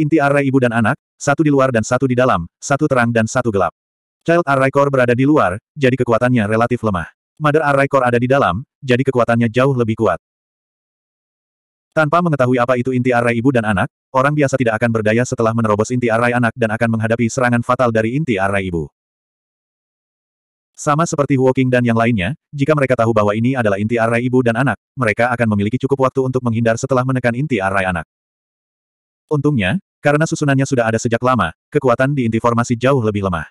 Inti array ibu dan anak, satu di luar dan satu di dalam, satu terang dan satu gelap. Child array core berada di luar, jadi kekuatannya relatif lemah. Mother array core ada di dalam, jadi kekuatannya jauh lebih kuat. Tanpa mengetahui apa itu inti array ibu dan anak, orang biasa tidak akan berdaya setelah menerobos inti array anak dan akan menghadapi serangan fatal dari inti array ibu. Sama seperti Huoking dan yang lainnya, jika mereka tahu bahwa ini adalah inti arai ibu dan anak, mereka akan memiliki cukup waktu untuk menghindar setelah menekan inti arai anak. Untungnya, karena susunannya sudah ada sejak lama, kekuatan di inti formasi jauh lebih lemah.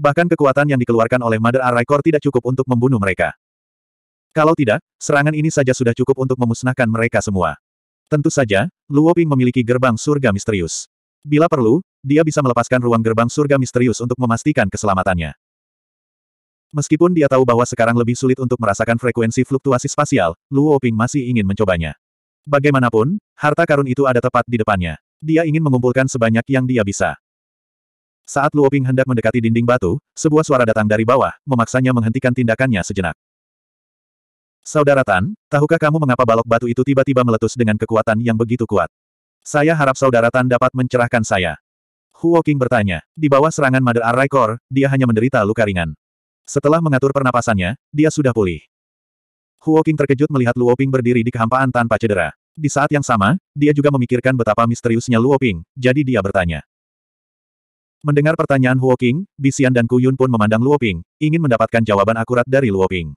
Bahkan kekuatan yang dikeluarkan oleh Mother Array Core tidak cukup untuk membunuh mereka. Kalau tidak, serangan ini saja sudah cukup untuk memusnahkan mereka semua. Tentu saja, Luo Ping memiliki gerbang surga misterius. Bila perlu, dia bisa melepaskan ruang gerbang surga misterius untuk memastikan keselamatannya. Meskipun dia tahu bahwa sekarang lebih sulit untuk merasakan frekuensi fluktuasi spasial, Luo Ping masih ingin mencobanya. Bagaimanapun, harta karun itu ada tepat di depannya. Dia ingin mengumpulkan sebanyak yang dia bisa. Saat Luo Ping hendak mendekati dinding batu, sebuah suara datang dari bawah, memaksanya menghentikan tindakannya sejenak. Saudara Tan, tahukah kamu mengapa balok batu itu tiba-tiba meletus dengan kekuatan yang begitu kuat? Saya harap saudara Tan dapat mencerahkan saya. Huo Qing bertanya. Di bawah serangan Mother Array dia hanya menderita luka ringan. Setelah mengatur pernapasannya, dia sudah pulih. Huo terkejut melihat Luo Ping berdiri di kehampaan tanpa cedera. Di saat yang sama, dia juga memikirkan betapa misteriusnya Luo Ping, jadi dia bertanya. Mendengar pertanyaan Huo Bixian Bisian dan Kuyun pun memandang Luo Ping, ingin mendapatkan jawaban akurat dari Luo Ping.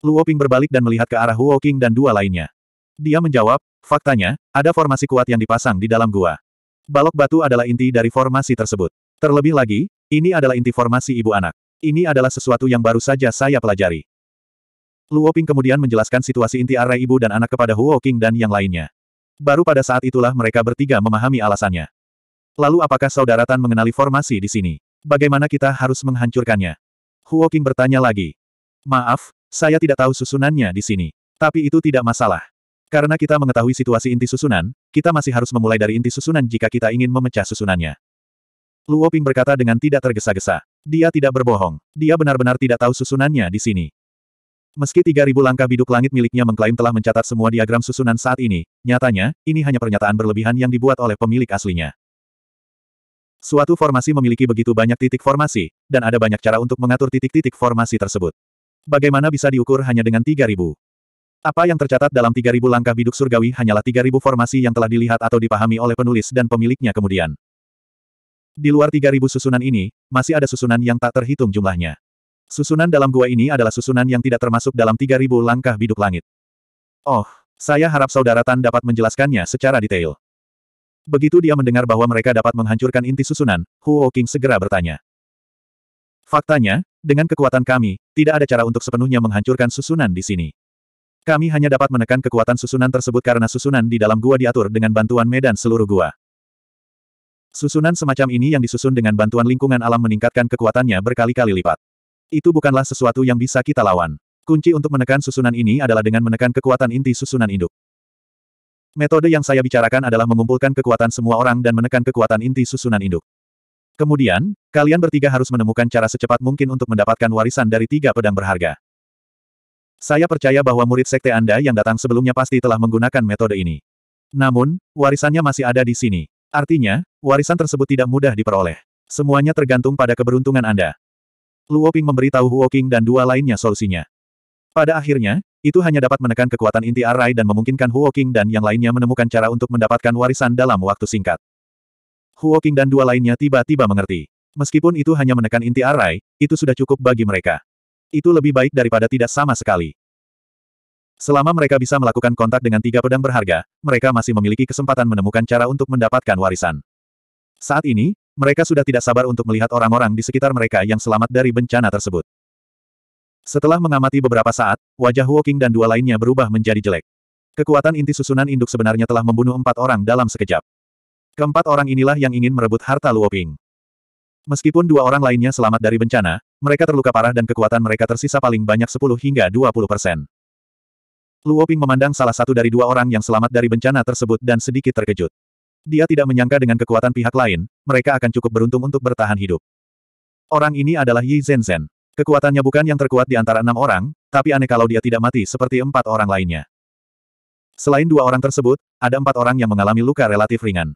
Luo Ping berbalik dan melihat ke arah Huo dan dua lainnya. Dia menjawab, faktanya, ada formasi kuat yang dipasang di dalam gua. Balok batu adalah inti dari formasi tersebut. Terlebih lagi, ini adalah inti formasi ibu anak. Ini adalah sesuatu yang baru saja saya pelajari. Luo Ping kemudian menjelaskan situasi inti arai ibu dan anak kepada Huo Qing dan yang lainnya. Baru pada saat itulah mereka bertiga memahami alasannya. Lalu apakah saudara Tan mengenali formasi di sini? Bagaimana kita harus menghancurkannya? Huo Qing bertanya lagi. Maaf, saya tidak tahu susunannya di sini. Tapi itu tidak masalah. Karena kita mengetahui situasi inti susunan, kita masih harus memulai dari inti susunan jika kita ingin memecah susunannya. Luo Ping berkata dengan tidak tergesa-gesa. Dia tidak berbohong. Dia benar-benar tidak tahu susunannya di sini. Meski 3000 langkah biduk langit miliknya mengklaim telah mencatat semua diagram susunan saat ini, nyatanya, ini hanya pernyataan berlebihan yang dibuat oleh pemilik aslinya. Suatu formasi memiliki begitu banyak titik formasi, dan ada banyak cara untuk mengatur titik-titik formasi tersebut. Bagaimana bisa diukur hanya dengan 3000? Apa yang tercatat dalam 3000 langkah biduk surgawi hanyalah 3000 formasi yang telah dilihat atau dipahami oleh penulis dan pemiliknya kemudian. Di luar 3.000 susunan ini, masih ada susunan yang tak terhitung jumlahnya. Susunan dalam gua ini adalah susunan yang tidak termasuk dalam 3.000 langkah biduk langit. Oh, saya harap saudara Tan dapat menjelaskannya secara detail. Begitu dia mendengar bahwa mereka dapat menghancurkan inti susunan, Huo King segera bertanya. Faktanya, dengan kekuatan kami, tidak ada cara untuk sepenuhnya menghancurkan susunan di sini. Kami hanya dapat menekan kekuatan susunan tersebut karena susunan di dalam gua diatur dengan bantuan medan seluruh gua. Susunan semacam ini yang disusun dengan bantuan lingkungan alam meningkatkan kekuatannya berkali-kali lipat. Itu bukanlah sesuatu yang bisa kita lawan. Kunci untuk menekan susunan ini adalah dengan menekan kekuatan inti susunan induk. Metode yang saya bicarakan adalah mengumpulkan kekuatan semua orang dan menekan kekuatan inti susunan induk. Kemudian, kalian bertiga harus menemukan cara secepat mungkin untuk mendapatkan warisan dari tiga pedang berharga. Saya percaya bahwa murid sekte Anda yang datang sebelumnya pasti telah menggunakan metode ini. Namun, warisannya masih ada di sini. Artinya, warisan tersebut tidak mudah diperoleh. Semuanya tergantung pada keberuntungan Anda. Luo Ping memberitahu Huo Qing dan dua lainnya solusinya. Pada akhirnya, itu hanya dapat menekan kekuatan inti Arai dan memungkinkan Huo Qing dan yang lainnya menemukan cara untuk mendapatkan warisan dalam waktu singkat. Huo Qing dan dua lainnya tiba-tiba mengerti. Meskipun itu hanya menekan inti Arai, itu sudah cukup bagi mereka. Itu lebih baik daripada tidak sama sekali. Selama mereka bisa melakukan kontak dengan tiga pedang berharga, mereka masih memiliki kesempatan menemukan cara untuk mendapatkan warisan. Saat ini, mereka sudah tidak sabar untuk melihat orang-orang di sekitar mereka yang selamat dari bencana tersebut. Setelah mengamati beberapa saat, wajah Woking dan dua lainnya berubah menjadi jelek. Kekuatan inti susunan induk sebenarnya telah membunuh empat orang dalam sekejap. Keempat orang inilah yang ingin merebut harta Luoping. Meskipun dua orang lainnya selamat dari bencana, mereka terluka parah dan kekuatan mereka tersisa paling banyak 10 hingga 20 persen. Luo Ping memandang salah satu dari dua orang yang selamat dari bencana tersebut dan sedikit terkejut. Dia tidak menyangka dengan kekuatan pihak lain, mereka akan cukup beruntung untuk bertahan hidup. Orang ini adalah Yi Zhenzhen. Kekuatannya bukan yang terkuat di antara enam orang, tapi aneh kalau dia tidak mati seperti empat orang lainnya. Selain dua orang tersebut, ada empat orang yang mengalami luka relatif ringan.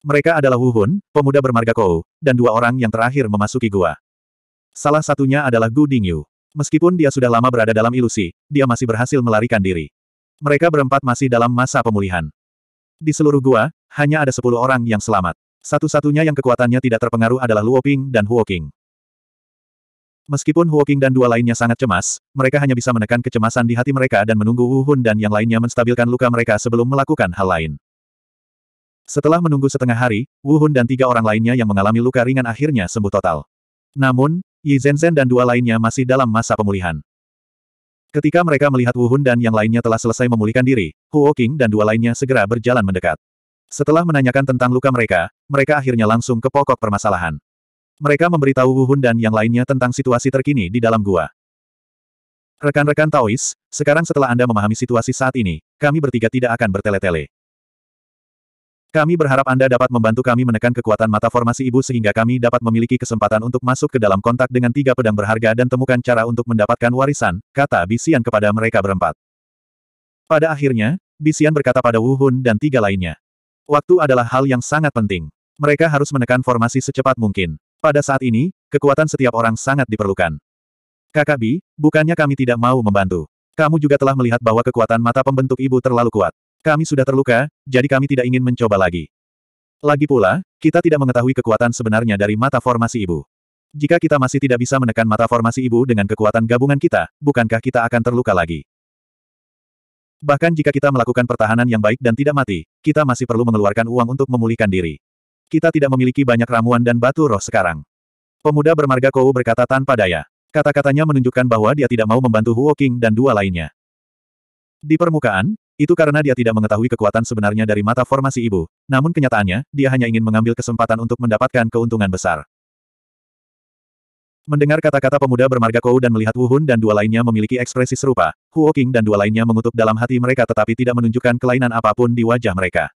Mereka adalah Wu Hun, pemuda bermarga Kou, dan dua orang yang terakhir memasuki gua. Salah satunya adalah Gu Dingyu. Meskipun dia sudah lama berada dalam ilusi, dia masih berhasil melarikan diri. Mereka berempat masih dalam masa pemulihan. Di seluruh gua, hanya ada sepuluh orang yang selamat. Satu-satunya yang kekuatannya tidak terpengaruh adalah Luoping dan Huoking. Meskipun Huoking dan dua lainnya sangat cemas, mereka hanya bisa menekan kecemasan di hati mereka dan menunggu Wu Hun dan yang lainnya menstabilkan luka mereka sebelum melakukan hal lain. Setelah menunggu setengah hari, Wu Hun dan tiga orang lainnya yang mengalami luka ringan akhirnya sembuh total. Namun, Yi Zhenzhen dan dua lainnya masih dalam masa pemulihan. Ketika mereka melihat Wu Hun dan yang lainnya telah selesai memulihkan diri, Huo King dan dua lainnya segera berjalan mendekat. Setelah menanyakan tentang luka mereka, mereka akhirnya langsung ke pokok permasalahan. Mereka memberitahu Wu Hun dan yang lainnya tentang situasi terkini di dalam gua. Rekan-rekan Taois, sekarang setelah Anda memahami situasi saat ini, kami bertiga tidak akan bertele-tele. Kami berharap Anda dapat membantu kami menekan kekuatan mata formasi ibu sehingga kami dapat memiliki kesempatan untuk masuk ke dalam kontak dengan tiga pedang berharga dan temukan cara untuk mendapatkan warisan, kata Bisian kepada mereka berempat. Pada akhirnya, Bisian berkata pada Wu Hun dan tiga lainnya. Waktu adalah hal yang sangat penting. Mereka harus menekan formasi secepat mungkin. Pada saat ini, kekuatan setiap orang sangat diperlukan. Kakak Bi, bukannya kami tidak mau membantu. Kamu juga telah melihat bahwa kekuatan mata pembentuk ibu terlalu kuat. Kami sudah terluka, jadi kami tidak ingin mencoba lagi. Lagi pula, kita tidak mengetahui kekuatan sebenarnya dari mata formasi ibu. Jika kita masih tidak bisa menekan mata formasi ibu dengan kekuatan gabungan kita, bukankah kita akan terluka lagi? Bahkan jika kita melakukan pertahanan yang baik dan tidak mati, kita masih perlu mengeluarkan uang untuk memulihkan diri. Kita tidak memiliki banyak ramuan dan batu roh sekarang. Pemuda bermarga Kou berkata tanpa daya. Kata-katanya menunjukkan bahwa dia tidak mau membantu Huo King dan dua lainnya. Di permukaan, itu karena dia tidak mengetahui kekuatan sebenarnya dari mata formasi ibu, namun kenyataannya, dia hanya ingin mengambil kesempatan untuk mendapatkan keuntungan besar. Mendengar kata-kata pemuda bermarga Kou dan melihat Wu Hun dan dua lainnya memiliki ekspresi serupa, Huo King dan dua lainnya mengutuk dalam hati mereka tetapi tidak menunjukkan kelainan apapun di wajah mereka.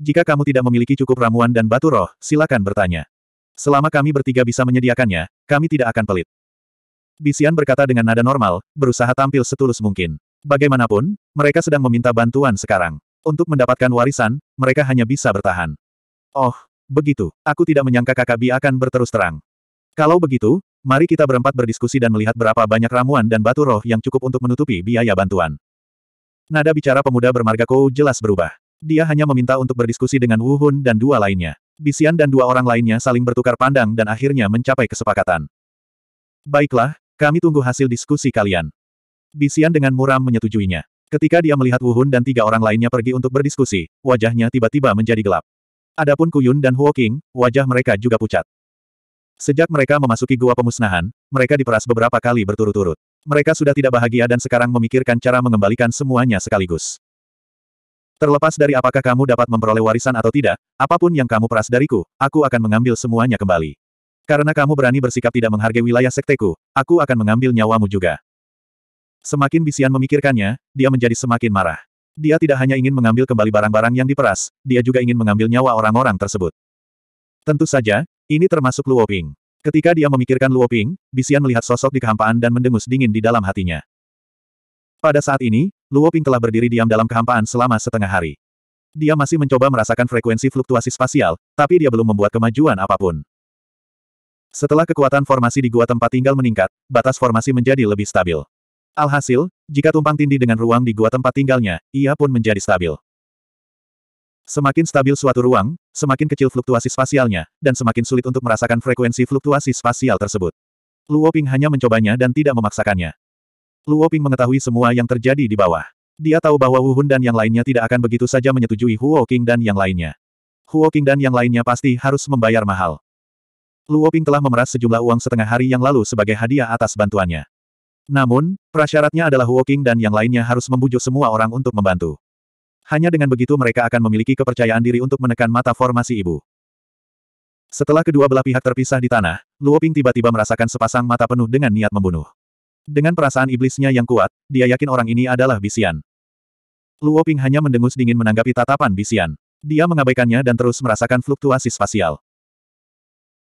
Jika kamu tidak memiliki cukup ramuan dan batu roh, silakan bertanya. Selama kami bertiga bisa menyediakannya, kami tidak akan pelit. Bisian berkata dengan nada normal, berusaha tampil setulus mungkin. Bagaimanapun, mereka sedang meminta bantuan sekarang. Untuk mendapatkan warisan, mereka hanya bisa bertahan. Oh, begitu. Aku tidak menyangka kakak Bi akan berterus terang. Kalau begitu, mari kita berempat berdiskusi dan melihat berapa banyak ramuan dan batu roh yang cukup untuk menutupi biaya bantuan. Nada bicara pemuda bermarga Kou jelas berubah. Dia hanya meminta untuk berdiskusi dengan Wu Hun dan dua lainnya. Bisian dan dua orang lainnya saling bertukar pandang dan akhirnya mencapai kesepakatan. Baiklah, kami tunggu hasil diskusi kalian. Bisian dengan muram menyetujuinya. Ketika dia melihat Wuhun dan tiga orang lainnya pergi untuk berdiskusi, wajahnya tiba-tiba menjadi gelap. Adapun Kuyun dan Huo Qing, wajah mereka juga pucat. Sejak mereka memasuki gua pemusnahan, mereka diperas beberapa kali berturut-turut. Mereka sudah tidak bahagia dan sekarang memikirkan cara mengembalikan semuanya sekaligus. Terlepas dari apakah kamu dapat memperoleh warisan atau tidak, apapun yang kamu peras dariku, aku akan mengambil semuanya kembali. Karena kamu berani bersikap tidak menghargai wilayah sekteku, aku akan mengambil nyawamu juga. Semakin Bisian memikirkannya, dia menjadi semakin marah. Dia tidak hanya ingin mengambil kembali barang-barang yang diperas, dia juga ingin mengambil nyawa orang-orang tersebut. Tentu saja, ini termasuk Luo Ping. Ketika dia memikirkan Luo Ping, Bisian melihat sosok di kehampaan dan mendengus dingin di dalam hatinya. Pada saat ini, Luo Ping telah berdiri diam dalam kehampaan selama setengah hari. Dia masih mencoba merasakan frekuensi fluktuasi spasial, tapi dia belum membuat kemajuan apapun. Setelah kekuatan formasi di gua tempat tinggal meningkat, batas formasi menjadi lebih stabil. Alhasil, jika tumpang tindih dengan ruang di gua tempat tinggalnya, ia pun menjadi stabil. Semakin stabil suatu ruang, semakin kecil fluktuasi spasialnya, dan semakin sulit untuk merasakan frekuensi fluktuasi spasial tersebut. Luo Ping hanya mencobanya dan tidak memaksakannya. Luo Ping mengetahui semua yang terjadi di bawah. Dia tahu bahwa Wu Hun dan yang lainnya tidak akan begitu saja menyetujui Huo King dan yang lainnya. Huo King dan yang lainnya pasti harus membayar mahal. Luo Ping telah memeras sejumlah uang setengah hari yang lalu sebagai hadiah atas bantuannya. Namun, prasyaratnya adalah Huoking dan yang lainnya harus membujuk semua orang untuk membantu. Hanya dengan begitu mereka akan memiliki kepercayaan diri untuk menekan mata formasi ibu. Setelah kedua belah pihak terpisah di tanah, Luoping tiba-tiba merasakan sepasang mata penuh dengan niat membunuh. Dengan perasaan iblisnya yang kuat, dia yakin orang ini adalah Bisian. Luoping hanya mendengus dingin menanggapi tatapan Bisian. Dia mengabaikannya dan terus merasakan fluktuasi spasial.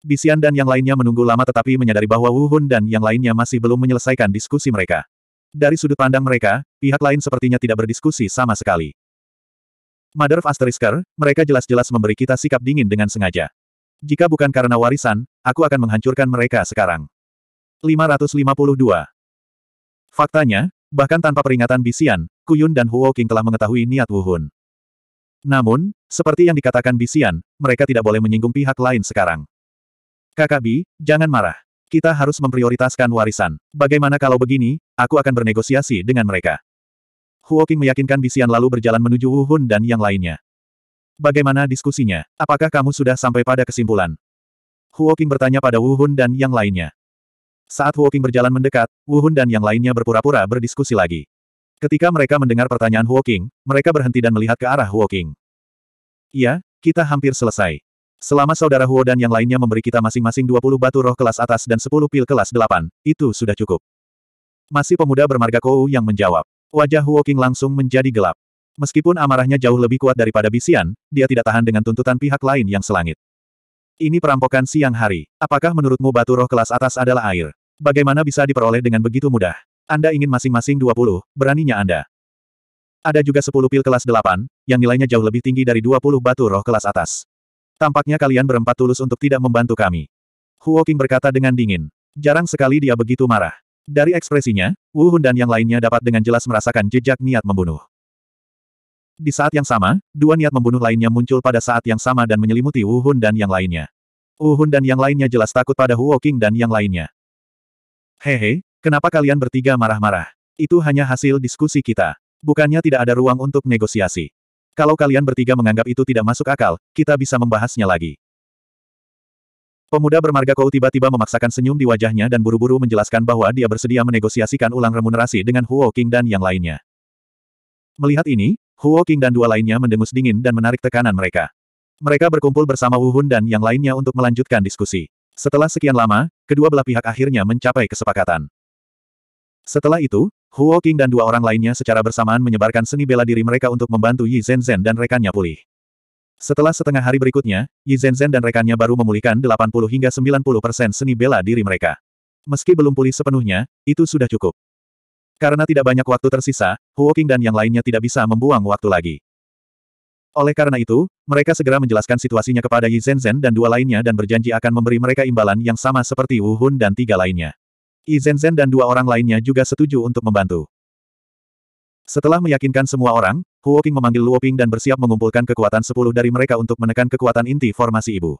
Bisian dan yang lainnya menunggu lama tetapi menyadari bahwa Wu Hun dan yang lainnya masih belum menyelesaikan diskusi mereka. Dari sudut pandang mereka, pihak lain sepertinya tidak berdiskusi sama sekali. Mother of Asterisker, mereka jelas-jelas memberi kita sikap dingin dengan sengaja. Jika bukan karena warisan, aku akan menghancurkan mereka sekarang. 552. Faktanya, bahkan tanpa peringatan Bisian, Kuyun dan Huo King telah mengetahui niat Wu Hun. Namun, seperti yang dikatakan Bisian, mereka tidak boleh menyinggung pihak lain sekarang. Kakak Bi, jangan marah. Kita harus memprioritaskan warisan. Bagaimana kalau begini, aku akan bernegosiasi dengan mereka. Huoking meyakinkan Bisian lalu berjalan menuju Wu Hun dan yang lainnya. Bagaimana diskusinya? Apakah kamu sudah sampai pada kesimpulan? Huoking bertanya pada Wu Hun dan yang lainnya. Saat Huoking berjalan mendekat, Wu Hun dan yang lainnya berpura-pura berdiskusi lagi. Ketika mereka mendengar pertanyaan Huoking, mereka berhenti dan melihat ke arah Huoking. Iya, kita hampir selesai. Selama saudara Huo dan yang lainnya memberi kita masing-masing 20 batu roh kelas atas dan 10 pil kelas 8, itu sudah cukup. Masih pemuda bermarga Kou yang menjawab. Wajah Huo King langsung menjadi gelap. Meskipun amarahnya jauh lebih kuat daripada Bisian, dia tidak tahan dengan tuntutan pihak lain yang selangit. Ini perampokan siang hari. Apakah menurutmu batu roh kelas atas adalah air? Bagaimana bisa diperoleh dengan begitu mudah? Anda ingin masing-masing 20, beraninya Anda. Ada juga 10 pil kelas 8, yang nilainya jauh lebih tinggi dari 20 batu roh kelas atas. Tampaknya kalian berempat tulus untuk tidak membantu kami. Huo King berkata dengan dingin. Jarang sekali dia begitu marah. Dari ekspresinya, Wu Hun dan yang lainnya dapat dengan jelas merasakan jejak niat membunuh. Di saat yang sama, dua niat membunuh lainnya muncul pada saat yang sama dan menyelimuti Wu Hun dan yang lainnya. Wu Hun dan yang lainnya jelas takut pada Huo King dan yang lainnya. Hehe, kenapa kalian bertiga marah-marah? Itu hanya hasil diskusi kita. Bukannya tidak ada ruang untuk negosiasi. Kalau kalian bertiga menganggap itu tidak masuk akal, kita bisa membahasnya lagi. Pemuda bermarga Kou tiba-tiba memaksakan senyum di wajahnya dan buru-buru menjelaskan bahwa dia bersedia menegosiasikan ulang remunerasi dengan Huo King dan yang lainnya. Melihat ini, Huo King dan dua lainnya mendengus dingin dan menarik tekanan mereka. Mereka berkumpul bersama Wu Hun dan yang lainnya untuk melanjutkan diskusi. Setelah sekian lama, kedua belah pihak akhirnya mencapai kesepakatan. Setelah itu, Huo Qing dan dua orang lainnya secara bersamaan menyebarkan seni bela diri mereka untuk membantu Yi Zhenzhen dan rekannya pulih. Setelah setengah hari berikutnya, Yi Zhenzhen dan rekannya baru memulihkan 80 hingga 90 persen seni bela diri mereka. Meski belum pulih sepenuhnya, itu sudah cukup. Karena tidak banyak waktu tersisa, Huo Qing dan yang lainnya tidak bisa membuang waktu lagi. Oleh karena itu, mereka segera menjelaskan situasinya kepada Yi Zhenzhen dan dua lainnya dan berjanji akan memberi mereka imbalan yang sama seperti Wu Hun dan tiga lainnya. Izenzen dan dua orang lainnya juga setuju untuk membantu. Setelah meyakinkan semua orang, Huoking memanggil Luoping dan bersiap mengumpulkan kekuatan sepuluh dari mereka untuk menekan kekuatan inti formasi ibu.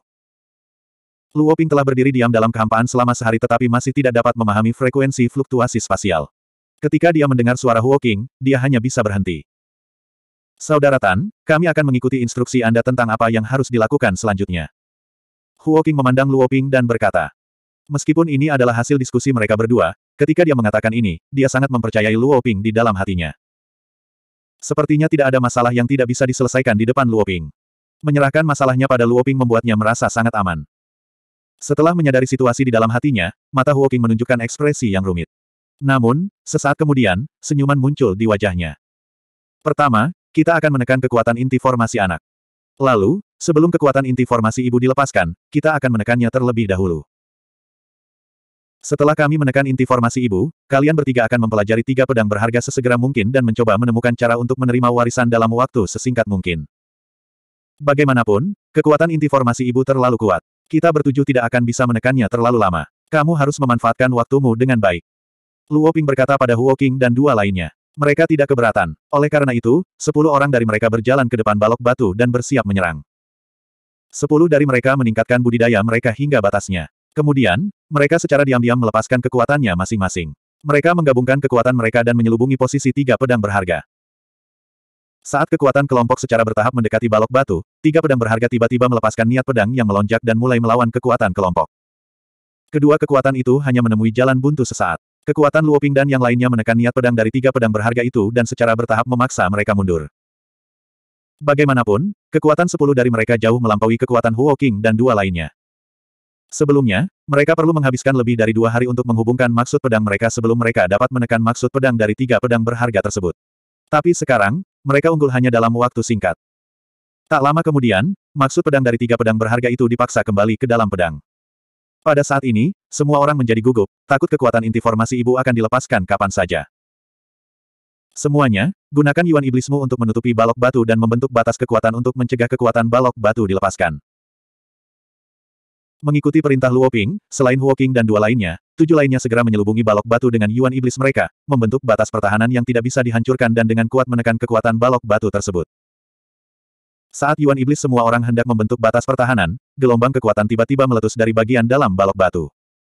Luoping telah berdiri diam dalam kehampaan selama sehari tetapi masih tidak dapat memahami frekuensi fluktuasi spasial. Ketika dia mendengar suara Huoking, dia hanya bisa berhenti. Saudara Tan, kami akan mengikuti instruksi Anda tentang apa yang harus dilakukan selanjutnya. Huoking memandang Luoping dan berkata, Meskipun ini adalah hasil diskusi mereka berdua, ketika dia mengatakan ini, dia sangat mempercayai Luo Ping di dalam hatinya. Sepertinya tidak ada masalah yang tidak bisa diselesaikan di depan Luo Ping. Menyerahkan masalahnya pada Luo Ping membuatnya merasa sangat aman. Setelah menyadari situasi di dalam hatinya, mata Huo Qing menunjukkan ekspresi yang rumit. Namun, sesaat kemudian, senyuman muncul di wajahnya. Pertama, kita akan menekan kekuatan inti formasi anak. Lalu, sebelum kekuatan inti formasi ibu dilepaskan, kita akan menekannya terlebih dahulu. Setelah kami menekan inti formasi ibu, kalian bertiga akan mempelajari tiga pedang berharga sesegera mungkin dan mencoba menemukan cara untuk menerima warisan dalam waktu sesingkat mungkin. Bagaimanapun, kekuatan inti formasi ibu terlalu kuat. Kita bertujuh tidak akan bisa menekannya terlalu lama. Kamu harus memanfaatkan waktumu dengan baik. Luo Ping berkata pada Huo King dan dua lainnya. Mereka tidak keberatan. Oleh karena itu, sepuluh orang dari mereka berjalan ke depan balok batu dan bersiap menyerang. Sepuluh dari mereka meningkatkan budidaya mereka hingga batasnya. Kemudian, mereka secara diam-diam melepaskan kekuatannya masing-masing. Mereka menggabungkan kekuatan mereka dan menyelubungi posisi tiga pedang berharga. Saat kekuatan kelompok secara bertahap mendekati balok batu, tiga pedang berharga tiba-tiba melepaskan niat pedang yang melonjak dan mulai melawan kekuatan kelompok. Kedua kekuatan itu hanya menemui jalan buntu sesaat. Kekuatan Luoping dan yang lainnya menekan niat pedang dari tiga pedang berharga itu dan secara bertahap memaksa mereka mundur. Bagaimanapun, kekuatan sepuluh dari mereka jauh melampaui kekuatan Huo King dan dua lainnya. Sebelumnya, mereka perlu menghabiskan lebih dari dua hari untuk menghubungkan maksud pedang mereka sebelum mereka dapat menekan maksud pedang dari tiga pedang berharga tersebut. Tapi sekarang, mereka unggul hanya dalam waktu singkat. Tak lama kemudian, maksud pedang dari tiga pedang berharga itu dipaksa kembali ke dalam pedang. Pada saat ini, semua orang menjadi gugup, takut kekuatan inti formasi ibu akan dilepaskan kapan saja. Semuanya, gunakan Yuan Iblismu untuk menutupi balok batu dan membentuk batas kekuatan untuk mencegah kekuatan balok batu dilepaskan. Mengikuti perintah Luo Ping, selain Huo Qing dan dua lainnya, tujuh lainnya segera menyelubungi balok batu dengan Yuan Iblis mereka, membentuk batas pertahanan yang tidak bisa dihancurkan dan dengan kuat menekan kekuatan balok batu tersebut. Saat Yuan Iblis semua orang hendak membentuk batas pertahanan, gelombang kekuatan tiba-tiba meletus dari bagian dalam balok batu.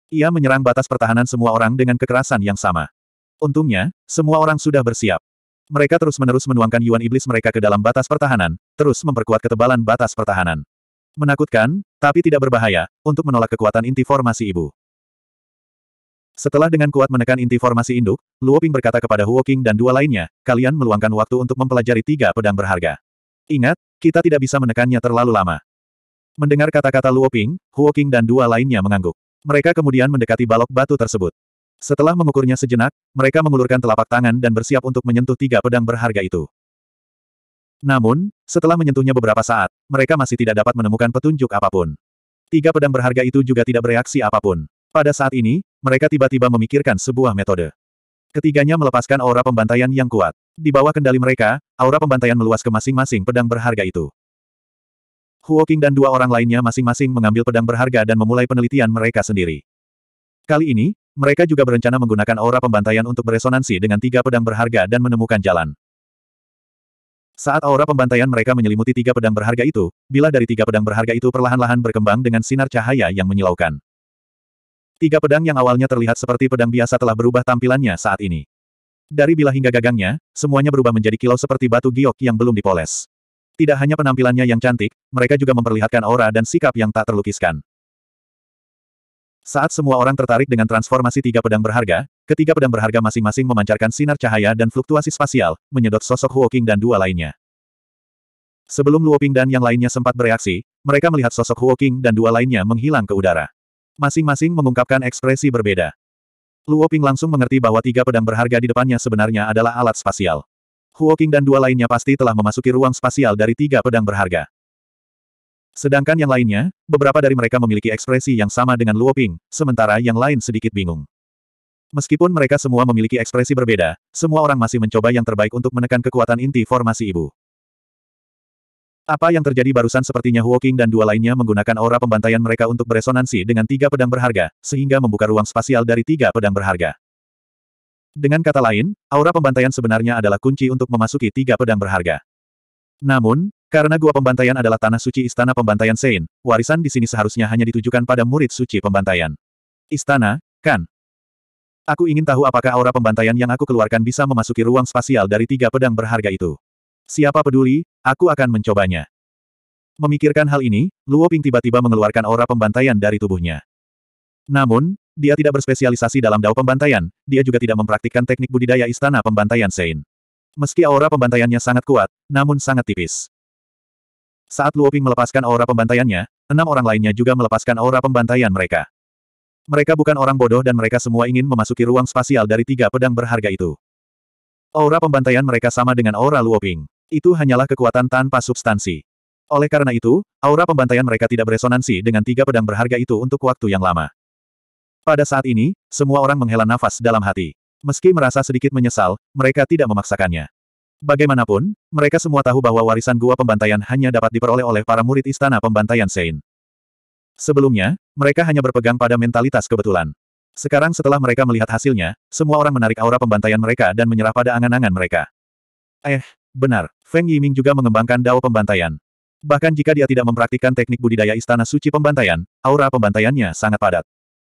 Ia menyerang batas pertahanan semua orang dengan kekerasan yang sama. Untungnya, semua orang sudah bersiap. Mereka terus-menerus menuangkan Yuan Iblis mereka ke dalam batas pertahanan, terus memperkuat ketebalan batas pertahanan. Menakutkan, tapi tidak berbahaya, untuk menolak kekuatan inti formasi ibu. Setelah dengan kuat menekan inti formasi induk, Luo Ping berkata kepada Huo Qing dan dua lainnya, kalian meluangkan waktu untuk mempelajari tiga pedang berharga. Ingat, kita tidak bisa menekannya terlalu lama. Mendengar kata-kata Luo Ping, Huo Qing dan dua lainnya mengangguk. Mereka kemudian mendekati balok batu tersebut. Setelah mengukurnya sejenak, mereka mengulurkan telapak tangan dan bersiap untuk menyentuh tiga pedang berharga itu. Namun, setelah menyentuhnya beberapa saat, mereka masih tidak dapat menemukan petunjuk apapun. Tiga pedang berharga itu juga tidak bereaksi apapun. Pada saat ini, mereka tiba-tiba memikirkan sebuah metode. Ketiganya melepaskan aura pembantaian yang kuat. Di bawah kendali mereka, aura pembantaian meluas ke masing-masing pedang berharga itu. Huoking dan dua orang lainnya masing-masing mengambil pedang berharga dan memulai penelitian mereka sendiri. Kali ini, mereka juga berencana menggunakan aura pembantaian untuk beresonansi dengan tiga pedang berharga dan menemukan jalan. Saat aura pembantaian mereka menyelimuti tiga pedang berharga itu, bila dari tiga pedang berharga itu perlahan-lahan berkembang dengan sinar cahaya yang menyilaukan. Tiga pedang yang awalnya terlihat seperti pedang biasa telah berubah tampilannya saat ini. Dari bila hingga gagangnya, semuanya berubah menjadi kilau seperti batu giok yang belum dipoles. Tidak hanya penampilannya yang cantik, mereka juga memperlihatkan aura dan sikap yang tak terlukiskan. Saat semua orang tertarik dengan transformasi tiga pedang berharga, ketiga pedang berharga masing-masing memancarkan sinar cahaya dan fluktuasi spasial, menyedot sosok Huoking dan dua lainnya. Sebelum Luoping dan yang lainnya sempat bereaksi, mereka melihat sosok Huoking dan dua lainnya menghilang ke udara. Masing-masing mengungkapkan ekspresi berbeda. Luoping langsung mengerti bahwa tiga pedang berharga di depannya sebenarnya adalah alat spasial. Huoking dan dua lainnya pasti telah memasuki ruang spasial dari tiga pedang berharga. Sedangkan yang lainnya, beberapa dari mereka memiliki ekspresi yang sama dengan Luo Ping, sementara yang lain sedikit bingung. Meskipun mereka semua memiliki ekspresi berbeda, semua orang masih mencoba yang terbaik untuk menekan kekuatan inti formasi ibu. Apa yang terjadi barusan sepertinya Huoking dan dua lainnya menggunakan aura pembantaian mereka untuk beresonansi dengan tiga pedang berharga, sehingga membuka ruang spasial dari tiga pedang berharga. Dengan kata lain, aura pembantaian sebenarnya adalah kunci untuk memasuki tiga pedang berharga. Namun, karena gua pembantaian adalah tanah suci istana pembantaian Sein, warisan di sini seharusnya hanya ditujukan pada murid suci pembantaian. Istana, kan? Aku ingin tahu apakah aura pembantaian yang aku keluarkan bisa memasuki ruang spasial dari tiga pedang berharga itu. Siapa peduli, aku akan mencobanya. Memikirkan hal ini, Luo Ping tiba-tiba mengeluarkan aura pembantaian dari tubuhnya. Namun, dia tidak berspesialisasi dalam dao pembantaian, dia juga tidak mempraktikkan teknik budidaya istana pembantaian Sein. Meski aura pembantaiannya sangat kuat, namun sangat tipis. Saat Luo Ping melepaskan aura pembantaiannya, enam orang lainnya juga melepaskan aura pembantaian mereka. Mereka bukan orang bodoh dan mereka semua ingin memasuki ruang spasial dari tiga pedang berharga itu. Aura pembantaian mereka sama dengan aura Luo Ping. Itu hanyalah kekuatan tanpa substansi. Oleh karena itu, aura pembantaian mereka tidak beresonansi dengan tiga pedang berharga itu untuk waktu yang lama. Pada saat ini, semua orang menghela nafas dalam hati. Meski merasa sedikit menyesal, mereka tidak memaksakannya. Bagaimanapun, mereka semua tahu bahwa warisan gua pembantaian hanya dapat diperoleh oleh para murid istana pembantaian Sein. Sebelumnya, mereka hanya berpegang pada mentalitas kebetulan. Sekarang setelah mereka melihat hasilnya, semua orang menarik aura pembantaian mereka dan menyerah pada angan-angan mereka. Eh, benar, Feng Yiming juga mengembangkan dao pembantaian. Bahkan jika dia tidak mempraktikkan teknik budidaya istana suci pembantaian, aura pembantaiannya sangat padat.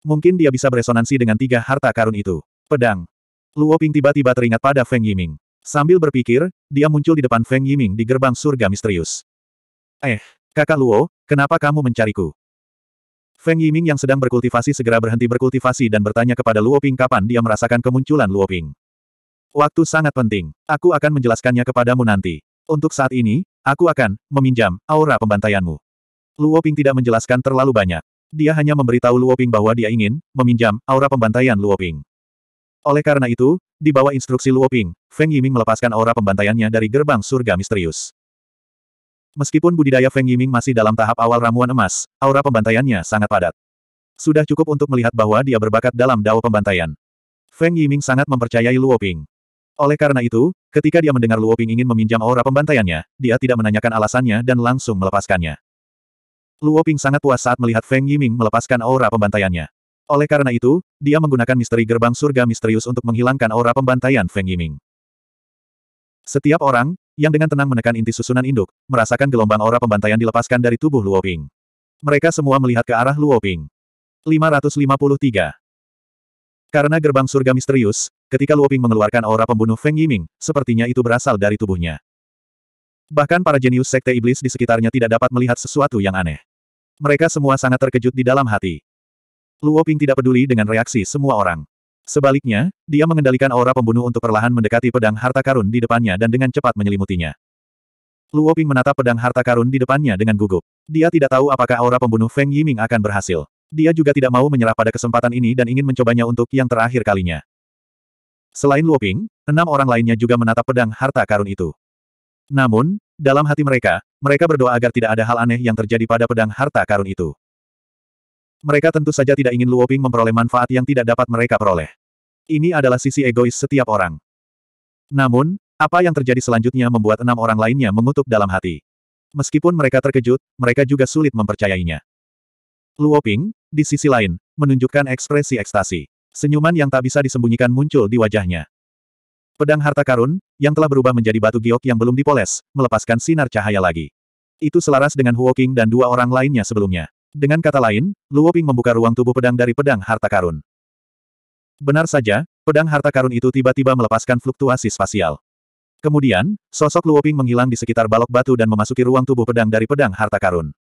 Mungkin dia bisa beresonansi dengan tiga harta karun itu. Pedang. Luo Ping tiba-tiba teringat pada Feng Yiming. Sambil berpikir, dia muncul di depan Feng Yiming di gerbang surga misterius. Eh, kakak Luo, kenapa kamu mencariku? Feng Yiming yang sedang berkultivasi segera berhenti berkultivasi dan bertanya kepada Luo Ping kapan dia merasakan kemunculan Luo Ping. Waktu sangat penting, aku akan menjelaskannya kepadamu nanti. Untuk saat ini, aku akan meminjam aura pembantaianmu. Luo Ping tidak menjelaskan terlalu banyak. Dia hanya memberitahu Luo Ping bahwa dia ingin meminjam aura pembantaian Luo Ping. Oleh karena itu, di bawah instruksi Luo Ping, Feng Yiming melepaskan aura pembantaiannya dari gerbang surga misterius. Meskipun budidaya Feng Yiming masih dalam tahap awal ramuan emas, aura pembantaiannya sangat padat. Sudah cukup untuk melihat bahwa dia berbakat dalam dao pembantaian. Feng Yiming sangat mempercayai Luo Ping. Oleh karena itu, ketika dia mendengar Luo Ping ingin meminjam aura pembantaiannya, dia tidak menanyakan alasannya dan langsung melepaskannya. Luo Ping sangat puas saat melihat Feng Yiming melepaskan aura pembantaiannya. Oleh karena itu, dia menggunakan misteri gerbang surga misterius untuk menghilangkan aura pembantaian Feng Yiming. Setiap orang, yang dengan tenang menekan inti susunan induk, merasakan gelombang aura pembantaian dilepaskan dari tubuh Luoping. Mereka semua melihat ke arah Luoping. 553 Karena gerbang surga misterius, ketika Luoping mengeluarkan aura pembunuh Feng Yiming, sepertinya itu berasal dari tubuhnya. Bahkan para jenius sekte iblis di sekitarnya tidak dapat melihat sesuatu yang aneh. Mereka semua sangat terkejut di dalam hati. Luo Ping tidak peduli dengan reaksi semua orang. Sebaliknya, dia mengendalikan aura pembunuh untuk perlahan mendekati pedang harta karun di depannya dan dengan cepat menyelimutinya. Luo Ping menatap pedang harta karun di depannya dengan gugup. Dia tidak tahu apakah aura pembunuh Feng Yiming akan berhasil. Dia juga tidak mau menyerah pada kesempatan ini dan ingin mencobanya untuk yang terakhir kalinya. Selain Luo Ping, enam orang lainnya juga menatap pedang harta karun itu. Namun, dalam hati mereka, mereka berdoa agar tidak ada hal aneh yang terjadi pada pedang harta karun itu. Mereka tentu saja tidak ingin Luoping memperoleh manfaat yang tidak dapat mereka peroleh. Ini adalah sisi egois setiap orang. Namun, apa yang terjadi selanjutnya membuat enam orang lainnya mengutuk dalam hati. Meskipun mereka terkejut, mereka juga sulit mempercayainya. Luoping, di sisi lain, menunjukkan ekspresi ekstasi. Senyuman yang tak bisa disembunyikan muncul di wajahnya. Pedang harta karun, yang telah berubah menjadi batu giok yang belum dipoles, melepaskan sinar cahaya lagi. Itu selaras dengan Huoking dan dua orang lainnya sebelumnya. Dengan kata lain, Luo Ping membuka ruang tubuh pedang dari pedang harta karun. Benar saja, pedang harta karun itu tiba-tiba melepaskan fluktuasi spasial. Kemudian, sosok Luo Ping menghilang di sekitar balok batu dan memasuki ruang tubuh pedang dari pedang harta karun.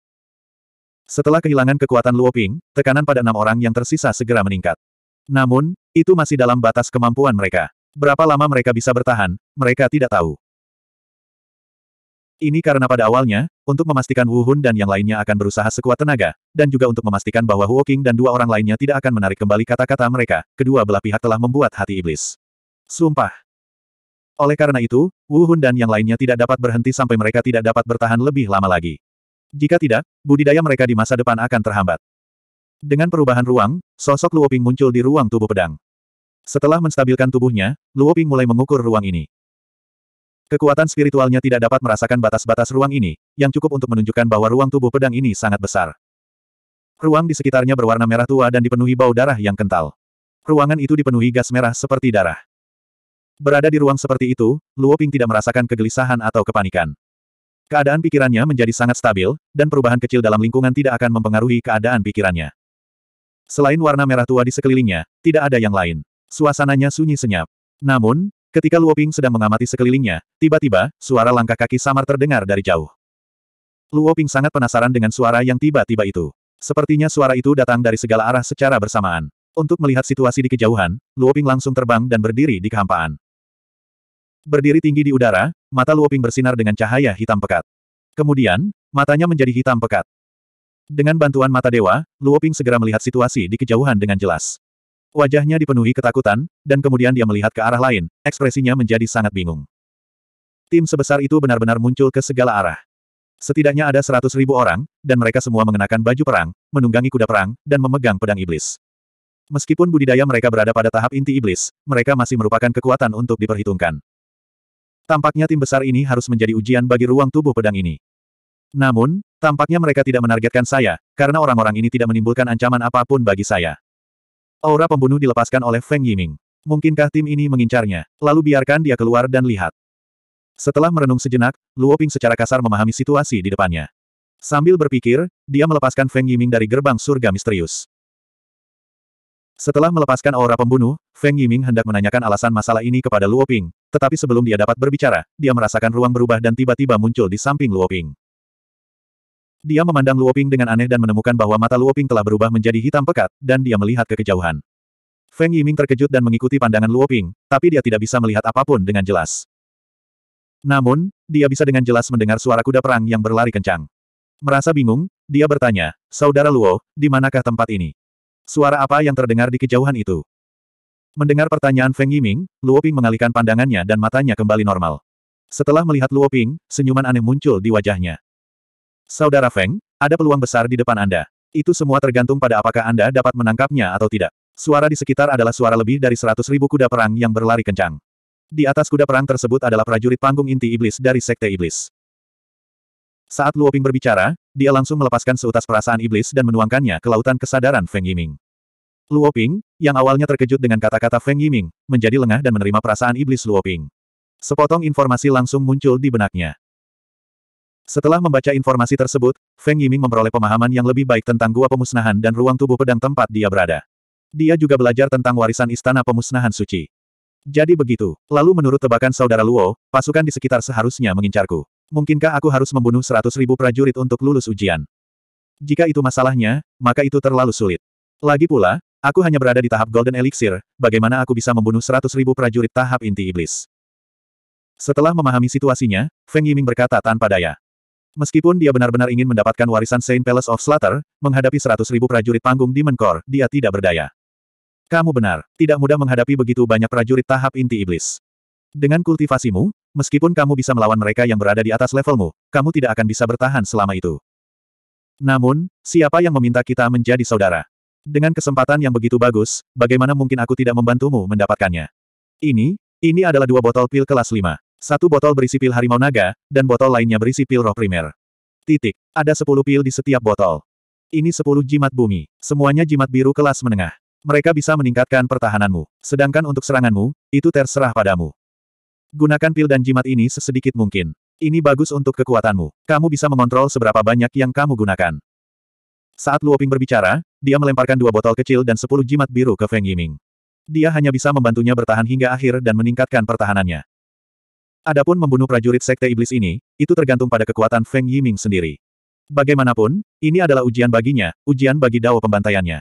Setelah kehilangan kekuatan Luo Ping, tekanan pada enam orang yang tersisa segera meningkat. Namun, itu masih dalam batas kemampuan mereka. Berapa lama mereka bisa bertahan, mereka tidak tahu. Ini karena pada awalnya, untuk memastikan Wu Hun dan yang lainnya akan berusaha sekuat tenaga, dan juga untuk memastikan bahwa Huo King dan dua orang lainnya tidak akan menarik kembali kata-kata mereka, kedua belah pihak telah membuat hati iblis. Sumpah. Oleh karena itu, Wu Hun dan yang lainnya tidak dapat berhenti sampai mereka tidak dapat bertahan lebih lama lagi. Jika tidak, budidaya mereka di masa depan akan terhambat. Dengan perubahan ruang, sosok Luoping muncul di ruang tubuh pedang. Setelah menstabilkan tubuhnya, Luoping mulai mengukur ruang ini. Kekuatan spiritualnya tidak dapat merasakan batas-batas ruang ini, yang cukup untuk menunjukkan bahwa ruang tubuh pedang ini sangat besar. Ruang di sekitarnya berwarna merah tua dan dipenuhi bau darah yang kental. Ruangan itu dipenuhi gas merah seperti darah. Berada di ruang seperti itu, Luo Ping tidak merasakan kegelisahan atau kepanikan. Keadaan pikirannya menjadi sangat stabil, dan perubahan kecil dalam lingkungan tidak akan mempengaruhi keadaan pikirannya. Selain warna merah tua di sekelilingnya, tidak ada yang lain. Suasananya sunyi senyap. Namun, Ketika Luoping sedang mengamati sekelilingnya, tiba-tiba, suara langkah kaki samar terdengar dari jauh. Luoping sangat penasaran dengan suara yang tiba-tiba itu. Sepertinya suara itu datang dari segala arah secara bersamaan. Untuk melihat situasi di kejauhan, Luoping langsung terbang dan berdiri di kehampaan. Berdiri tinggi di udara, mata Luoping bersinar dengan cahaya hitam pekat. Kemudian, matanya menjadi hitam pekat. Dengan bantuan mata dewa, Luoping segera melihat situasi di kejauhan dengan jelas. Wajahnya dipenuhi ketakutan, dan kemudian dia melihat ke arah lain, ekspresinya menjadi sangat bingung. Tim sebesar itu benar-benar muncul ke segala arah. Setidaknya ada seratus ribu orang, dan mereka semua mengenakan baju perang, menunggangi kuda perang, dan memegang pedang iblis. Meskipun budidaya mereka berada pada tahap inti iblis, mereka masih merupakan kekuatan untuk diperhitungkan. Tampaknya tim besar ini harus menjadi ujian bagi ruang tubuh pedang ini. Namun, tampaknya mereka tidak menargetkan saya, karena orang-orang ini tidak menimbulkan ancaman apapun bagi saya. Aura pembunuh dilepaskan oleh Feng Yiming. Mungkinkah tim ini mengincarnya? Lalu biarkan dia keluar dan lihat. Setelah merenung sejenak, Luo Ping secara kasar memahami situasi di depannya. Sambil berpikir, dia melepaskan Feng Yiming dari gerbang surga misterius. Setelah melepaskan aura pembunuh, Feng Yiming hendak menanyakan alasan masalah ini kepada Luo Ping, tetapi sebelum dia dapat berbicara, dia merasakan ruang berubah dan tiba-tiba muncul di samping Luo Ping. Dia memandang Luoping dengan aneh dan menemukan bahwa mata Luoping telah berubah menjadi hitam pekat, dan dia melihat ke kejauhan. Feng Yiming terkejut dan mengikuti pandangan Luoping, tapi dia tidak bisa melihat apapun dengan jelas. Namun, dia bisa dengan jelas mendengar suara kuda perang yang berlari kencang. Merasa bingung, dia bertanya, Saudara Luo, di manakah tempat ini? Suara apa yang terdengar di kejauhan itu? Mendengar pertanyaan Feng Yiming, Luoping mengalihkan pandangannya dan matanya kembali normal. Setelah melihat Luoping, senyuman aneh muncul di wajahnya. Saudara Feng, ada peluang besar di depan Anda. Itu semua tergantung pada apakah Anda dapat menangkapnya atau tidak. Suara di sekitar adalah suara lebih dari seratus ribu kuda perang yang berlari kencang. Di atas kuda perang tersebut adalah prajurit panggung inti iblis dari Sekte Iblis. Saat Luo Ping berbicara, dia langsung melepaskan seutas perasaan iblis dan menuangkannya ke lautan kesadaran Feng Yiming. Luo Ping, yang awalnya terkejut dengan kata-kata Feng Yiming, menjadi lengah dan menerima perasaan iblis Luo Ping. Sepotong informasi langsung muncul di benaknya. Setelah membaca informasi tersebut, Feng Yiming memperoleh pemahaman yang lebih baik tentang gua pemusnahan dan ruang tubuh pedang tempat dia berada. Dia juga belajar tentang warisan istana pemusnahan suci. Jadi begitu. Lalu menurut tebakan saudara Luo, pasukan di sekitar seharusnya mengincarku. Mungkinkah aku harus membunuh seratus ribu prajurit untuk lulus ujian? Jika itu masalahnya, maka itu terlalu sulit. Lagi pula, aku hanya berada di tahap Golden Elixir, bagaimana aku bisa membunuh seratus ribu prajurit tahap inti iblis? Setelah memahami situasinya, Feng Yiming berkata tanpa daya. Meskipun dia benar-benar ingin mendapatkan warisan Saint Palace of Slater, menghadapi seratus ribu prajurit panggung di Menkor, dia tidak berdaya. Kamu benar, tidak mudah menghadapi begitu banyak prajurit tahap inti iblis. Dengan kultivasimu, meskipun kamu bisa melawan mereka yang berada di atas levelmu, kamu tidak akan bisa bertahan selama itu. Namun, siapa yang meminta kita menjadi saudara? Dengan kesempatan yang begitu bagus, bagaimana mungkin aku tidak membantumu mendapatkannya? Ini, ini adalah dua botol pil kelas 5. Satu botol berisi pil harimau naga, dan botol lainnya berisi pil roh primer. Titik. Ada sepuluh pil di setiap botol. Ini sepuluh jimat bumi. Semuanya jimat biru kelas menengah. Mereka bisa meningkatkan pertahananmu. Sedangkan untuk seranganmu, itu terserah padamu. Gunakan pil dan jimat ini sesedikit mungkin. Ini bagus untuk kekuatanmu. Kamu bisa mengontrol seberapa banyak yang kamu gunakan. Saat Luoping berbicara, dia melemparkan dua botol kecil dan sepuluh jimat biru ke Feng Yiming. Dia hanya bisa membantunya bertahan hingga akhir dan meningkatkan pertahanannya. Adapun membunuh prajurit sekte iblis ini, itu tergantung pada kekuatan Feng Yiming sendiri. Bagaimanapun, ini adalah ujian baginya, ujian bagi Dao pembantaiannya.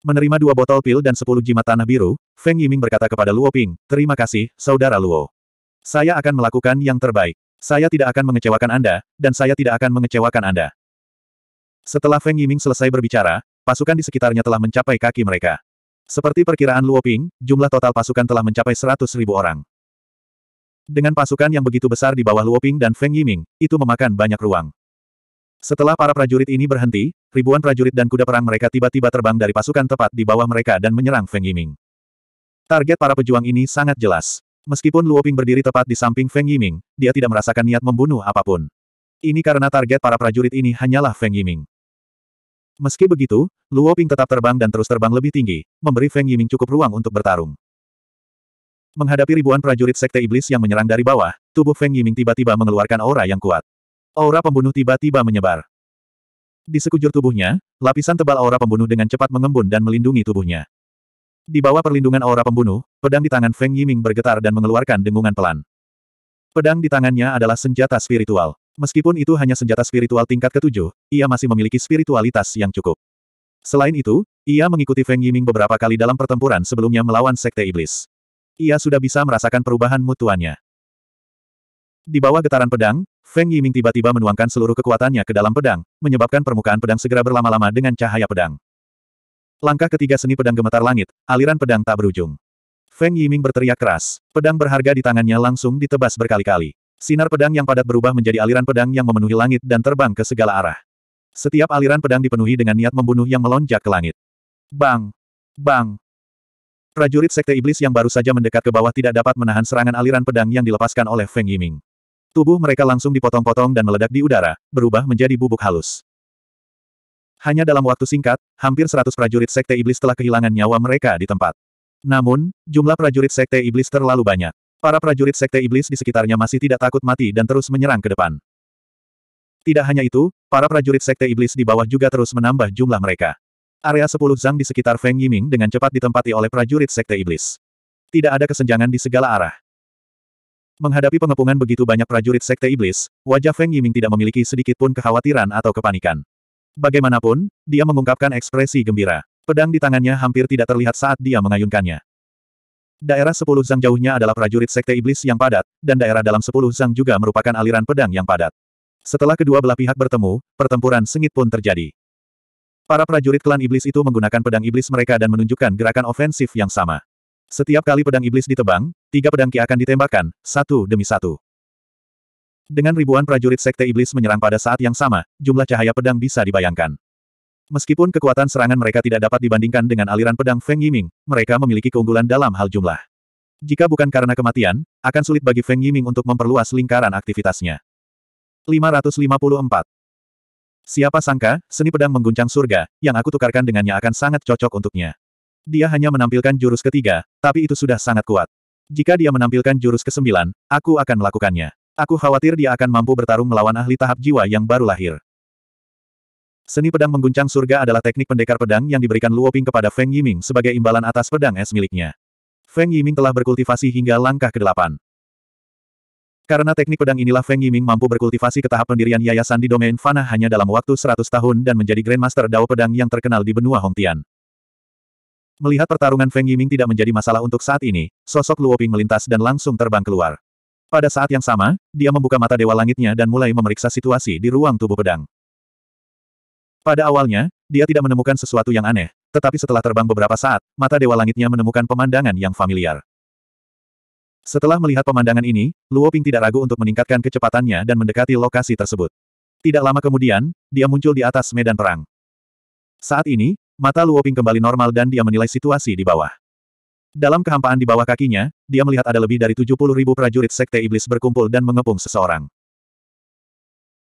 Menerima dua botol pil dan sepuluh jimat tanah biru, Feng Yiming berkata kepada Luo Ping, terima kasih, saudara Luo. Saya akan melakukan yang terbaik. Saya tidak akan mengecewakan Anda, dan saya tidak akan mengecewakan Anda. Setelah Feng Yiming selesai berbicara, pasukan di sekitarnya telah mencapai kaki mereka. Seperti perkiraan Luo Ping, jumlah total pasukan telah mencapai seratus ribu orang. Dengan pasukan yang begitu besar di bawah Luoping dan Feng Yiming, itu memakan banyak ruang. Setelah para prajurit ini berhenti, ribuan prajurit dan kuda perang mereka tiba-tiba terbang dari pasukan tepat di bawah mereka dan menyerang Feng Yiming. Target para pejuang ini sangat jelas. Meskipun Luoping berdiri tepat di samping Feng Yiming, dia tidak merasakan niat membunuh apapun. Ini karena target para prajurit ini hanyalah Feng Yiming. Meski begitu, Luoping tetap terbang dan terus terbang lebih tinggi, memberi Feng Yiming cukup ruang untuk bertarung. Menghadapi ribuan prajurit sekte iblis yang menyerang dari bawah, tubuh Feng Yiming tiba-tiba mengeluarkan aura yang kuat. Aura pembunuh tiba-tiba menyebar. Di sekujur tubuhnya, lapisan tebal aura pembunuh dengan cepat mengembun dan melindungi tubuhnya. Di bawah perlindungan aura pembunuh, pedang di tangan Feng Yiming bergetar dan mengeluarkan dengungan pelan. Pedang di tangannya adalah senjata spiritual. Meskipun itu hanya senjata spiritual tingkat ketujuh, ia masih memiliki spiritualitas yang cukup. Selain itu, ia mengikuti Feng Yiming beberapa kali dalam pertempuran sebelumnya melawan Sekte Iblis. Ia sudah bisa merasakan perubahan mutuannya. Di bawah getaran pedang, Feng Yiming tiba-tiba menuangkan seluruh kekuatannya ke dalam pedang, menyebabkan permukaan pedang segera berlama-lama dengan cahaya pedang. Langkah ketiga seni pedang gemetar langit, aliran pedang tak berujung. Feng Yiming berteriak keras, pedang berharga di tangannya langsung ditebas berkali-kali. Sinar pedang yang padat berubah menjadi aliran pedang yang memenuhi langit dan terbang ke segala arah. Setiap aliran pedang dipenuhi dengan niat membunuh yang melonjak ke langit. Bang! Bang! Prajurit Sekte Iblis yang baru saja mendekat ke bawah tidak dapat menahan serangan aliran pedang yang dilepaskan oleh Feng Yiming. Tubuh mereka langsung dipotong-potong dan meledak di udara, berubah menjadi bubuk halus. Hanya dalam waktu singkat, hampir seratus prajurit Sekte Iblis telah kehilangan nyawa mereka di tempat. Namun, jumlah prajurit Sekte Iblis terlalu banyak. Para prajurit Sekte Iblis di sekitarnya masih tidak takut mati dan terus menyerang ke depan. Tidak hanya itu, para prajurit Sekte Iblis di bawah juga terus menambah jumlah mereka. Area sepuluh Zhang di sekitar Feng Yiming dengan cepat ditempati oleh prajurit Sekte Iblis. Tidak ada kesenjangan di segala arah. Menghadapi pengepungan begitu banyak prajurit Sekte Iblis, wajah Feng Yiming tidak memiliki sedikit pun kekhawatiran atau kepanikan. Bagaimanapun, dia mengungkapkan ekspresi gembira. Pedang di tangannya hampir tidak terlihat saat dia mengayunkannya. Daerah sepuluh zhang jauhnya adalah prajurit sekte iblis yang padat, dan daerah dalam sepuluh zhang juga merupakan aliran pedang yang padat. Setelah kedua belah pihak bertemu, pertempuran sengit pun terjadi. Para prajurit klan iblis itu menggunakan pedang iblis mereka dan menunjukkan gerakan ofensif yang sama. Setiap kali pedang iblis ditebang, tiga pedang ki akan ditembakkan, satu demi satu. Dengan ribuan prajurit sekte iblis menyerang pada saat yang sama, jumlah cahaya pedang bisa dibayangkan. Meskipun kekuatan serangan mereka tidak dapat dibandingkan dengan aliran pedang Feng Yiming, mereka memiliki keunggulan dalam hal jumlah. Jika bukan karena kematian, akan sulit bagi Feng Yiming untuk memperluas lingkaran aktivitasnya. 554. Siapa sangka, seni pedang mengguncang surga, yang aku tukarkan dengannya akan sangat cocok untuknya. Dia hanya menampilkan jurus ketiga, tapi itu sudah sangat kuat. Jika dia menampilkan jurus kesembilan, aku akan melakukannya. Aku khawatir dia akan mampu bertarung melawan ahli tahap jiwa yang baru lahir. Seni pedang mengguncang surga adalah teknik pendekar pedang yang diberikan Luo Ping kepada Feng Yiming sebagai imbalan atas pedang es miliknya. Feng Yiming telah berkultivasi hingga langkah ke-8. Karena teknik pedang inilah Feng Yiming mampu berkultivasi ke tahap pendirian yayasan di domain Fana hanya dalam waktu 100 tahun dan menjadi Grandmaster Dao Pedang yang terkenal di benua Hongtian. Melihat pertarungan Feng Yiming tidak menjadi masalah untuk saat ini, sosok Luoping melintas dan langsung terbang keluar. Pada saat yang sama, dia membuka mata Dewa Langitnya dan mulai memeriksa situasi di ruang tubuh pedang. Pada awalnya, dia tidak menemukan sesuatu yang aneh, tetapi setelah terbang beberapa saat, mata Dewa Langitnya menemukan pemandangan yang familiar. Setelah melihat pemandangan ini, Luo Ping tidak ragu untuk meningkatkan kecepatannya dan mendekati lokasi tersebut. Tidak lama kemudian, dia muncul di atas medan perang. Saat ini, mata Luo Ping kembali normal dan dia menilai situasi di bawah. Dalam kehampaan di bawah kakinya, dia melihat ada lebih dari 70 ribu prajurit Sekte Iblis berkumpul dan mengepung seseorang.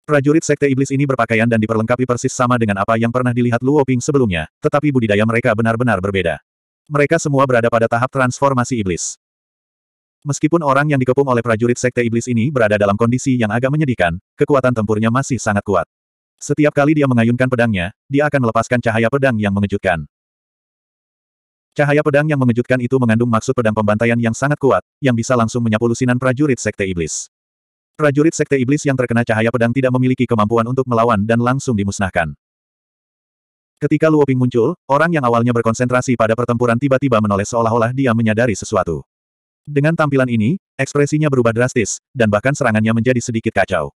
Prajurit Sekte Iblis ini berpakaian dan diperlengkapi persis sama dengan apa yang pernah dilihat Luo Ping sebelumnya, tetapi budidaya mereka benar-benar berbeda. Mereka semua berada pada tahap transformasi iblis. Meskipun orang yang dikepung oleh prajurit Sekte Iblis ini berada dalam kondisi yang agak menyedihkan, kekuatan tempurnya masih sangat kuat. Setiap kali dia mengayunkan pedangnya, dia akan melepaskan cahaya pedang yang mengejutkan. Cahaya pedang yang mengejutkan itu mengandung maksud pedang pembantaian yang sangat kuat, yang bisa langsung menyapu lusinan prajurit Sekte Iblis. Prajurit Sekte Iblis yang terkena cahaya pedang tidak memiliki kemampuan untuk melawan dan langsung dimusnahkan. Ketika Luoping muncul, orang yang awalnya berkonsentrasi pada pertempuran tiba-tiba menoleh seolah-olah dia menyadari sesuatu. Dengan tampilan ini, ekspresinya berubah drastis, dan bahkan serangannya menjadi sedikit kacau.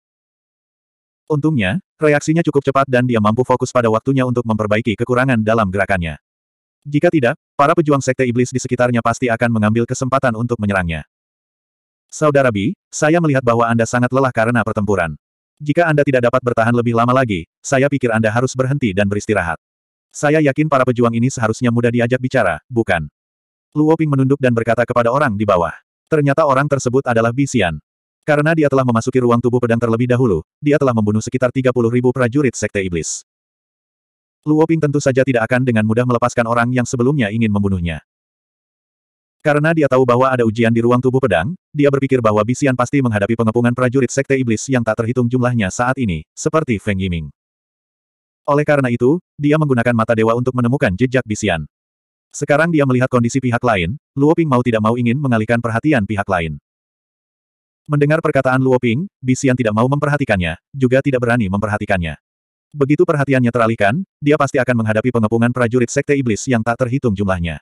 Untungnya, reaksinya cukup cepat dan dia mampu fokus pada waktunya untuk memperbaiki kekurangan dalam gerakannya. Jika tidak, para pejuang sekte iblis di sekitarnya pasti akan mengambil kesempatan untuk menyerangnya. Saudara Bi, saya melihat bahwa Anda sangat lelah karena pertempuran. Jika Anda tidak dapat bertahan lebih lama lagi, saya pikir Anda harus berhenti dan beristirahat. Saya yakin para pejuang ini seharusnya mudah diajak bicara, bukan? Luo Ping menunduk dan berkata kepada orang di bawah. Ternyata orang tersebut adalah Bisian. Karena dia telah memasuki ruang tubuh pedang terlebih dahulu, dia telah membunuh sekitar 30 ribu prajurit Sekte Iblis. Luo Ping tentu saja tidak akan dengan mudah melepaskan orang yang sebelumnya ingin membunuhnya. Karena dia tahu bahwa ada ujian di ruang tubuh pedang, dia berpikir bahwa Bisian pasti menghadapi pengepungan prajurit Sekte Iblis yang tak terhitung jumlahnya saat ini, seperti Feng Yiming. Oleh karena itu, dia menggunakan mata dewa untuk menemukan jejak Bisian. Sekarang dia melihat kondisi pihak lain, Luo Ping mau tidak mau ingin mengalihkan perhatian pihak lain. Mendengar perkataan Luo Ping, Bisian tidak mau memperhatikannya, juga tidak berani memperhatikannya. Begitu perhatiannya teralihkan, dia pasti akan menghadapi pengepungan prajurit Sekte Iblis yang tak terhitung jumlahnya.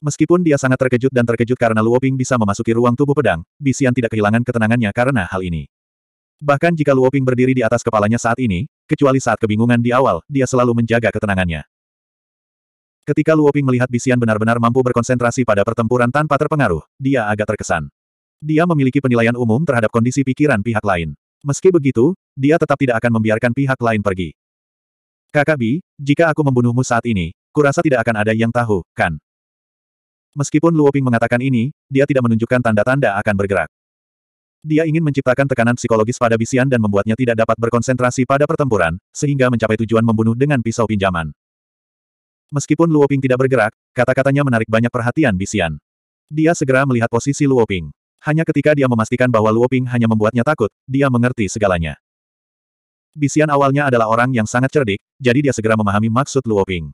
Meskipun dia sangat terkejut dan terkejut karena Luo Ping bisa memasuki ruang tubuh pedang, Bisian tidak kehilangan ketenangannya karena hal ini. Bahkan jika Luo Ping berdiri di atas kepalanya saat ini, kecuali saat kebingungan di awal, dia selalu menjaga ketenangannya. Ketika Luoping melihat Bisian benar-benar mampu berkonsentrasi pada pertempuran tanpa terpengaruh, dia agak terkesan. Dia memiliki penilaian umum terhadap kondisi pikiran pihak lain. Meski begitu, dia tetap tidak akan membiarkan pihak lain pergi. Kakak Bi, jika aku membunuhmu saat ini, kurasa tidak akan ada yang tahu, kan? Meskipun Luoping mengatakan ini, dia tidak menunjukkan tanda-tanda akan bergerak. Dia ingin menciptakan tekanan psikologis pada Bisian dan membuatnya tidak dapat berkonsentrasi pada pertempuran, sehingga mencapai tujuan membunuh dengan pisau pinjaman. Meskipun Luoping tidak bergerak, kata-katanya menarik banyak perhatian Bisian. Dia segera melihat posisi Luoping. Hanya ketika dia memastikan bahwa Luoping hanya membuatnya takut, dia mengerti segalanya. Bisian awalnya adalah orang yang sangat cerdik, jadi dia segera memahami maksud Luoping.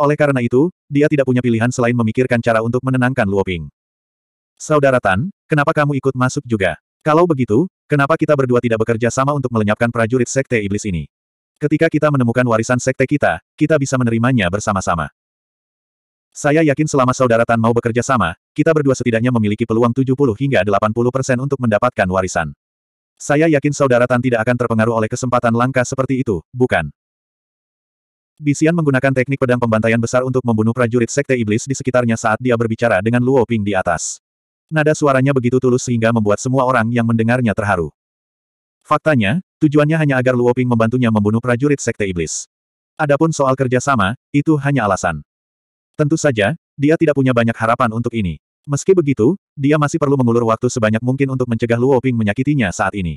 Oleh karena itu, dia tidak punya pilihan selain memikirkan cara untuk menenangkan Luoping. Saudara Tan, kenapa kamu ikut masuk juga? Kalau begitu, kenapa kita berdua tidak bekerja sama untuk melenyapkan prajurit Sekte Iblis ini? Ketika kita menemukan warisan sekte kita, kita bisa menerimanya bersama-sama. Saya yakin selama saudara Tan mau bekerja sama, kita berdua setidaknya memiliki peluang 70 hingga 80 persen untuk mendapatkan warisan. Saya yakin saudara Tan tidak akan terpengaruh oleh kesempatan langka seperti itu, bukan? Bisian menggunakan teknik pedang pembantaian besar untuk membunuh prajurit sekte iblis di sekitarnya saat dia berbicara dengan Luo Ping di atas. Nada suaranya begitu tulus sehingga membuat semua orang yang mendengarnya terharu. Faktanya, tujuannya hanya agar Luoping membantunya membunuh prajurit Sekte Iblis. Adapun soal kerjasama, itu hanya alasan. Tentu saja, dia tidak punya banyak harapan untuk ini. Meski begitu, dia masih perlu mengulur waktu sebanyak mungkin untuk mencegah Luoping menyakitinya saat ini.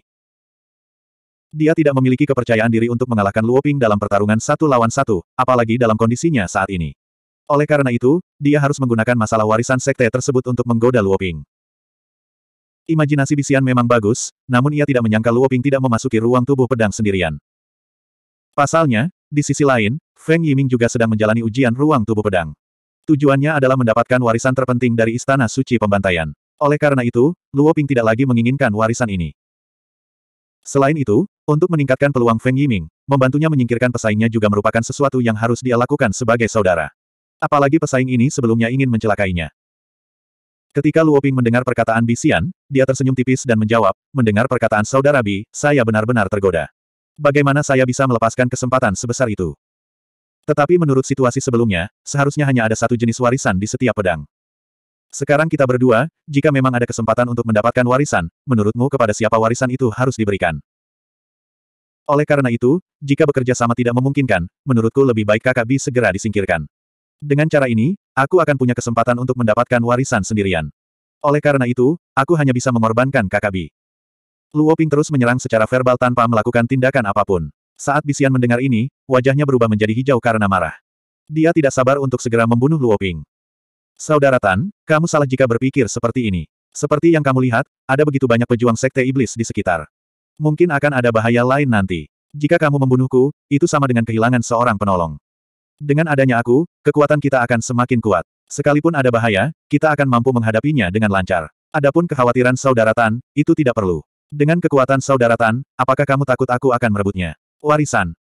Dia tidak memiliki kepercayaan diri untuk mengalahkan Luoping dalam pertarungan satu lawan satu, apalagi dalam kondisinya saat ini. Oleh karena itu, dia harus menggunakan masalah warisan sekte tersebut untuk menggoda Luoping. Imajinasi Bisian memang bagus, namun ia tidak menyangka Luo Ping tidak memasuki ruang tubuh pedang sendirian. Pasalnya, di sisi lain, Feng Yiming juga sedang menjalani ujian ruang tubuh pedang. Tujuannya adalah mendapatkan warisan terpenting dari Istana Suci Pembantaian. Oleh karena itu, Luo Ping tidak lagi menginginkan warisan ini. Selain itu, untuk meningkatkan peluang Feng Yiming, membantunya menyingkirkan pesaingnya juga merupakan sesuatu yang harus dia lakukan sebagai saudara. Apalagi pesaing ini sebelumnya ingin mencelakainya. Ketika Luoping mendengar perkataan Bisian, dia tersenyum tipis dan menjawab, mendengar perkataan saudara Bi, saya benar-benar tergoda. Bagaimana saya bisa melepaskan kesempatan sebesar itu? Tetapi menurut situasi sebelumnya, seharusnya hanya ada satu jenis warisan di setiap pedang. Sekarang kita berdua, jika memang ada kesempatan untuk mendapatkan warisan, menurutmu kepada siapa warisan itu harus diberikan? Oleh karena itu, jika bekerja sama tidak memungkinkan, menurutku lebih baik kakak Bi segera disingkirkan. Dengan cara ini, aku akan punya kesempatan untuk mendapatkan warisan sendirian. Oleh karena itu, aku hanya bisa mengorbankan kakak Bi. Luo Ping terus menyerang secara verbal tanpa melakukan tindakan apapun. Saat Bisian mendengar ini, wajahnya berubah menjadi hijau karena marah. Dia tidak sabar untuk segera membunuh Luo Ping. Saudara Tan, kamu salah jika berpikir seperti ini. Seperti yang kamu lihat, ada begitu banyak pejuang sekte iblis di sekitar. Mungkin akan ada bahaya lain nanti. Jika kamu membunuhku, itu sama dengan kehilangan seorang penolong. Dengan adanya aku, kekuatan kita akan semakin kuat. Sekalipun ada bahaya, kita akan mampu menghadapinya dengan lancar. Adapun kekhawatiran Saudaratan, itu tidak perlu. Dengan kekuatan Saudaratan, apakah kamu takut aku akan merebutnya? Warisan.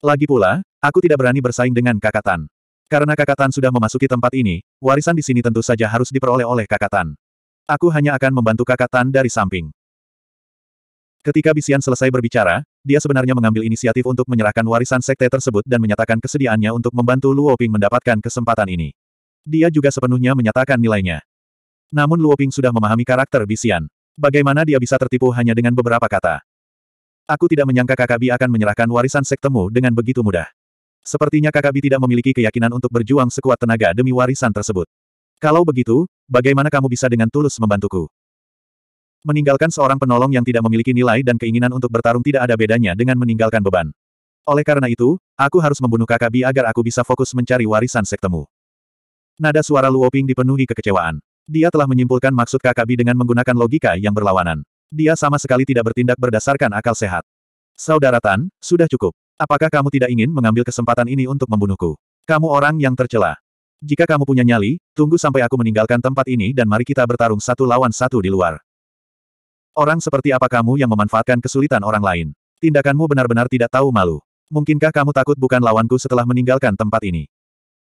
Lagi pula, aku tidak berani bersaing dengan kakak Karena kakak sudah memasuki tempat ini, warisan di sini tentu saja harus diperoleh oleh kakak Aku hanya akan membantu kakak dari samping. Ketika Bisian selesai berbicara, dia sebenarnya mengambil inisiatif untuk menyerahkan warisan sekte tersebut dan menyatakan kesediaannya untuk membantu Luoping mendapatkan kesempatan ini. Dia juga sepenuhnya menyatakan nilainya. Namun Luoping sudah memahami karakter Bisian. Bagaimana dia bisa tertipu hanya dengan beberapa kata? Aku tidak menyangka kakak Bi akan menyerahkan warisan sektemu dengan begitu mudah. Sepertinya kakak Bi tidak memiliki keyakinan untuk berjuang sekuat tenaga demi warisan tersebut. Kalau begitu, bagaimana kamu bisa dengan tulus membantuku? Meninggalkan seorang penolong yang tidak memiliki nilai dan keinginan untuk bertarung tidak ada bedanya dengan meninggalkan beban. Oleh karena itu, aku harus membunuh kakak Bi agar aku bisa fokus mencari warisan sektemu. Nada suara Luoping dipenuhi kekecewaan. Dia telah menyimpulkan maksud kakak Bi dengan menggunakan logika yang berlawanan. Dia sama sekali tidak bertindak berdasarkan akal sehat. Saudara Tan, sudah cukup. Apakah kamu tidak ingin mengambil kesempatan ini untuk membunuhku? Kamu orang yang tercela. Jika kamu punya nyali, tunggu sampai aku meninggalkan tempat ini dan mari kita bertarung satu lawan satu di luar. Orang seperti apa kamu yang memanfaatkan kesulitan orang lain? Tindakanmu benar-benar tidak tahu malu. Mungkinkah kamu takut bukan lawanku setelah meninggalkan tempat ini?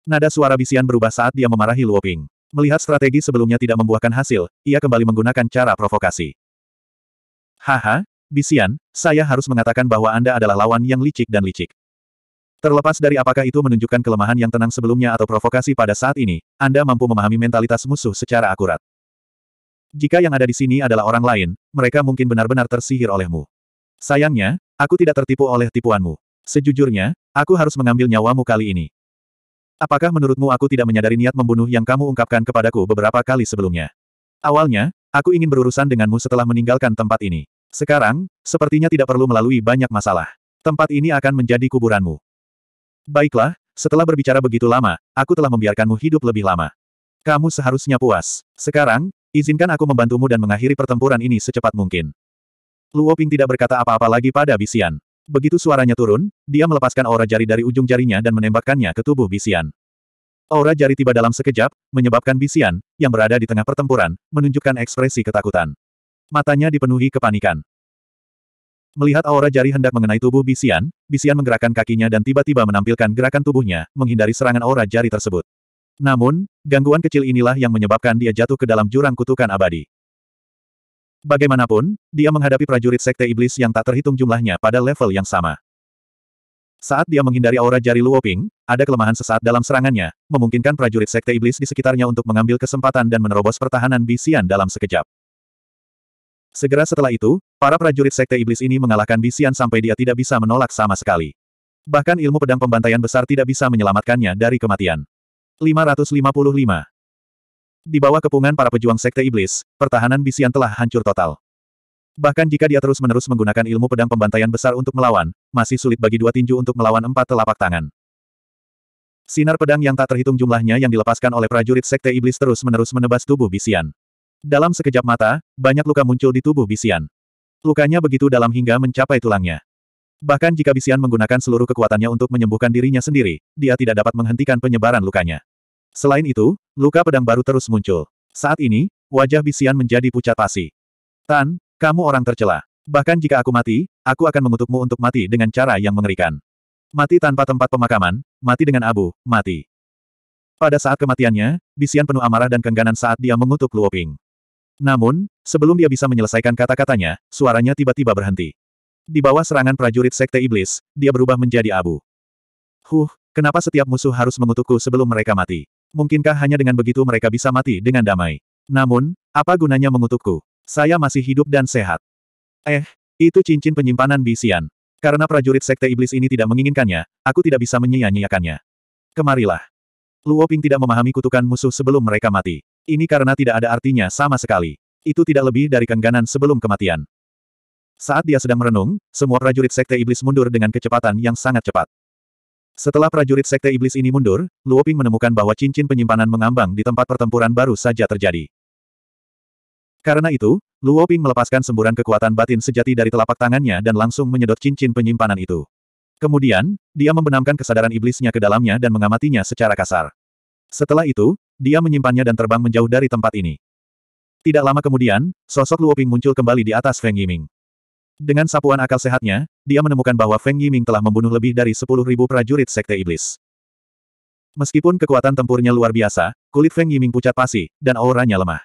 Nada suara bisian berubah saat dia memarahi Luo Ping. Melihat strategi sebelumnya tidak membuahkan hasil, ia kembali menggunakan cara provokasi. Haha, bisian, saya harus mengatakan bahwa Anda adalah lawan yang licik dan licik. Terlepas dari apakah itu menunjukkan kelemahan yang tenang sebelumnya atau provokasi pada saat ini, Anda mampu memahami mentalitas musuh secara akurat. Jika yang ada di sini adalah orang lain, mereka mungkin benar-benar tersihir olehmu. Sayangnya, aku tidak tertipu oleh tipuanmu. Sejujurnya, aku harus mengambil nyawamu kali ini. Apakah menurutmu aku tidak menyadari niat membunuh yang kamu ungkapkan kepadaku beberapa kali sebelumnya? Awalnya, aku ingin berurusan denganmu setelah meninggalkan tempat ini. Sekarang, sepertinya tidak perlu melalui banyak masalah. Tempat ini akan menjadi kuburanmu. Baiklah, setelah berbicara begitu lama, aku telah membiarkanmu hidup lebih lama. Kamu seharusnya puas. Sekarang, Izinkan aku membantumu dan mengakhiri pertempuran ini secepat mungkin. Luo Ping tidak berkata apa-apa lagi pada Bisian. Begitu suaranya turun, dia melepaskan aura jari dari ujung jarinya dan menembakkannya ke tubuh Bisian. Aura jari tiba dalam sekejap, menyebabkan Bisian, yang berada di tengah pertempuran, menunjukkan ekspresi ketakutan. Matanya dipenuhi kepanikan. Melihat aura jari hendak mengenai tubuh Bisian, Bisian menggerakkan kakinya dan tiba-tiba menampilkan gerakan tubuhnya, menghindari serangan aura jari tersebut. Namun, gangguan kecil inilah yang menyebabkan dia jatuh ke dalam jurang kutukan abadi. Bagaimanapun, dia menghadapi prajurit sekte iblis yang tak terhitung jumlahnya pada level yang sama. Saat dia menghindari aura jari Luoping, ada kelemahan sesaat dalam serangannya, memungkinkan prajurit sekte iblis di sekitarnya untuk mengambil kesempatan dan menerobos pertahanan Bisian dalam sekejap. Segera setelah itu, para prajurit sekte iblis ini mengalahkan Bisian sampai dia tidak bisa menolak sama sekali. Bahkan ilmu pedang pembantaian besar tidak bisa menyelamatkannya dari kematian. 555. Di bawah kepungan para pejuang Sekte Iblis, pertahanan Bisian telah hancur total. Bahkan jika dia terus-menerus menggunakan ilmu pedang pembantaian besar untuk melawan, masih sulit bagi dua tinju untuk melawan empat telapak tangan. Sinar pedang yang tak terhitung jumlahnya yang dilepaskan oleh prajurit Sekte Iblis terus-menerus menebas tubuh Bisian. Dalam sekejap mata, banyak luka muncul di tubuh Bisian. Lukanya begitu dalam hingga mencapai tulangnya. Bahkan jika Bisian menggunakan seluruh kekuatannya untuk menyembuhkan dirinya sendiri, dia tidak dapat menghentikan penyebaran lukanya. Selain itu, luka pedang baru terus muncul. Saat ini, wajah Bisian menjadi pucat pasi. Tan, kamu orang tercela. Bahkan jika aku mati, aku akan mengutukmu untuk mati dengan cara yang mengerikan. Mati tanpa tempat pemakaman, mati dengan abu, mati. Pada saat kematiannya, Bisian penuh amarah dan kengganan saat dia mengutuk Luoping. Namun, sebelum dia bisa menyelesaikan kata-katanya, suaranya tiba-tiba berhenti. Di bawah serangan prajurit Sekte Iblis, dia berubah menjadi abu. Huh, kenapa setiap musuh harus mengutukku sebelum mereka mati? Mungkinkah hanya dengan begitu mereka bisa mati dengan damai? Namun, apa gunanya mengutukku? Saya masih hidup dan sehat. Eh, itu cincin penyimpanan bisian. Karena prajurit Sekte Iblis ini tidak menginginkannya, aku tidak bisa menyia-nyiakannya. Kemarilah. Luo Ping tidak memahami kutukan musuh sebelum mereka mati. Ini karena tidak ada artinya sama sekali. Itu tidak lebih dari kengganan sebelum kematian. Saat dia sedang merenung, semua prajurit Sekte Iblis mundur dengan kecepatan yang sangat cepat. Setelah prajurit Sekte Iblis ini mundur, Luoping menemukan bahwa cincin penyimpanan mengambang di tempat pertempuran baru saja terjadi. Karena itu, Luoping melepaskan semburan kekuatan batin sejati dari telapak tangannya dan langsung menyedot cincin penyimpanan itu. Kemudian, dia membenamkan kesadaran iblisnya ke dalamnya dan mengamatinya secara kasar. Setelah itu, dia menyimpannya dan terbang menjauh dari tempat ini. Tidak lama kemudian, sosok Luoping muncul kembali di atas Feng Yiming. Dengan sapuan akal sehatnya, dia menemukan bahwa Feng Yiming telah membunuh lebih dari 10.000 prajurit Sekte Iblis. Meskipun kekuatan tempurnya luar biasa, kulit Feng Yiming pucat pasi, dan auranya lemah.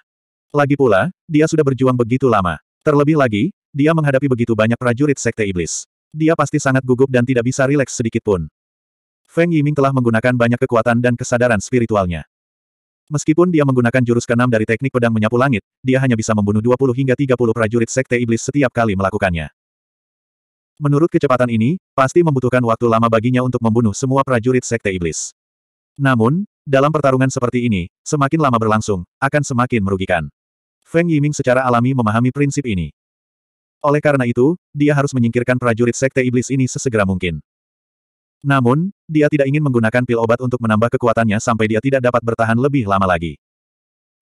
Lagi pula, dia sudah berjuang begitu lama. Terlebih lagi, dia menghadapi begitu banyak prajurit Sekte Iblis. Dia pasti sangat gugup dan tidak bisa rileks sedikitpun. Feng Yiming telah menggunakan banyak kekuatan dan kesadaran spiritualnya. Meskipun dia menggunakan jurus keenam dari teknik pedang menyapu langit, dia hanya bisa membunuh 20 hingga 30 prajurit sekte iblis setiap kali melakukannya. Menurut kecepatan ini, pasti membutuhkan waktu lama baginya untuk membunuh semua prajurit sekte iblis. Namun, dalam pertarungan seperti ini, semakin lama berlangsung, akan semakin merugikan. Feng Yiming secara alami memahami prinsip ini. Oleh karena itu, dia harus menyingkirkan prajurit sekte iblis ini sesegera mungkin. Namun, dia tidak ingin menggunakan pil obat untuk menambah kekuatannya sampai dia tidak dapat bertahan lebih lama lagi.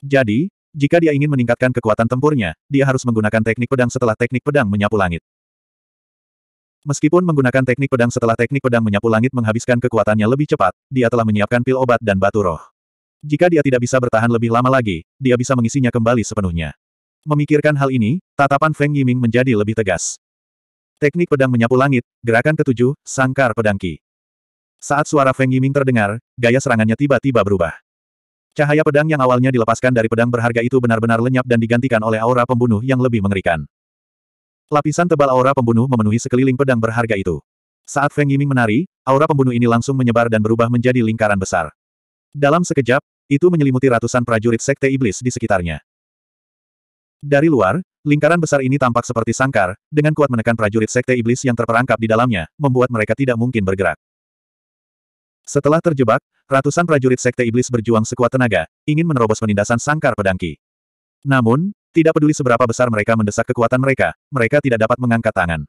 Jadi, jika dia ingin meningkatkan kekuatan tempurnya, dia harus menggunakan teknik pedang setelah teknik pedang menyapu langit. Meskipun menggunakan teknik pedang setelah teknik pedang menyapu langit menghabiskan kekuatannya lebih cepat, dia telah menyiapkan pil obat dan batu roh. Jika dia tidak bisa bertahan lebih lama lagi, dia bisa mengisinya kembali sepenuhnya. Memikirkan hal ini, tatapan Feng Yiming menjadi lebih tegas. Teknik pedang menyapu langit, gerakan ketujuh, sangkar pedang ki. Saat suara Feng Yiming terdengar, gaya serangannya tiba-tiba berubah. Cahaya pedang yang awalnya dilepaskan dari pedang berharga itu benar-benar lenyap dan digantikan oleh aura pembunuh yang lebih mengerikan. Lapisan tebal aura pembunuh memenuhi sekeliling pedang berharga itu. Saat Feng Yiming menari, aura pembunuh ini langsung menyebar dan berubah menjadi lingkaran besar. Dalam sekejap, itu menyelimuti ratusan prajurit sekte iblis di sekitarnya. Dari luar, lingkaran besar ini tampak seperti sangkar, dengan kuat menekan prajurit sekte iblis yang terperangkap di dalamnya, membuat mereka tidak mungkin bergerak. Setelah terjebak, ratusan prajurit Sekte Iblis berjuang sekuat tenaga, ingin menerobos penindasan sangkar pedangki. Namun, tidak peduli seberapa besar mereka mendesak kekuatan mereka, mereka tidak dapat mengangkat tangan.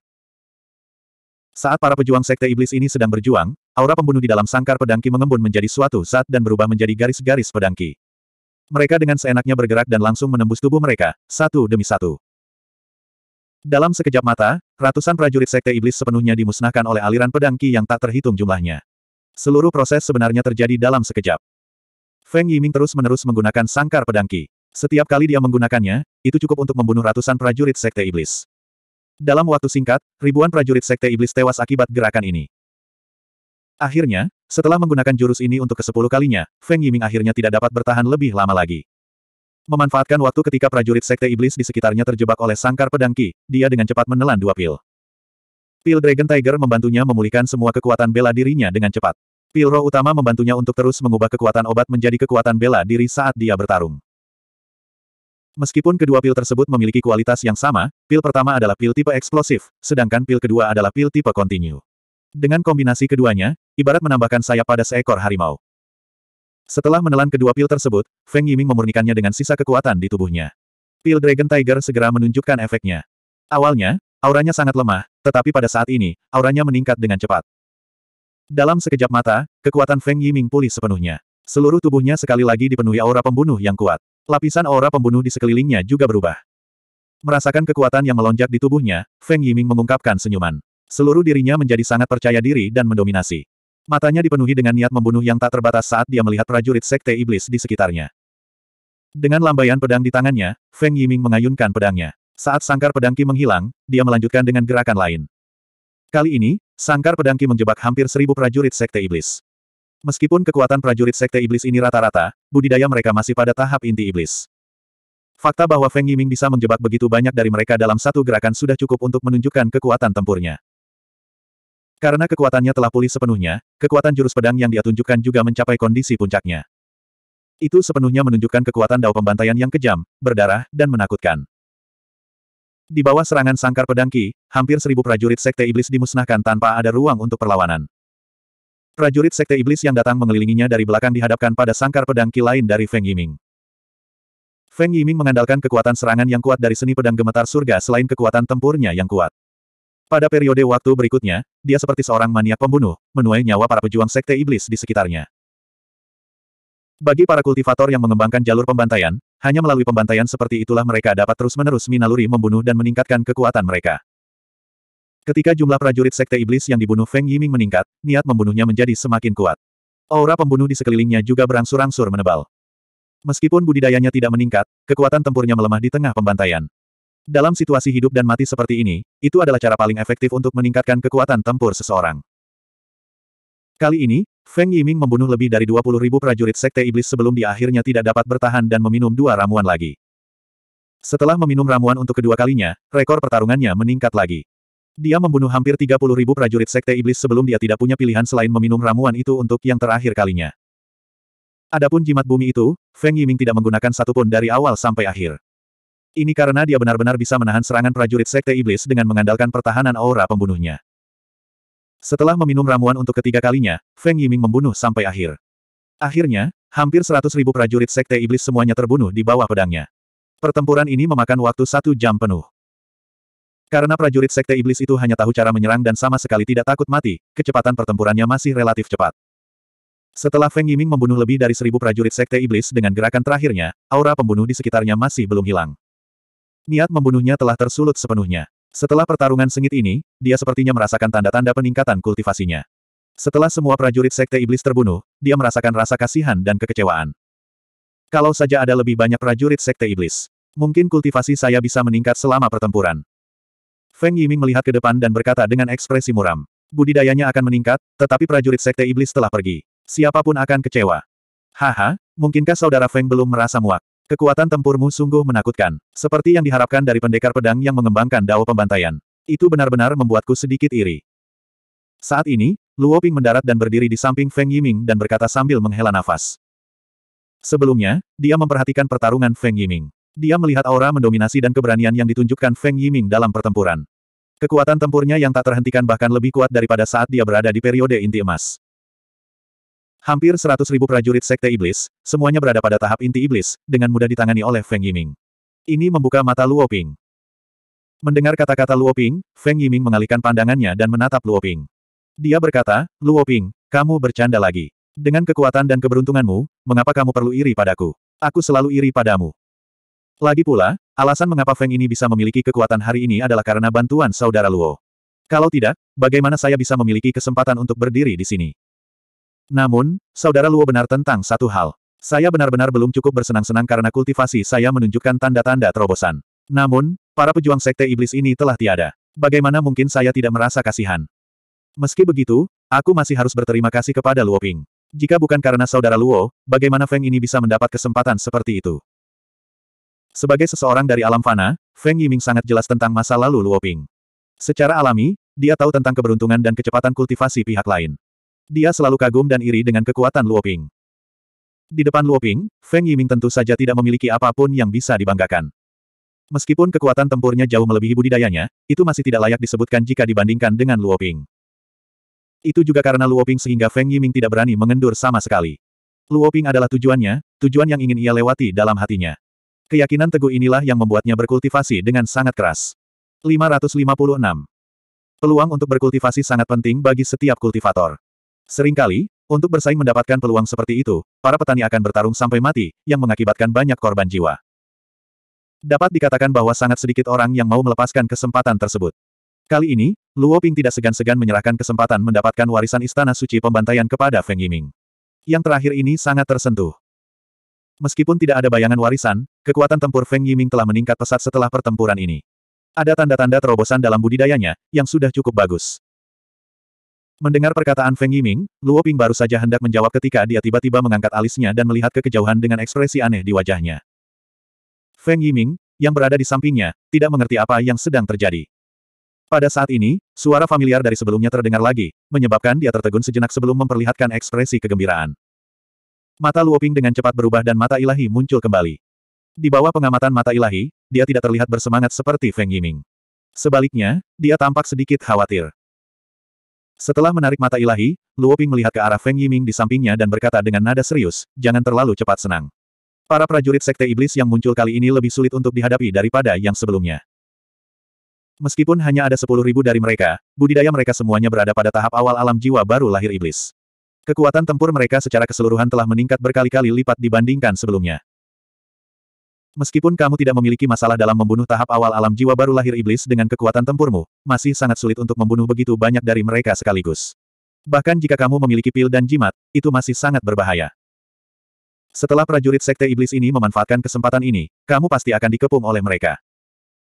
Saat para pejuang Sekte Iblis ini sedang berjuang, aura pembunuh di dalam sangkar pedangki mengembun menjadi suatu saat dan berubah menjadi garis-garis pedangki. Mereka dengan seenaknya bergerak dan langsung menembus tubuh mereka, satu demi satu. Dalam sekejap mata, ratusan prajurit Sekte Iblis sepenuhnya dimusnahkan oleh aliran pedangki yang tak terhitung jumlahnya. Seluruh proses sebenarnya terjadi dalam sekejap. Feng Yiming terus-menerus menggunakan sangkar pedangki. Setiap kali dia menggunakannya, itu cukup untuk membunuh ratusan prajurit Sekte Iblis. Dalam waktu singkat, ribuan prajurit Sekte Iblis tewas akibat gerakan ini. Akhirnya, setelah menggunakan jurus ini untuk kesepuluh kalinya, Feng Yiming akhirnya tidak dapat bertahan lebih lama lagi. Memanfaatkan waktu ketika prajurit Sekte Iblis di sekitarnya terjebak oleh sangkar pedangki, dia dengan cepat menelan dua pil. Pil Dragon Tiger membantunya memulihkan semua kekuatan bela dirinya dengan cepat. Pil roh utama membantunya untuk terus mengubah kekuatan obat menjadi kekuatan bela diri saat dia bertarung. Meskipun kedua pil tersebut memiliki kualitas yang sama, pil pertama adalah pil tipe eksplosif, sedangkan pil kedua adalah pil tipe kontinu. Dengan kombinasi keduanya, ibarat menambahkan sayap pada seekor harimau. Setelah menelan kedua pil tersebut, Feng Yiming memurnikannya dengan sisa kekuatan di tubuhnya. Pil Dragon Tiger segera menunjukkan efeknya. Awalnya, auranya sangat lemah, tetapi pada saat ini, auranya meningkat dengan cepat. Dalam sekejap mata, kekuatan Feng Yiming pulih sepenuhnya. Seluruh tubuhnya sekali lagi dipenuhi aura pembunuh yang kuat. Lapisan aura pembunuh di sekelilingnya juga berubah. Merasakan kekuatan yang melonjak di tubuhnya, Feng Yiming mengungkapkan senyuman. Seluruh dirinya menjadi sangat percaya diri dan mendominasi. Matanya dipenuhi dengan niat membunuh yang tak terbatas saat dia melihat prajurit sekte iblis di sekitarnya. Dengan lambaian pedang di tangannya, Feng Yiming mengayunkan pedangnya. Saat sangkar Pedangki menghilang, dia melanjutkan dengan gerakan lain. Kali ini, sangkar Pedangki menjebak hampir seribu prajurit Sekte Iblis. Meskipun kekuatan prajurit Sekte Iblis ini rata-rata, budidaya mereka masih pada tahap inti Iblis. Fakta bahwa Feng Yiming bisa menjebak begitu banyak dari mereka dalam satu gerakan sudah cukup untuk menunjukkan kekuatan tempurnya. Karena kekuatannya telah pulih sepenuhnya, kekuatan jurus pedang yang dia tunjukkan juga mencapai kondisi puncaknya. Itu sepenuhnya menunjukkan kekuatan dao pembantaian yang kejam, berdarah, dan menakutkan. Di bawah serangan sangkar pedang Ki, hampir seribu prajurit Sekte Iblis dimusnahkan tanpa ada ruang untuk perlawanan. Prajurit Sekte Iblis yang datang mengelilinginya dari belakang dihadapkan pada sangkar pedang Ki lain dari Feng Yiming. Feng Yiming mengandalkan kekuatan serangan yang kuat dari seni pedang gemetar surga selain kekuatan tempurnya yang kuat. Pada periode waktu berikutnya, dia seperti seorang maniak pembunuh, menuai nyawa para pejuang Sekte Iblis di sekitarnya. Bagi para kultivator yang mengembangkan jalur pembantaian, hanya melalui pembantaian seperti itulah mereka dapat terus-menerus minaluri membunuh dan meningkatkan kekuatan mereka. Ketika jumlah prajurit sekte iblis yang dibunuh Feng Yiming meningkat, niat membunuhnya menjadi semakin kuat. Aura pembunuh di sekelilingnya juga berangsur-angsur menebal. Meskipun budidayanya tidak meningkat, kekuatan tempurnya melemah di tengah pembantaian. Dalam situasi hidup dan mati seperti ini, itu adalah cara paling efektif untuk meningkatkan kekuatan tempur seseorang. Kali ini, Feng Yiming membunuh lebih dari 20 ribu prajurit Sekte Iblis sebelum dia akhirnya tidak dapat bertahan dan meminum dua ramuan lagi. Setelah meminum ramuan untuk kedua kalinya, rekor pertarungannya meningkat lagi. Dia membunuh hampir 30 ribu prajurit Sekte Iblis sebelum dia tidak punya pilihan selain meminum ramuan itu untuk yang terakhir kalinya. Adapun jimat bumi itu, Feng Yiming tidak menggunakan satupun dari awal sampai akhir. Ini karena dia benar-benar bisa menahan serangan prajurit Sekte Iblis dengan mengandalkan pertahanan aura pembunuhnya. Setelah meminum ramuan untuk ketiga kalinya, Feng Yiming membunuh sampai akhir. Akhirnya, hampir seratus ribu prajurit Sekte Iblis semuanya terbunuh di bawah pedangnya. Pertempuran ini memakan waktu satu jam penuh. Karena prajurit Sekte Iblis itu hanya tahu cara menyerang dan sama sekali tidak takut mati, kecepatan pertempurannya masih relatif cepat. Setelah Feng Yiming membunuh lebih dari seribu prajurit Sekte Iblis dengan gerakan terakhirnya, aura pembunuh di sekitarnya masih belum hilang. Niat membunuhnya telah tersulut sepenuhnya. Setelah pertarungan sengit ini, dia sepertinya merasakan tanda-tanda peningkatan kultivasinya. Setelah semua prajurit Sekte Iblis terbunuh, dia merasakan rasa kasihan dan kekecewaan. Kalau saja ada lebih banyak prajurit Sekte Iblis, mungkin kultivasi saya bisa meningkat selama pertempuran. Feng Yiming melihat ke depan dan berkata dengan ekspresi muram. Budidayanya akan meningkat, tetapi prajurit Sekte Iblis telah pergi. Siapapun akan kecewa. Haha, mungkinkah saudara Feng belum merasa muak? Kekuatan tempurmu sungguh menakutkan, seperti yang diharapkan dari pendekar pedang yang mengembangkan dao pembantaian. Itu benar-benar membuatku sedikit iri. Saat ini, Luo Ping mendarat dan berdiri di samping Feng Yiming dan berkata sambil menghela nafas. Sebelumnya, dia memperhatikan pertarungan Feng Yiming. Dia melihat aura mendominasi dan keberanian yang ditunjukkan Feng Yiming dalam pertempuran. Kekuatan tempurnya yang tak terhentikan bahkan lebih kuat daripada saat dia berada di periode inti emas. Hampir seratus ribu prajurit Sekte Iblis, semuanya berada pada tahap inti Iblis, dengan mudah ditangani oleh Feng Yiming. Ini membuka mata Luo Ping. Mendengar kata-kata Luo Ping, Feng Yiming mengalihkan pandangannya dan menatap Luo Ping. Dia berkata, Luo Ping, kamu bercanda lagi. Dengan kekuatan dan keberuntunganmu, mengapa kamu perlu iri padaku? Aku selalu iri padamu. Lagi pula, alasan mengapa Feng ini bisa memiliki kekuatan hari ini adalah karena bantuan saudara Luo. Kalau tidak, bagaimana saya bisa memiliki kesempatan untuk berdiri di sini? Namun, Saudara Luo benar tentang satu hal. Saya benar-benar belum cukup bersenang-senang karena kultivasi saya menunjukkan tanda-tanda terobosan. Namun, para pejuang sekte iblis ini telah tiada. Bagaimana mungkin saya tidak merasa kasihan? Meski begitu, aku masih harus berterima kasih kepada Luo Ping. Jika bukan karena saudara Luo, bagaimana Feng ini bisa mendapat kesempatan seperti itu? Sebagai seseorang dari alam fana, Feng Yiming sangat jelas tentang masa lalu Luo Ping. Secara alami, dia tahu tentang keberuntungan dan kecepatan kultivasi pihak lain. Dia selalu kagum dan iri dengan kekuatan Luoping. Di depan Luoping, Feng Yiming tentu saja tidak memiliki apapun yang bisa dibanggakan. Meskipun kekuatan tempurnya jauh melebihi budidayanya, itu masih tidak layak disebutkan jika dibandingkan dengan Luoping. Itu juga karena Luoping sehingga Feng Yiming tidak berani mengendur sama sekali. Luoping adalah tujuannya, tujuan yang ingin ia lewati dalam hatinya. Keyakinan teguh inilah yang membuatnya berkultivasi dengan sangat keras. 556. Peluang untuk berkultivasi sangat penting bagi setiap kultivator. Seringkali, untuk bersaing mendapatkan peluang seperti itu, para petani akan bertarung sampai mati, yang mengakibatkan banyak korban jiwa. Dapat dikatakan bahwa sangat sedikit orang yang mau melepaskan kesempatan tersebut. Kali ini, Luo Ping tidak segan-segan menyerahkan kesempatan mendapatkan warisan istana suci pembantaian kepada Feng Yiming. Yang terakhir ini sangat tersentuh. Meskipun tidak ada bayangan warisan, kekuatan tempur Feng Yiming telah meningkat pesat setelah pertempuran ini. Ada tanda-tanda terobosan dalam budidayanya, yang sudah cukup bagus. Mendengar perkataan Feng Yiming, Luo Ping baru saja hendak menjawab ketika dia tiba-tiba mengangkat alisnya dan melihat ke kejauhan dengan ekspresi aneh di wajahnya. Feng Yiming, yang berada di sampingnya, tidak mengerti apa yang sedang terjadi. Pada saat ini, suara familiar dari sebelumnya terdengar lagi, menyebabkan dia tertegun sejenak sebelum memperlihatkan ekspresi kegembiraan. Mata Luo Ping dengan cepat berubah dan mata ilahi muncul kembali. Di bawah pengamatan mata ilahi, dia tidak terlihat bersemangat seperti Feng Yiming. Sebaliknya, dia tampak sedikit khawatir. Setelah menarik mata ilahi, Luo Ping melihat ke arah Feng Yiming di sampingnya dan berkata dengan nada serius, jangan terlalu cepat senang. Para prajurit sekte iblis yang muncul kali ini lebih sulit untuk dihadapi daripada yang sebelumnya. Meskipun hanya ada sepuluh ribu dari mereka, budidaya mereka semuanya berada pada tahap awal alam jiwa baru lahir iblis. Kekuatan tempur mereka secara keseluruhan telah meningkat berkali-kali lipat dibandingkan sebelumnya. Meskipun kamu tidak memiliki masalah dalam membunuh tahap awal alam jiwa baru lahir iblis dengan kekuatan tempurmu, masih sangat sulit untuk membunuh begitu banyak dari mereka sekaligus. Bahkan jika kamu memiliki pil dan jimat, itu masih sangat berbahaya. Setelah prajurit sekte iblis ini memanfaatkan kesempatan ini, kamu pasti akan dikepung oleh mereka.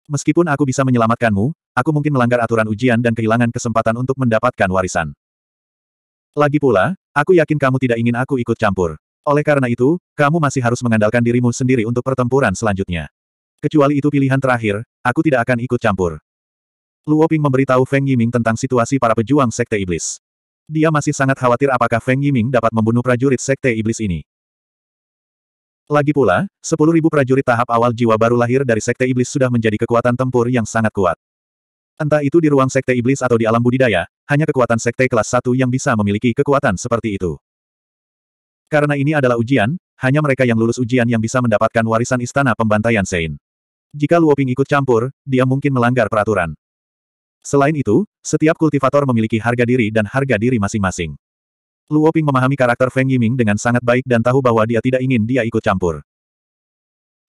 Meskipun aku bisa menyelamatkanmu, aku mungkin melanggar aturan ujian dan kehilangan kesempatan untuk mendapatkan warisan. Lagi pula, aku yakin kamu tidak ingin aku ikut campur. Oleh karena itu, kamu masih harus mengandalkan dirimu sendiri untuk pertempuran selanjutnya. Kecuali itu pilihan terakhir, aku tidak akan ikut campur. Luo Ping memberitahu Feng Yiming tentang situasi para pejuang Sekte Iblis. Dia masih sangat khawatir apakah Feng Yiming dapat membunuh prajurit Sekte Iblis ini. Lagi pula, 10.000 prajurit tahap awal jiwa baru lahir dari Sekte Iblis sudah menjadi kekuatan tempur yang sangat kuat. Entah itu di ruang Sekte Iblis atau di alam budidaya, hanya kekuatan Sekte kelas 1 yang bisa memiliki kekuatan seperti itu. Karena ini adalah ujian, hanya mereka yang lulus ujian yang bisa mendapatkan warisan istana pembantaian Sein. Jika Luoping ikut campur, dia mungkin melanggar peraturan. Selain itu, setiap kultivator memiliki harga diri dan harga diri masing-masing. Luoping memahami karakter Feng Yiming dengan sangat baik dan tahu bahwa dia tidak ingin dia ikut campur.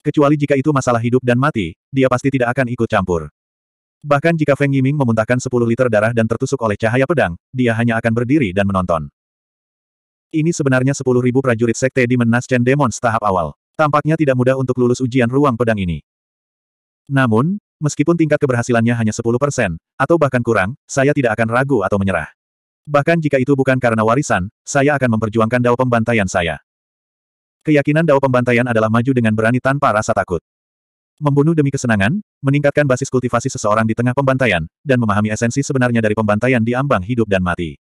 Kecuali jika itu masalah hidup dan mati, dia pasti tidak akan ikut campur. Bahkan jika Feng Yiming memuntahkan 10 liter darah dan tertusuk oleh cahaya pedang, dia hanya akan berdiri dan menonton. Ini sebenarnya 10.000 prajurit sekte di Menas Chen Demons tahap awal. Tampaknya tidak mudah untuk lulus ujian ruang pedang ini. Namun, meskipun tingkat keberhasilannya hanya 10%, atau bahkan kurang, saya tidak akan ragu atau menyerah. Bahkan jika itu bukan karena warisan, saya akan memperjuangkan dao pembantaian saya. Keyakinan dao pembantaian adalah maju dengan berani tanpa rasa takut. Membunuh demi kesenangan, meningkatkan basis kultivasi seseorang di tengah pembantaian, dan memahami esensi sebenarnya dari pembantaian di ambang hidup dan mati.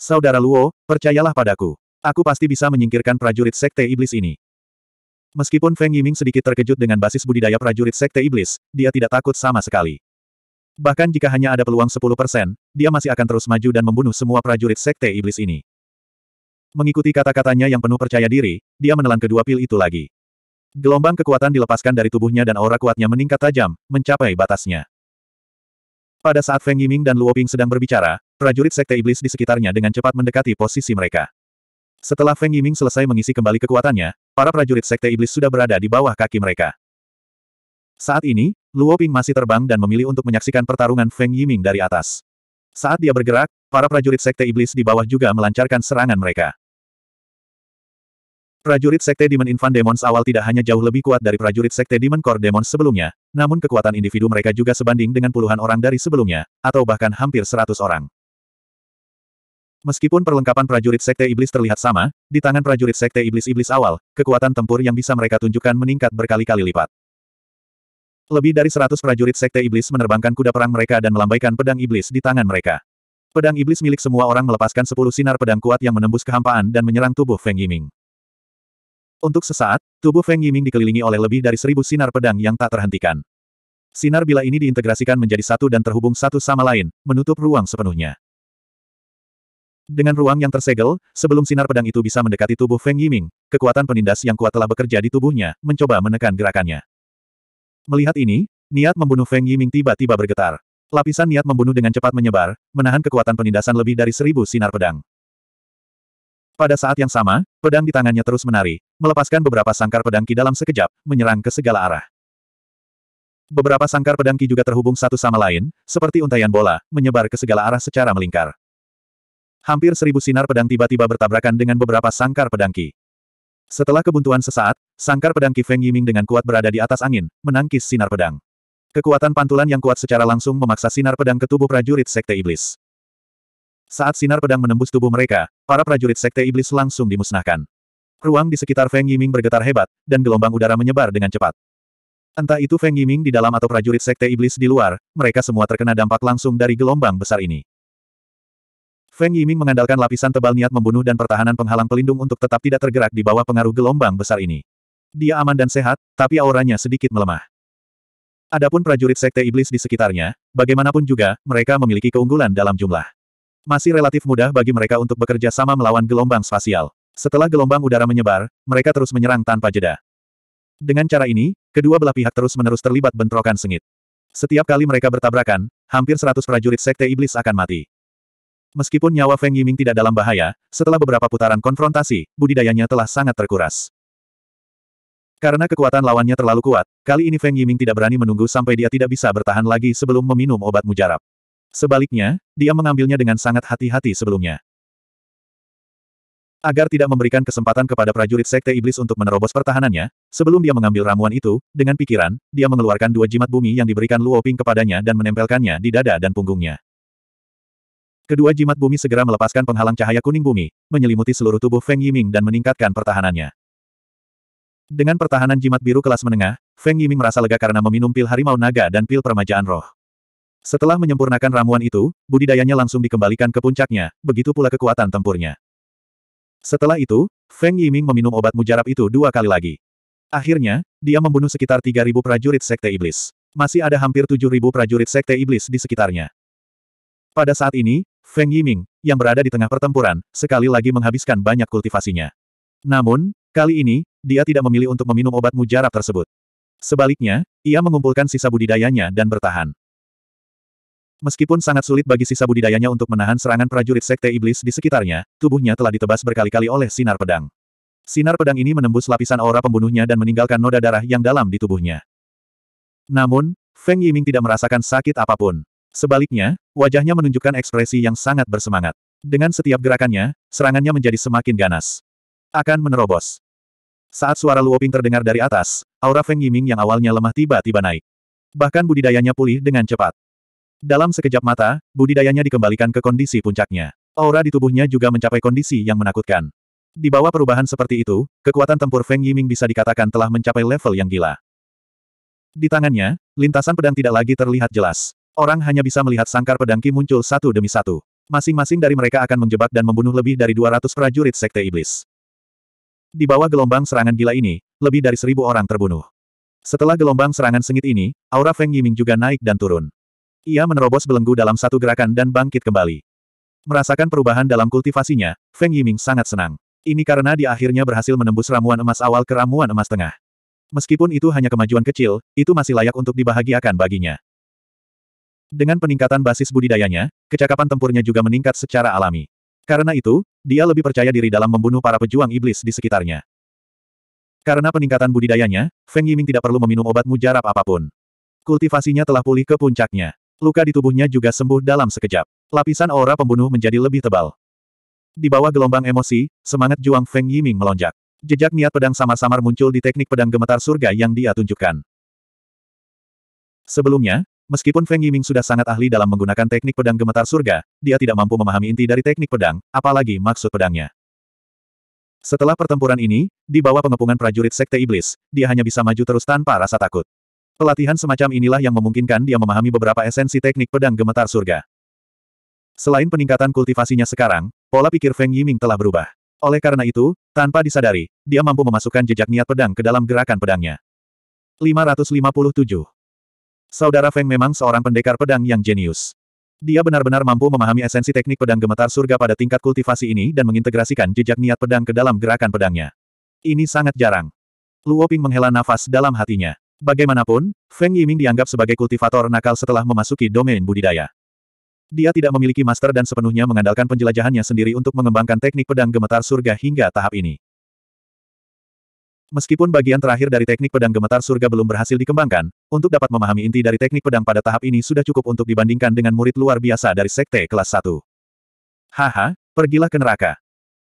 Saudara Luo, percayalah padaku. Aku pasti bisa menyingkirkan prajurit sekte iblis ini. Meskipun Feng Yiming sedikit terkejut dengan basis budidaya prajurit sekte iblis, dia tidak takut sama sekali. Bahkan jika hanya ada peluang 10%, dia masih akan terus maju dan membunuh semua prajurit sekte iblis ini. Mengikuti kata-katanya yang penuh percaya diri, dia menelan kedua pil itu lagi. Gelombang kekuatan dilepaskan dari tubuhnya dan aura kuatnya meningkat tajam, mencapai batasnya. Pada saat Feng Yiming dan Luo Ping sedang berbicara, Prajurit Sekte Iblis di sekitarnya dengan cepat mendekati posisi mereka. Setelah Feng Yiming selesai mengisi kembali kekuatannya, para prajurit Sekte Iblis sudah berada di bawah kaki mereka. Saat ini, Luo Ping masih terbang dan memilih untuk menyaksikan pertarungan Feng Yiming dari atas. Saat dia bergerak, para prajurit Sekte Iblis di bawah juga melancarkan serangan mereka. Prajurit Sekte Demon Infant Demons awal tidak hanya jauh lebih kuat dari prajurit Sekte Demon Core Demons sebelumnya, namun kekuatan individu mereka juga sebanding dengan puluhan orang dari sebelumnya, atau bahkan hampir seratus orang. Meskipun perlengkapan prajurit Sekte Iblis terlihat sama, di tangan prajurit Sekte Iblis-Iblis awal, kekuatan tempur yang bisa mereka tunjukkan meningkat berkali-kali lipat. Lebih dari seratus prajurit Sekte Iblis menerbangkan kuda perang mereka dan melambaikan pedang iblis di tangan mereka. Pedang iblis milik semua orang melepaskan sepuluh sinar pedang kuat yang menembus kehampaan dan menyerang tubuh Feng Yiming. Untuk sesaat, tubuh Feng Yiming dikelilingi oleh lebih dari seribu sinar pedang yang tak terhentikan. Sinar bila ini diintegrasikan menjadi satu dan terhubung satu sama lain, menutup ruang sepenuhnya. Dengan ruang yang tersegel, sebelum sinar pedang itu bisa mendekati tubuh Feng Yiming, kekuatan penindas yang kuat telah bekerja di tubuhnya, mencoba menekan gerakannya. Melihat ini, niat membunuh Feng Yiming tiba-tiba bergetar. Lapisan niat membunuh dengan cepat menyebar, menahan kekuatan penindasan lebih dari seribu sinar pedang. Pada saat yang sama, pedang di tangannya terus menari, melepaskan beberapa sangkar pedang ki dalam sekejap, menyerang ke segala arah. Beberapa sangkar pedang ki juga terhubung satu sama lain, seperti untaian bola, menyebar ke segala arah secara melingkar. Hampir seribu sinar pedang tiba-tiba bertabrakan dengan beberapa sangkar pedang Qi. Setelah kebuntuan sesaat, sangkar pedang Qi Feng Yiming dengan kuat berada di atas angin, menangkis sinar pedang. Kekuatan pantulan yang kuat secara langsung memaksa sinar pedang ke tubuh prajurit Sekte Iblis. Saat sinar pedang menembus tubuh mereka, para prajurit Sekte Iblis langsung dimusnahkan. Ruang di sekitar Feng Yiming bergetar hebat, dan gelombang udara menyebar dengan cepat. Entah itu Feng Yiming di dalam atau prajurit Sekte Iblis di luar, mereka semua terkena dampak langsung dari gelombang besar ini. Feng Yiming mengandalkan lapisan tebal niat membunuh dan pertahanan penghalang pelindung untuk tetap tidak tergerak di bawah pengaruh gelombang besar ini. Dia aman dan sehat, tapi auranya sedikit melemah. Adapun prajurit sekte iblis di sekitarnya, bagaimanapun juga, mereka memiliki keunggulan dalam jumlah. Masih relatif mudah bagi mereka untuk bekerja sama melawan gelombang spasial. Setelah gelombang udara menyebar, mereka terus menyerang tanpa jeda. Dengan cara ini, kedua belah pihak terus-menerus terlibat bentrokan sengit. Setiap kali mereka bertabrakan, hampir 100 prajurit sekte iblis akan mati. Meskipun nyawa Feng Yiming tidak dalam bahaya, setelah beberapa putaran konfrontasi, budidayanya telah sangat terkuras. Karena kekuatan lawannya terlalu kuat, kali ini Feng Yiming tidak berani menunggu sampai dia tidak bisa bertahan lagi sebelum meminum obat mujarab. Sebaliknya, dia mengambilnya dengan sangat hati-hati sebelumnya. Agar tidak memberikan kesempatan kepada prajurit Sekte Iblis untuk menerobos pertahanannya, sebelum dia mengambil ramuan itu, dengan pikiran, dia mengeluarkan dua jimat bumi yang diberikan Luo Ping kepadanya dan menempelkannya di dada dan punggungnya. Kedua jimat bumi segera melepaskan penghalang cahaya kuning bumi, menyelimuti seluruh tubuh Feng Yiming dan meningkatkan pertahanannya. Dengan pertahanan jimat biru kelas menengah, Feng Yiming merasa lega karena meminum pil harimau naga dan pil permajaan roh. Setelah menyempurnakan ramuan itu, budidayanya langsung dikembalikan ke puncaknya, begitu pula kekuatan tempurnya. Setelah itu, Feng Yiming meminum obat mujarab itu dua kali lagi. Akhirnya, dia membunuh sekitar 3.000 prajurit Sekte Iblis. Masih ada hampir 7.000 prajurit Sekte Iblis di sekitarnya. Pada saat ini, Feng Yiming, yang berada di tengah pertempuran, sekali lagi menghabiskan banyak kultivasinya. Namun, kali ini, dia tidak memilih untuk meminum obat mujarab tersebut. Sebaliknya, ia mengumpulkan sisa budidayanya dan bertahan. Meskipun sangat sulit bagi sisa budidayanya untuk menahan serangan prajurit sekte iblis di sekitarnya, tubuhnya telah ditebas berkali-kali oleh sinar pedang. Sinar pedang ini menembus lapisan aura pembunuhnya dan meninggalkan noda darah yang dalam di tubuhnya. Namun, Feng Yiming tidak merasakan sakit apapun. Sebaliknya, wajahnya menunjukkan ekspresi yang sangat bersemangat. Dengan setiap gerakannya, serangannya menjadi semakin ganas. Akan menerobos. Saat suara Luoping terdengar dari atas, aura Feng Yiming yang awalnya lemah tiba-tiba naik. Bahkan budidayanya pulih dengan cepat. Dalam sekejap mata, budidayanya dikembalikan ke kondisi puncaknya. Aura di tubuhnya juga mencapai kondisi yang menakutkan. Di bawah perubahan seperti itu, kekuatan tempur Feng Yiming bisa dikatakan telah mencapai level yang gila. Di tangannya, lintasan pedang tidak lagi terlihat jelas, Orang hanya bisa melihat sangkar pedangki muncul satu demi satu. Masing-masing dari mereka akan menjebak dan membunuh lebih dari 200 prajurit Sekte Iblis. Di bawah gelombang serangan gila ini, lebih dari seribu orang terbunuh. Setelah gelombang serangan sengit ini, aura Feng Yiming juga naik dan turun. Ia menerobos belenggu dalam satu gerakan dan bangkit kembali. Merasakan perubahan dalam kultivasinya, Feng Yiming sangat senang. Ini karena dia akhirnya berhasil menembus ramuan emas awal ke ramuan emas tengah. Meskipun itu hanya kemajuan kecil, itu masih layak untuk dibahagiakan baginya. Dengan peningkatan basis budidayanya, kecakapan tempurnya juga meningkat secara alami. Karena itu, dia lebih percaya diri dalam membunuh para pejuang iblis di sekitarnya. Karena peningkatan budidayanya, Feng Yiming tidak perlu meminum obat mujarab apapun. Kultivasinya telah pulih ke puncaknya. Luka di tubuhnya juga sembuh dalam sekejap. Lapisan aura pembunuh menjadi lebih tebal. Di bawah gelombang emosi, semangat juang Feng Yiming melonjak. Jejak niat pedang samar-samar muncul di teknik pedang gemetar surga yang dia tunjukkan. Sebelumnya, Meskipun Feng Yiming sudah sangat ahli dalam menggunakan teknik pedang gemetar surga, dia tidak mampu memahami inti dari teknik pedang, apalagi maksud pedangnya. Setelah pertempuran ini, di bawah pengepungan prajurit Sekte Iblis, dia hanya bisa maju terus tanpa rasa takut. Pelatihan semacam inilah yang memungkinkan dia memahami beberapa esensi teknik pedang gemetar surga. Selain peningkatan kultivasinya sekarang, pola pikir Feng Yiming telah berubah. Oleh karena itu, tanpa disadari, dia mampu memasukkan jejak niat pedang ke dalam gerakan pedangnya. 557 Saudara Feng memang seorang pendekar pedang yang jenius. Dia benar-benar mampu memahami esensi teknik pedang gemetar surga pada tingkat kultivasi ini dan mengintegrasikan jejak niat pedang ke dalam gerakan pedangnya. Ini sangat jarang. Luo Ping menghela nafas dalam hatinya. Bagaimanapun, Feng Yiming dianggap sebagai kultivator nakal setelah memasuki domain budidaya. Dia tidak memiliki master dan sepenuhnya mengandalkan penjelajahannya sendiri untuk mengembangkan teknik pedang gemetar surga hingga tahap ini. Meskipun bagian terakhir dari teknik pedang gemetar surga belum berhasil dikembangkan, untuk dapat memahami inti dari teknik pedang pada tahap ini sudah cukup untuk dibandingkan dengan murid luar biasa dari sekte kelas 1. Haha, pergilah ke neraka.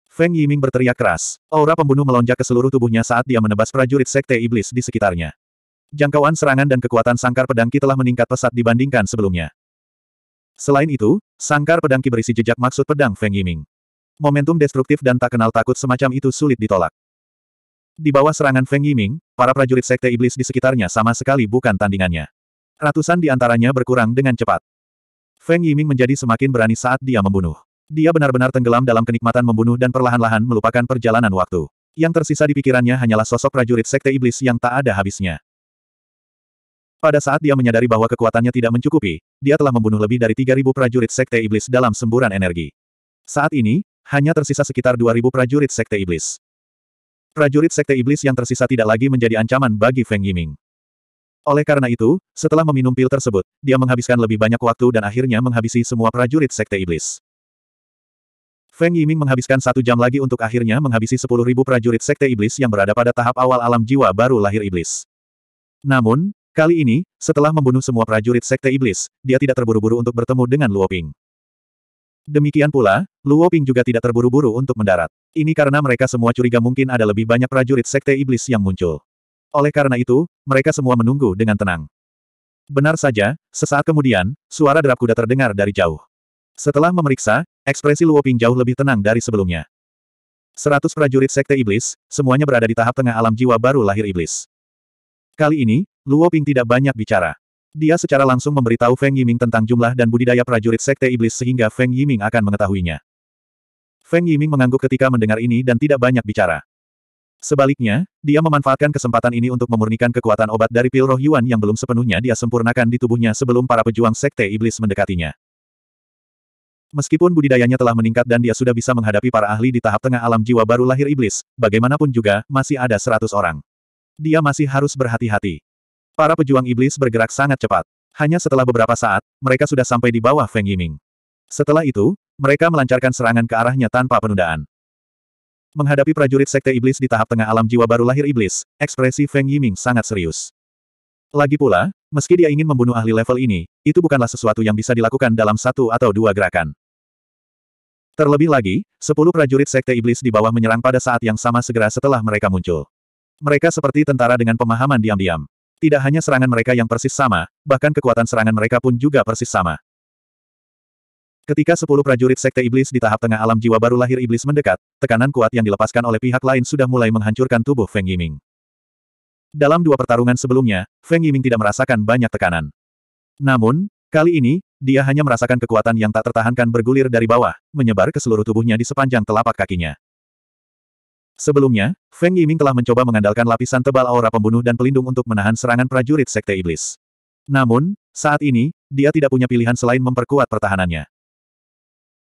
Feng Yiming berteriak keras. Aura pembunuh melonjak ke seluruh tubuhnya saat dia menebas prajurit sekte iblis di sekitarnya. Jangkauan serangan dan kekuatan sangkar pedangki telah meningkat pesat dibandingkan sebelumnya. Selain itu, sangkar pedangki berisi jejak maksud pedang Feng Yiming. Momentum destruktif dan tak kenal takut semacam itu sulit ditolak. Di bawah serangan Feng Yiming, para prajurit sekte iblis di sekitarnya sama sekali bukan tandingannya. Ratusan di antaranya berkurang dengan cepat. Feng Yiming menjadi semakin berani saat dia membunuh. Dia benar-benar tenggelam dalam kenikmatan membunuh dan perlahan-lahan melupakan perjalanan waktu. Yang tersisa di pikirannya hanyalah sosok prajurit sekte iblis yang tak ada habisnya. Pada saat dia menyadari bahwa kekuatannya tidak mencukupi, dia telah membunuh lebih dari 3.000 prajurit sekte iblis dalam semburan energi. Saat ini, hanya tersisa sekitar 2.000 prajurit sekte iblis. Prajurit Sekte Iblis yang tersisa tidak lagi menjadi ancaman bagi Feng Yiming. Oleh karena itu, setelah meminum pil tersebut, dia menghabiskan lebih banyak waktu dan akhirnya menghabisi semua prajurit Sekte Iblis. Feng Yiming menghabiskan satu jam lagi untuk akhirnya menghabisi 10.000 prajurit Sekte Iblis yang berada pada tahap awal alam jiwa baru lahir Iblis. Namun, kali ini, setelah membunuh semua prajurit Sekte Iblis, dia tidak terburu-buru untuk bertemu dengan Luoping. Demikian pula, Luo Ping juga tidak terburu-buru untuk mendarat. Ini karena mereka semua curiga mungkin ada lebih banyak prajurit sekte iblis yang muncul. Oleh karena itu, mereka semua menunggu dengan tenang. Benar saja, sesaat kemudian, suara derap kuda terdengar dari jauh. Setelah memeriksa, ekspresi Luo Ping jauh lebih tenang dari sebelumnya. Seratus prajurit sekte iblis, semuanya berada di tahap tengah alam jiwa baru lahir iblis. Kali ini, Luo Ping tidak banyak bicara. Dia secara langsung memberitahu Feng Yiming tentang jumlah dan budidaya prajurit Sekte Iblis sehingga Feng Yiming akan mengetahuinya. Feng Yiming mengangguk ketika mendengar ini dan tidak banyak bicara. Sebaliknya, dia memanfaatkan kesempatan ini untuk memurnikan kekuatan obat dari pil roh Yuan yang belum sepenuhnya dia sempurnakan di tubuhnya sebelum para pejuang Sekte Iblis mendekatinya. Meskipun budidayanya telah meningkat dan dia sudah bisa menghadapi para ahli di tahap tengah alam jiwa baru lahir iblis, bagaimanapun juga, masih ada seratus orang. Dia masih harus berhati-hati. Para pejuang iblis bergerak sangat cepat. Hanya setelah beberapa saat, mereka sudah sampai di bawah Feng Yiming. Setelah itu, mereka melancarkan serangan ke arahnya tanpa penundaan. Menghadapi prajurit sekte iblis di tahap tengah alam jiwa baru lahir iblis, ekspresi Feng Yiming sangat serius. Lagi pula, meski dia ingin membunuh ahli level ini, itu bukanlah sesuatu yang bisa dilakukan dalam satu atau dua gerakan. Terlebih lagi, sepuluh prajurit sekte iblis di bawah menyerang pada saat yang sama segera setelah mereka muncul. Mereka seperti tentara dengan pemahaman diam-diam. Tidak hanya serangan mereka yang persis sama, bahkan kekuatan serangan mereka pun juga persis sama. Ketika sepuluh prajurit Sekte Iblis di tahap tengah alam jiwa baru lahir iblis mendekat, tekanan kuat yang dilepaskan oleh pihak lain sudah mulai menghancurkan tubuh Feng Yiming. Dalam dua pertarungan sebelumnya, Feng Yiming tidak merasakan banyak tekanan. Namun, kali ini, dia hanya merasakan kekuatan yang tak tertahankan bergulir dari bawah, menyebar ke seluruh tubuhnya di sepanjang telapak kakinya. Sebelumnya, Feng Yiming telah mencoba mengandalkan lapisan tebal aura pembunuh dan pelindung untuk menahan serangan prajurit Sekte Iblis. Namun, saat ini, dia tidak punya pilihan selain memperkuat pertahanannya.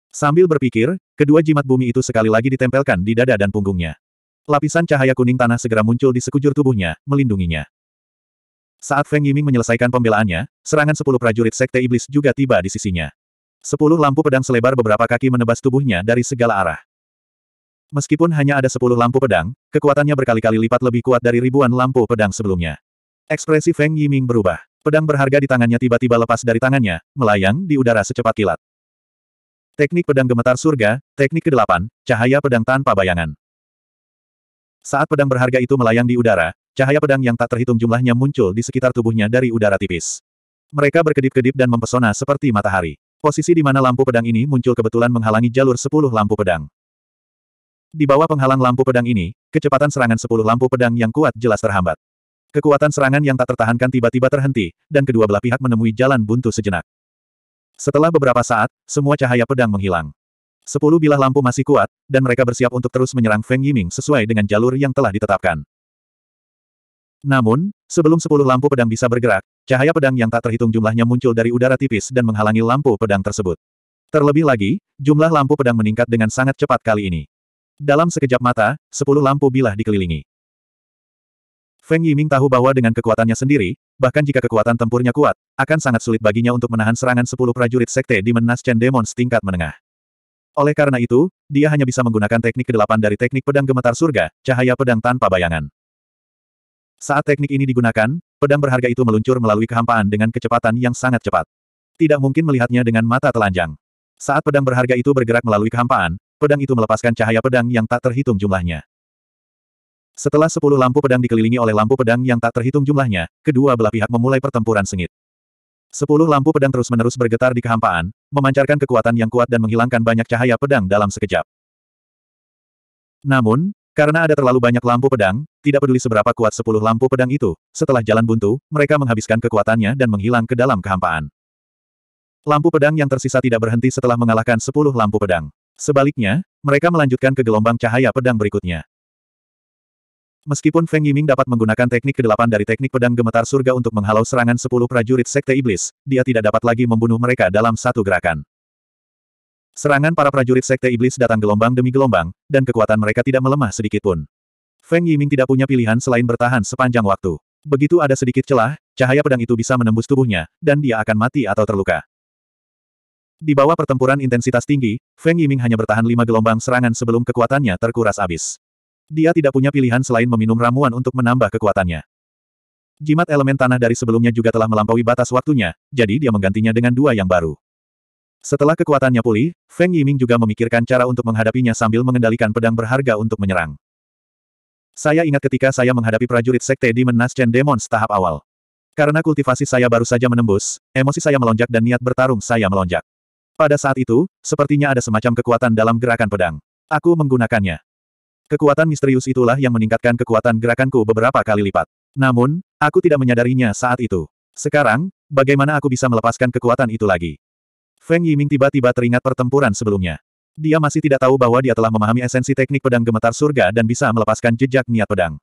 Sambil berpikir, kedua jimat bumi itu sekali lagi ditempelkan di dada dan punggungnya. Lapisan cahaya kuning tanah segera muncul di sekujur tubuhnya, melindunginya. Saat Feng Yiming menyelesaikan pembelaannya, serangan sepuluh prajurit Sekte Iblis juga tiba di sisinya. Sepuluh lampu pedang selebar beberapa kaki menebas tubuhnya dari segala arah. Meskipun hanya ada sepuluh lampu pedang, kekuatannya berkali-kali lipat lebih kuat dari ribuan lampu pedang sebelumnya. Ekspresi Feng Yiming berubah. Pedang berharga di tangannya tiba-tiba lepas dari tangannya, melayang di udara secepat kilat. Teknik pedang gemetar surga, teknik ke-8, cahaya pedang tanpa bayangan. Saat pedang berharga itu melayang di udara, cahaya pedang yang tak terhitung jumlahnya muncul di sekitar tubuhnya dari udara tipis. Mereka berkedip-kedip dan mempesona seperti matahari. Posisi di mana lampu pedang ini muncul kebetulan menghalangi jalur sepuluh lampu pedang. Di bawah penghalang lampu pedang ini, kecepatan serangan sepuluh lampu pedang yang kuat jelas terhambat. Kekuatan serangan yang tak tertahankan tiba-tiba terhenti, dan kedua belah pihak menemui jalan buntu sejenak. Setelah beberapa saat, semua cahaya pedang menghilang. Sepuluh bilah lampu masih kuat, dan mereka bersiap untuk terus menyerang Feng Yiming sesuai dengan jalur yang telah ditetapkan. Namun, sebelum sepuluh lampu pedang bisa bergerak, cahaya pedang yang tak terhitung jumlahnya muncul dari udara tipis dan menghalangi lampu pedang tersebut. Terlebih lagi, jumlah lampu pedang meningkat dengan sangat cepat kali ini. Dalam sekejap mata, sepuluh lampu bilah dikelilingi. Feng Yiming tahu bahwa dengan kekuatannya sendiri, bahkan jika kekuatan tempurnya kuat, akan sangat sulit baginya untuk menahan serangan sepuluh prajurit sekte di Chen Demons tingkat menengah. Oleh karena itu, dia hanya bisa menggunakan teknik kedelapan dari teknik pedang gemetar surga, cahaya pedang tanpa bayangan. Saat teknik ini digunakan, pedang berharga itu meluncur melalui kehampaan dengan kecepatan yang sangat cepat. Tidak mungkin melihatnya dengan mata telanjang. Saat pedang berharga itu bergerak melalui kehampaan, pedang itu melepaskan cahaya pedang yang tak terhitung jumlahnya. Setelah sepuluh lampu pedang dikelilingi oleh lampu pedang yang tak terhitung jumlahnya, kedua belah pihak memulai pertempuran sengit. Sepuluh lampu pedang terus-menerus bergetar di kehampaan, memancarkan kekuatan yang kuat dan menghilangkan banyak cahaya pedang dalam sekejap. Namun, karena ada terlalu banyak lampu pedang, tidak peduli seberapa kuat sepuluh lampu pedang itu, setelah jalan buntu, mereka menghabiskan kekuatannya dan menghilang ke dalam kehampaan. Lampu pedang yang tersisa tidak berhenti setelah mengalahkan sepuluh lampu pedang. Sebaliknya, mereka melanjutkan ke gelombang cahaya pedang berikutnya. Meskipun Feng Yiming dapat menggunakan teknik kedelapan dari teknik pedang gemetar surga untuk menghalau serangan sepuluh prajurit sekte iblis, dia tidak dapat lagi membunuh mereka dalam satu gerakan. Serangan para prajurit sekte iblis datang gelombang demi gelombang, dan kekuatan mereka tidak melemah sedikit pun. Feng Yiming tidak punya pilihan selain bertahan sepanjang waktu. Begitu ada sedikit celah, cahaya pedang itu bisa menembus tubuhnya, dan dia akan mati atau terluka. Di bawah pertempuran intensitas tinggi, Feng Yiming hanya bertahan lima gelombang serangan sebelum kekuatannya terkuras habis. Dia tidak punya pilihan selain meminum ramuan untuk menambah kekuatannya. Jimat elemen tanah dari sebelumnya juga telah melampaui batas waktunya, jadi dia menggantinya dengan dua yang baru. Setelah kekuatannya pulih, Feng Yiming juga memikirkan cara untuk menghadapinya sambil mengendalikan pedang berharga untuk menyerang. Saya ingat ketika saya menghadapi prajurit sekte di Menaschen Demons tahap awal. Karena kultivasi saya baru saja menembus, emosi saya melonjak dan niat bertarung saya melonjak. Pada saat itu, sepertinya ada semacam kekuatan dalam gerakan pedang. Aku menggunakannya. Kekuatan misterius itulah yang meningkatkan kekuatan gerakanku beberapa kali lipat. Namun, aku tidak menyadarinya saat itu. Sekarang, bagaimana aku bisa melepaskan kekuatan itu lagi? Feng Yiming tiba-tiba teringat pertempuran sebelumnya. Dia masih tidak tahu bahwa dia telah memahami esensi teknik pedang gemetar surga dan bisa melepaskan jejak niat pedang.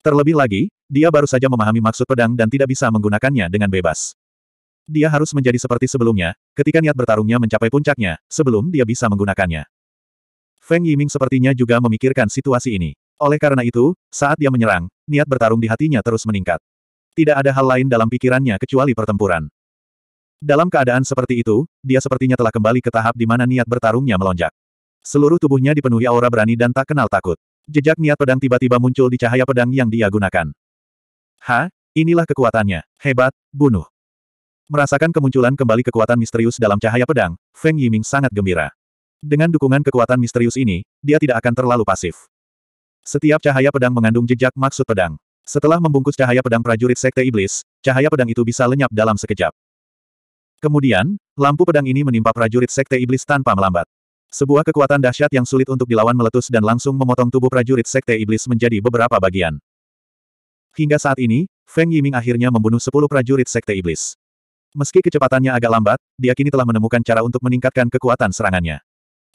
Terlebih lagi, dia baru saja memahami maksud pedang dan tidak bisa menggunakannya dengan bebas. Dia harus menjadi seperti sebelumnya, ketika niat bertarungnya mencapai puncaknya, sebelum dia bisa menggunakannya. Feng Yiming sepertinya juga memikirkan situasi ini. Oleh karena itu, saat dia menyerang, niat bertarung di hatinya terus meningkat. Tidak ada hal lain dalam pikirannya kecuali pertempuran. Dalam keadaan seperti itu, dia sepertinya telah kembali ke tahap di mana niat bertarungnya melonjak. Seluruh tubuhnya dipenuhi aura berani dan tak kenal takut. Jejak niat pedang tiba-tiba muncul di cahaya pedang yang dia gunakan. Ha, inilah kekuatannya. Hebat, bunuh. Merasakan kemunculan kembali kekuatan misterius dalam cahaya pedang, Feng Yiming sangat gembira. Dengan dukungan kekuatan misterius ini, dia tidak akan terlalu pasif. Setiap cahaya pedang mengandung jejak maksud pedang. Setelah membungkus cahaya pedang prajurit Sekte Iblis, cahaya pedang itu bisa lenyap dalam sekejap. Kemudian, lampu pedang ini menimpa prajurit Sekte Iblis tanpa melambat. Sebuah kekuatan dahsyat yang sulit untuk dilawan meletus dan langsung memotong tubuh prajurit Sekte Iblis menjadi beberapa bagian. Hingga saat ini, Feng Yiming akhirnya membunuh 10 prajurit Sekte Iblis. Meski kecepatannya agak lambat, dia kini telah menemukan cara untuk meningkatkan kekuatan serangannya.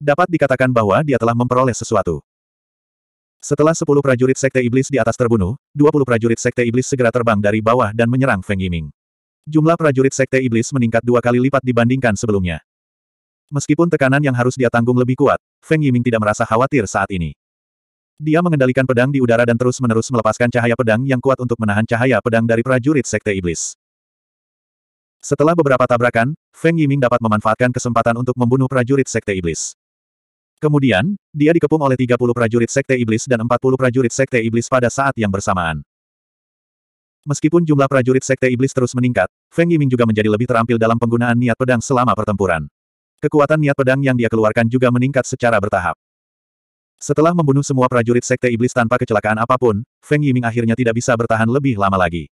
Dapat dikatakan bahwa dia telah memperoleh sesuatu. Setelah 10 prajurit Sekte Iblis di atas terbunuh, 20 prajurit Sekte Iblis segera terbang dari bawah dan menyerang Feng Yiming. Jumlah prajurit Sekte Iblis meningkat dua kali lipat dibandingkan sebelumnya. Meskipun tekanan yang harus dia tanggung lebih kuat, Feng Yiming tidak merasa khawatir saat ini. Dia mengendalikan pedang di udara dan terus-menerus melepaskan cahaya pedang yang kuat untuk menahan cahaya pedang dari prajurit Sekte Iblis. Setelah beberapa tabrakan, Feng Yiming dapat memanfaatkan kesempatan untuk membunuh prajurit Sekte Iblis. Kemudian, dia dikepung oleh 30 prajurit Sekte Iblis dan 40 prajurit Sekte Iblis pada saat yang bersamaan. Meskipun jumlah prajurit Sekte Iblis terus meningkat, Feng Yiming juga menjadi lebih terampil dalam penggunaan niat pedang selama pertempuran. Kekuatan niat pedang yang dia keluarkan juga meningkat secara bertahap. Setelah membunuh semua prajurit Sekte Iblis tanpa kecelakaan apapun, Feng Yiming akhirnya tidak bisa bertahan lebih lama lagi.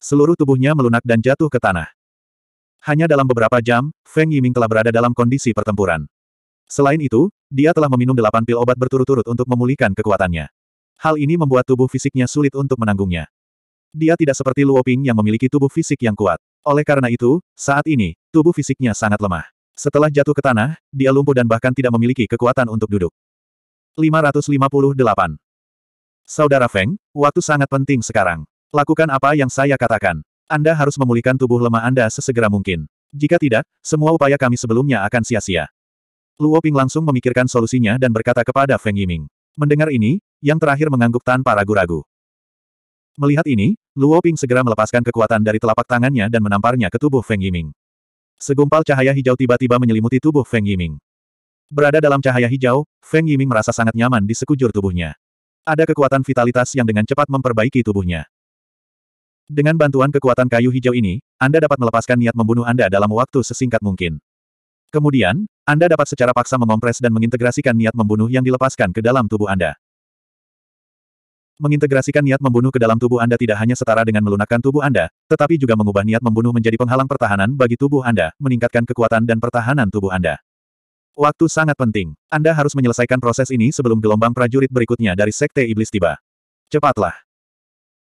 Seluruh tubuhnya melunak dan jatuh ke tanah. Hanya dalam beberapa jam, Feng Yiming telah berada dalam kondisi pertempuran. Selain itu, dia telah meminum delapan pil obat berturut-turut untuk memulihkan kekuatannya. Hal ini membuat tubuh fisiknya sulit untuk menanggungnya. Dia tidak seperti Luo Ping yang memiliki tubuh fisik yang kuat. Oleh karena itu, saat ini, tubuh fisiknya sangat lemah. Setelah jatuh ke tanah, dia lumpuh dan bahkan tidak memiliki kekuatan untuk duduk. 558. Saudara Feng, waktu sangat penting sekarang. Lakukan apa yang saya katakan. Anda harus memulihkan tubuh lemah Anda sesegera mungkin. Jika tidak, semua upaya kami sebelumnya akan sia-sia. Luo Ping langsung memikirkan solusinya dan berkata kepada Feng Yiming. Mendengar ini, yang terakhir mengangguk tanpa ragu-ragu. Melihat ini, Luo Ping segera melepaskan kekuatan dari telapak tangannya dan menamparnya ke tubuh Feng Yiming. Segumpal cahaya hijau tiba-tiba menyelimuti tubuh Feng Yiming. Berada dalam cahaya hijau, Feng Yiming merasa sangat nyaman di sekujur tubuhnya. Ada kekuatan vitalitas yang dengan cepat memperbaiki tubuhnya. Dengan bantuan kekuatan kayu hijau ini, Anda dapat melepaskan niat membunuh Anda dalam waktu sesingkat mungkin. Kemudian, Anda dapat secara paksa mengompres dan mengintegrasikan niat membunuh yang dilepaskan ke dalam tubuh Anda. Mengintegrasikan niat membunuh ke dalam tubuh Anda tidak hanya setara dengan melunakkan tubuh Anda, tetapi juga mengubah niat membunuh menjadi penghalang pertahanan bagi tubuh Anda, meningkatkan kekuatan dan pertahanan tubuh Anda. Waktu sangat penting. Anda harus menyelesaikan proses ini sebelum gelombang prajurit berikutnya dari Sekte Iblis tiba. Cepatlah.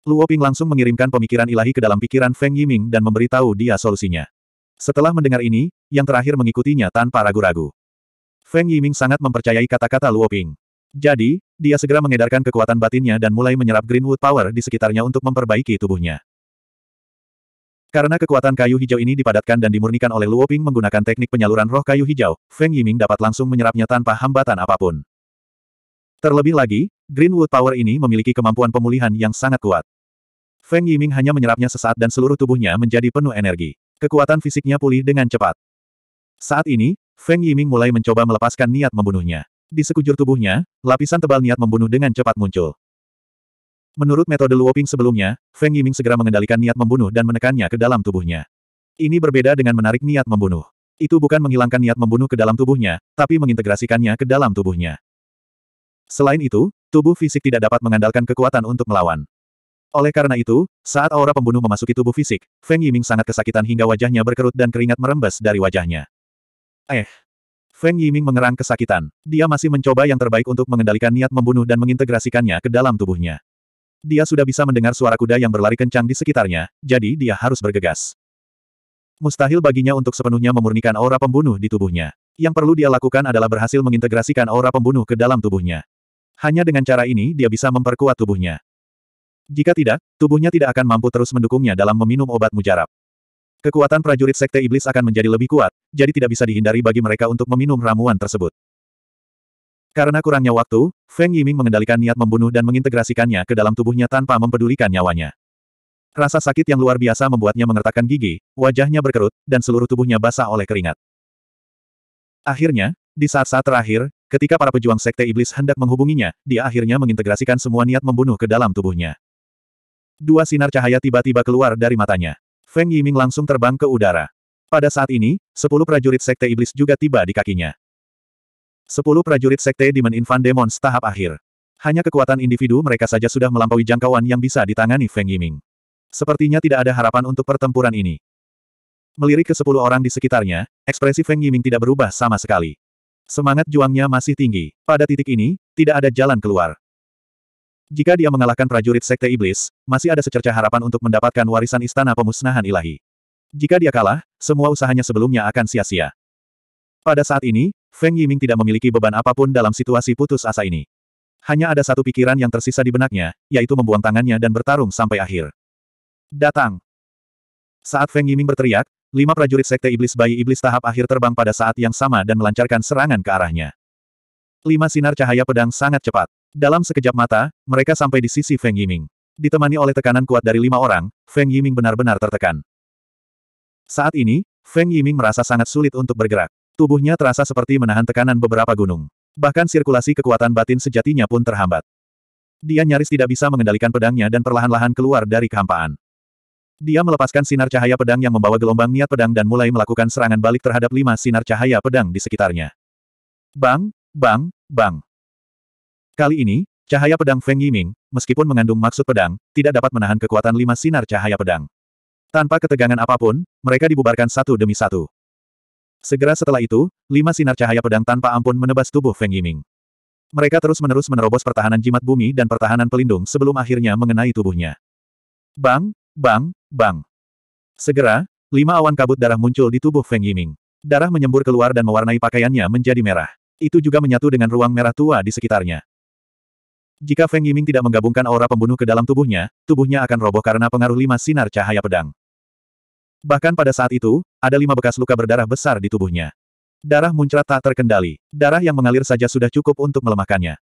Luo Ping langsung mengirimkan pemikiran ilahi ke dalam pikiran Feng Yiming dan memberitahu dia solusinya. Setelah mendengar ini, yang terakhir mengikutinya tanpa ragu-ragu. Feng Yiming sangat mempercayai kata-kata Luo Ping. Jadi, dia segera mengedarkan kekuatan batinnya dan mulai menyerap Greenwood Power di sekitarnya untuk memperbaiki tubuhnya. Karena kekuatan kayu hijau ini dipadatkan dan dimurnikan oleh Luo Ping menggunakan teknik penyaluran roh kayu hijau, Feng Yiming dapat langsung menyerapnya tanpa hambatan apapun. Terlebih lagi, Greenwood Power ini memiliki kemampuan pemulihan yang sangat kuat. Feng Yiming hanya menyerapnya sesaat dan seluruh tubuhnya menjadi penuh energi. Kekuatan fisiknya pulih dengan cepat. Saat ini, Feng Yiming mulai mencoba melepaskan niat membunuhnya. Di sekujur tubuhnya, lapisan tebal niat membunuh dengan cepat muncul. Menurut metode Luoping sebelumnya, Feng Yiming segera mengendalikan niat membunuh dan menekannya ke dalam tubuhnya. Ini berbeda dengan menarik niat membunuh. Itu bukan menghilangkan niat membunuh ke dalam tubuhnya, tapi mengintegrasikannya ke dalam tubuhnya. Selain itu, tubuh fisik tidak dapat mengandalkan kekuatan untuk melawan. Oleh karena itu, saat aura pembunuh memasuki tubuh fisik, Feng Yiming sangat kesakitan hingga wajahnya berkerut dan keringat merembes dari wajahnya. Eh. Feng Yiming mengerang kesakitan. Dia masih mencoba yang terbaik untuk mengendalikan niat membunuh dan mengintegrasikannya ke dalam tubuhnya. Dia sudah bisa mendengar suara kuda yang berlari kencang di sekitarnya, jadi dia harus bergegas. Mustahil baginya untuk sepenuhnya memurnikan aura pembunuh di tubuhnya. Yang perlu dia lakukan adalah berhasil mengintegrasikan aura pembunuh ke dalam tubuhnya. Hanya dengan cara ini dia bisa memperkuat tubuhnya. Jika tidak, tubuhnya tidak akan mampu terus mendukungnya dalam meminum obat mujarab. Kekuatan prajurit Sekte Iblis akan menjadi lebih kuat, jadi tidak bisa dihindari bagi mereka untuk meminum ramuan tersebut. Karena kurangnya waktu, Feng Yiming mengendalikan niat membunuh dan mengintegrasikannya ke dalam tubuhnya tanpa mempedulikan nyawanya. Rasa sakit yang luar biasa membuatnya mengertakkan gigi, wajahnya berkerut, dan seluruh tubuhnya basah oleh keringat. Akhirnya, di saat-saat terakhir, ketika para pejuang Sekte Iblis hendak menghubunginya, dia akhirnya mengintegrasikan semua niat membunuh ke dalam tubuhnya. Dua sinar cahaya tiba-tiba keluar dari matanya. Feng Yiming langsung terbang ke udara. Pada saat ini, sepuluh prajurit Sekte Iblis juga tiba di kakinya. Sepuluh prajurit Sekte Demon Infant Demons tahap akhir. Hanya kekuatan individu mereka saja sudah melampaui jangkauan yang bisa ditangani Feng Yiming. Sepertinya tidak ada harapan untuk pertempuran ini. Melirik ke sepuluh orang di sekitarnya, ekspresi Feng Yiming tidak berubah sama sekali. Semangat juangnya masih tinggi. Pada titik ini, tidak ada jalan keluar. Jika dia mengalahkan prajurit Sekte Iblis, masih ada secerca harapan untuk mendapatkan warisan Istana Pemusnahan Ilahi. Jika dia kalah, semua usahanya sebelumnya akan sia-sia. Pada saat ini, Feng Yiming tidak memiliki beban apapun dalam situasi putus asa ini. Hanya ada satu pikiran yang tersisa di benaknya, yaitu membuang tangannya dan bertarung sampai akhir. Datang! Saat Feng Yiming berteriak, lima prajurit Sekte Iblis Bayi Iblis tahap akhir terbang pada saat yang sama dan melancarkan serangan ke arahnya. Lima sinar cahaya pedang sangat cepat. Dalam sekejap mata, mereka sampai di sisi Feng Yiming. Ditemani oleh tekanan kuat dari lima orang, Feng Yiming benar-benar tertekan. Saat ini, Feng Yiming merasa sangat sulit untuk bergerak. Tubuhnya terasa seperti menahan tekanan beberapa gunung. Bahkan sirkulasi kekuatan batin sejatinya pun terhambat. Dia nyaris tidak bisa mengendalikan pedangnya dan perlahan-lahan keluar dari kehampaan. Dia melepaskan sinar cahaya pedang yang membawa gelombang niat pedang dan mulai melakukan serangan balik terhadap lima sinar cahaya pedang di sekitarnya. Bang, bang, bang. Kali ini, cahaya pedang Feng Yiming, meskipun mengandung maksud pedang, tidak dapat menahan kekuatan lima sinar cahaya pedang. Tanpa ketegangan apapun, mereka dibubarkan satu demi satu. Segera setelah itu, lima sinar cahaya pedang tanpa ampun menebas tubuh Feng Yiming. Mereka terus-menerus menerobos pertahanan jimat bumi dan pertahanan pelindung sebelum akhirnya mengenai tubuhnya. Bang, bang, bang. Segera, lima awan kabut darah muncul di tubuh Feng Yiming. Darah menyembur keluar dan mewarnai pakaiannya menjadi merah. Itu juga menyatu dengan ruang merah tua di sekitarnya. Jika Feng Yiming tidak menggabungkan aura pembunuh ke dalam tubuhnya, tubuhnya akan roboh karena pengaruh lima sinar cahaya pedang. Bahkan pada saat itu, ada lima bekas luka berdarah besar di tubuhnya. Darah muncrat tak terkendali. Darah yang mengalir saja sudah cukup untuk melemahkannya.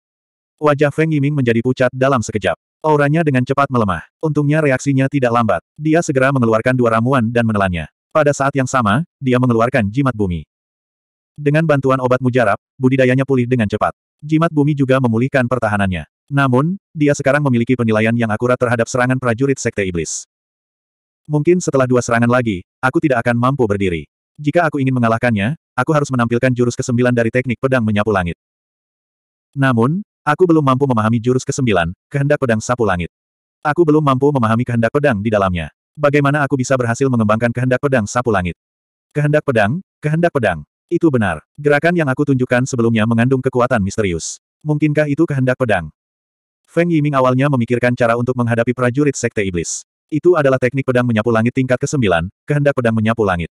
Wajah Feng Yiming menjadi pucat dalam sekejap. Auranya dengan cepat melemah. Untungnya reaksinya tidak lambat. Dia segera mengeluarkan dua ramuan dan menelannya. Pada saat yang sama, dia mengeluarkan jimat bumi. Dengan bantuan obat mujarab, budidayanya pulih dengan cepat. Jimat bumi juga memulihkan pertahanannya. Namun, dia sekarang memiliki penilaian yang akurat terhadap serangan prajurit Sekte Iblis. Mungkin setelah dua serangan lagi, aku tidak akan mampu berdiri. Jika aku ingin mengalahkannya, aku harus menampilkan jurus kesembilan dari teknik pedang menyapu langit. Namun, aku belum mampu memahami jurus kesembilan, kehendak pedang sapu langit. Aku belum mampu memahami kehendak pedang di dalamnya. Bagaimana aku bisa berhasil mengembangkan kehendak pedang sapu langit? Kehendak pedang, kehendak pedang. Itu benar. Gerakan yang aku tunjukkan sebelumnya mengandung kekuatan misterius. Mungkinkah itu kehendak pedang? Feng Yiming awalnya memikirkan cara untuk menghadapi prajurit Sekte Iblis. Itu adalah teknik pedang menyapu langit tingkat ke-9, kehendak pedang menyapu langit.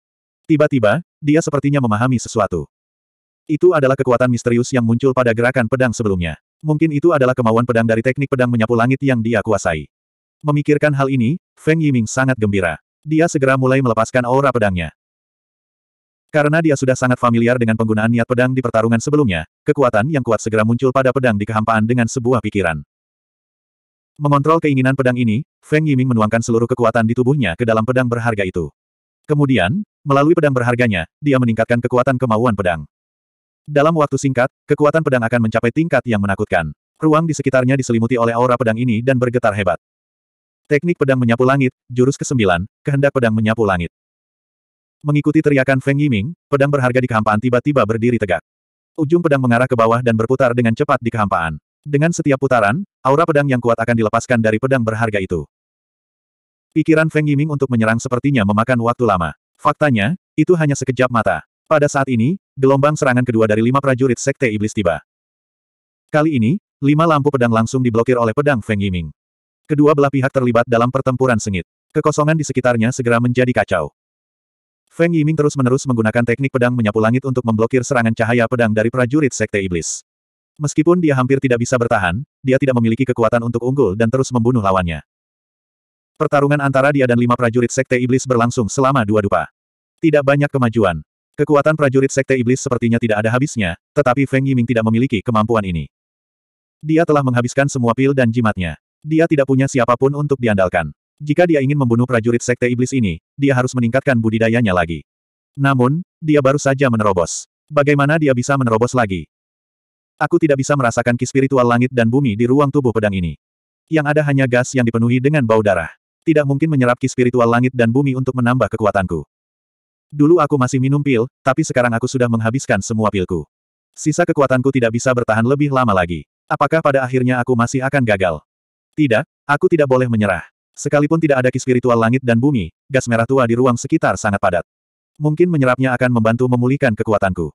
Tiba-tiba, dia sepertinya memahami sesuatu. Itu adalah kekuatan misterius yang muncul pada gerakan pedang sebelumnya. Mungkin itu adalah kemauan pedang dari teknik pedang menyapu langit yang dia kuasai. Memikirkan hal ini, Feng Yiming sangat gembira. Dia segera mulai melepaskan aura pedangnya. Karena dia sudah sangat familiar dengan penggunaan niat pedang di pertarungan sebelumnya, kekuatan yang kuat segera muncul pada pedang di kehampaan dengan sebuah pikiran. Mengontrol keinginan pedang ini, Feng Yiming menuangkan seluruh kekuatan di tubuhnya ke dalam pedang berharga itu. Kemudian, melalui pedang berharganya, dia meningkatkan kekuatan kemauan pedang. Dalam waktu singkat, kekuatan pedang akan mencapai tingkat yang menakutkan. Ruang di sekitarnya diselimuti oleh aura pedang ini dan bergetar hebat. Teknik pedang menyapu langit, jurus ke-9, kehendak pedang menyapu langit. Mengikuti teriakan Feng Yiming, pedang berharga di kehampaan tiba-tiba berdiri tegak. Ujung pedang mengarah ke bawah dan berputar dengan cepat di kehampaan. Dengan setiap putaran, aura pedang yang kuat akan dilepaskan dari pedang berharga itu. Pikiran Feng Yiming untuk menyerang sepertinya memakan waktu lama. Faktanya, itu hanya sekejap mata. Pada saat ini, gelombang serangan kedua dari lima prajurit Sekte Iblis tiba. Kali ini, lima lampu pedang langsung diblokir oleh pedang Feng Yiming. Kedua belah pihak terlibat dalam pertempuran sengit. Kekosongan di sekitarnya segera menjadi kacau. Feng Yiming terus-menerus menggunakan teknik pedang menyapu langit untuk memblokir serangan cahaya pedang dari prajurit Sekte Iblis. Meskipun dia hampir tidak bisa bertahan, dia tidak memiliki kekuatan untuk unggul dan terus membunuh lawannya. Pertarungan antara dia dan lima prajurit Sekte Iblis berlangsung selama dua dupa. Tidak banyak kemajuan. Kekuatan prajurit Sekte Iblis sepertinya tidak ada habisnya, tetapi Feng Yiming tidak memiliki kemampuan ini. Dia telah menghabiskan semua pil dan jimatnya. Dia tidak punya siapapun untuk diandalkan. Jika dia ingin membunuh prajurit sekte iblis ini, dia harus meningkatkan budidayanya lagi. Namun, dia baru saja menerobos. Bagaimana dia bisa menerobos lagi? Aku tidak bisa merasakan ki spiritual langit dan bumi di ruang tubuh pedang ini. Yang ada hanya gas yang dipenuhi dengan bau darah. Tidak mungkin menyerap ki spiritual langit dan bumi untuk menambah kekuatanku. Dulu aku masih minum pil, tapi sekarang aku sudah menghabiskan semua pilku. Sisa kekuatanku tidak bisa bertahan lebih lama lagi. Apakah pada akhirnya aku masih akan gagal? Tidak, aku tidak boleh menyerah. Sekalipun tidak ada ki spiritual langit dan bumi, gas merah tua di ruang sekitar sangat padat. Mungkin menyerapnya akan membantu memulihkan kekuatanku.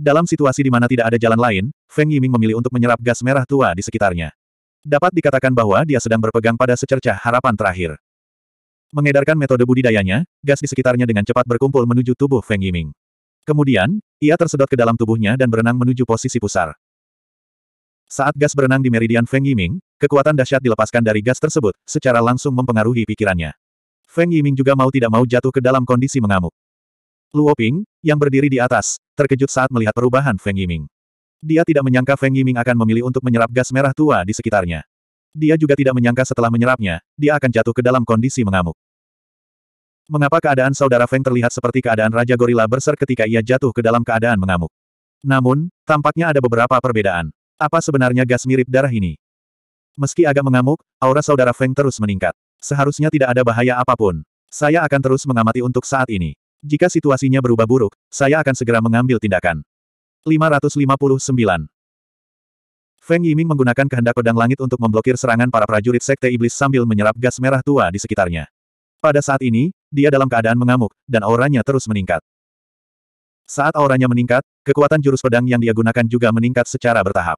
Dalam situasi di mana tidak ada jalan lain, Feng Yiming memilih untuk menyerap gas merah tua di sekitarnya. Dapat dikatakan bahwa dia sedang berpegang pada secercah harapan terakhir. Mengedarkan metode budidayanya, gas di sekitarnya dengan cepat berkumpul menuju tubuh Feng Yiming. Kemudian, ia tersedot ke dalam tubuhnya dan berenang menuju posisi pusar. Saat gas berenang di meridian Feng Yiming, Kekuatan dahsyat dilepaskan dari gas tersebut, secara langsung mempengaruhi pikirannya. Feng Yiming juga mau tidak mau jatuh ke dalam kondisi mengamuk. Luo Ping, yang berdiri di atas, terkejut saat melihat perubahan Feng Yiming. Dia tidak menyangka Feng Yiming akan memilih untuk menyerap gas merah tua di sekitarnya. Dia juga tidak menyangka setelah menyerapnya, dia akan jatuh ke dalam kondisi mengamuk. Mengapa keadaan saudara Feng terlihat seperti keadaan Raja Gorila Berser ketika ia jatuh ke dalam keadaan mengamuk? Namun, tampaknya ada beberapa perbedaan. Apa sebenarnya gas mirip darah ini? Meski agak mengamuk, aura saudara Feng terus meningkat. Seharusnya tidak ada bahaya apapun. Saya akan terus mengamati untuk saat ini. Jika situasinya berubah buruk, saya akan segera mengambil tindakan. 559. Feng Yiming menggunakan kehendak pedang langit untuk memblokir serangan para prajurit Sekte Iblis sambil menyerap gas merah tua di sekitarnya. Pada saat ini, dia dalam keadaan mengamuk, dan auranya terus meningkat. Saat auranya meningkat, kekuatan jurus pedang yang dia gunakan juga meningkat secara bertahap.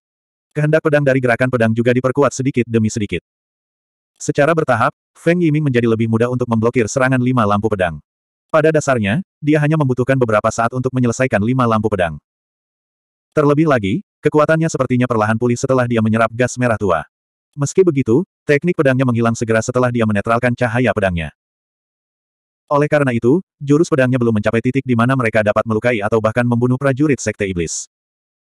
Kehendak pedang dari gerakan pedang juga diperkuat sedikit demi sedikit. Secara bertahap, Feng Yiming menjadi lebih mudah untuk memblokir serangan lima lampu pedang. Pada dasarnya, dia hanya membutuhkan beberapa saat untuk menyelesaikan lima lampu pedang. Terlebih lagi, kekuatannya sepertinya perlahan pulih setelah dia menyerap gas merah tua. Meski begitu, teknik pedangnya menghilang segera setelah dia menetralkan cahaya pedangnya. Oleh karena itu, jurus pedangnya belum mencapai titik di mana mereka dapat melukai atau bahkan membunuh prajurit Sekte Iblis.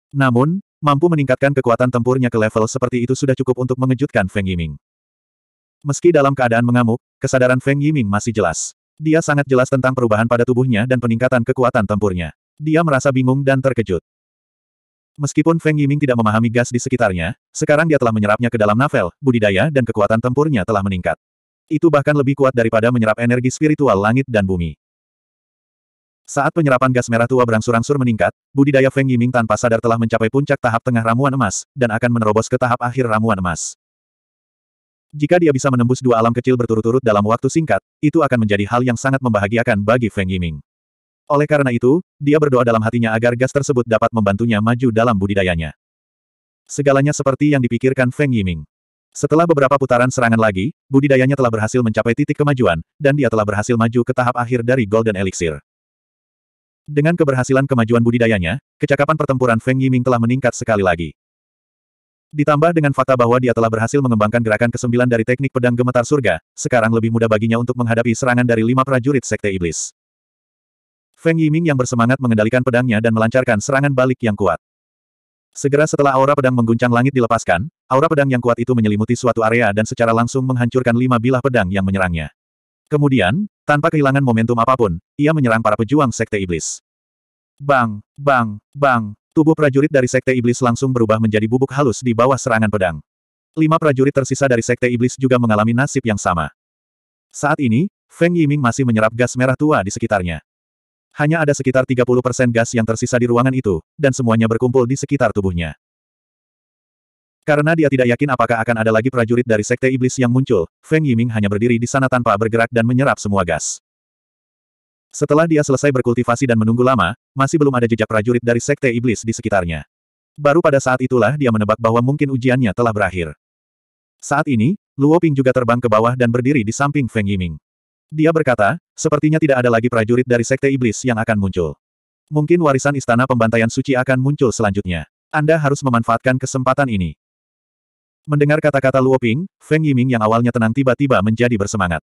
Namun, Mampu meningkatkan kekuatan tempurnya ke level seperti itu sudah cukup untuk mengejutkan Feng Yiming. Meski dalam keadaan mengamuk, kesadaran Feng Yiming masih jelas. Dia sangat jelas tentang perubahan pada tubuhnya dan peningkatan kekuatan tempurnya. Dia merasa bingung dan terkejut. Meskipun Feng Yiming tidak memahami gas di sekitarnya, sekarang dia telah menyerapnya ke dalam navel, budidaya dan kekuatan tempurnya telah meningkat. Itu bahkan lebih kuat daripada menyerap energi spiritual langit dan bumi. Saat penyerapan gas merah tua berangsur-angsur meningkat, budidaya Feng Yiming tanpa sadar telah mencapai puncak tahap tengah ramuan emas, dan akan menerobos ke tahap akhir ramuan emas. Jika dia bisa menembus dua alam kecil berturut-turut dalam waktu singkat, itu akan menjadi hal yang sangat membahagiakan bagi Feng Yiming. Oleh karena itu, dia berdoa dalam hatinya agar gas tersebut dapat membantunya maju dalam budidayanya. Segalanya seperti yang dipikirkan Feng Yiming. Setelah beberapa putaran serangan lagi, budidayanya telah berhasil mencapai titik kemajuan, dan dia telah berhasil maju ke tahap akhir dari Golden Elixir. Dengan keberhasilan kemajuan budidayanya, kecakapan pertempuran Feng Yiming telah meningkat sekali lagi. Ditambah dengan fakta bahwa dia telah berhasil mengembangkan gerakan kesembilan dari teknik pedang gemetar surga, sekarang lebih mudah baginya untuk menghadapi serangan dari lima prajurit Sekte Iblis. Feng Yiming yang bersemangat mengendalikan pedangnya dan melancarkan serangan balik yang kuat. Segera setelah aura pedang mengguncang langit dilepaskan, aura pedang yang kuat itu menyelimuti suatu area dan secara langsung menghancurkan lima bilah pedang yang menyerangnya. Kemudian, tanpa kehilangan momentum apapun, ia menyerang para pejuang Sekte Iblis. Bang, bang, bang, tubuh prajurit dari Sekte Iblis langsung berubah menjadi bubuk halus di bawah serangan pedang. Lima prajurit tersisa dari Sekte Iblis juga mengalami nasib yang sama. Saat ini, Feng Yiming masih menyerap gas merah tua di sekitarnya. Hanya ada sekitar 30% gas yang tersisa di ruangan itu, dan semuanya berkumpul di sekitar tubuhnya. Karena dia tidak yakin apakah akan ada lagi prajurit dari Sekte Iblis yang muncul, Feng Yiming hanya berdiri di sana tanpa bergerak dan menyerap semua gas. Setelah dia selesai berkultivasi dan menunggu lama, masih belum ada jejak prajurit dari Sekte Iblis di sekitarnya. Baru pada saat itulah dia menebak bahwa mungkin ujiannya telah berakhir. Saat ini, Luo Ping juga terbang ke bawah dan berdiri di samping Feng Yiming. Dia berkata, sepertinya tidak ada lagi prajurit dari Sekte Iblis yang akan muncul. Mungkin warisan Istana Pembantaian Suci akan muncul selanjutnya. Anda harus memanfaatkan kesempatan ini. Mendengar kata-kata Luo Ping, Feng Yiming yang awalnya tenang tiba-tiba menjadi bersemangat.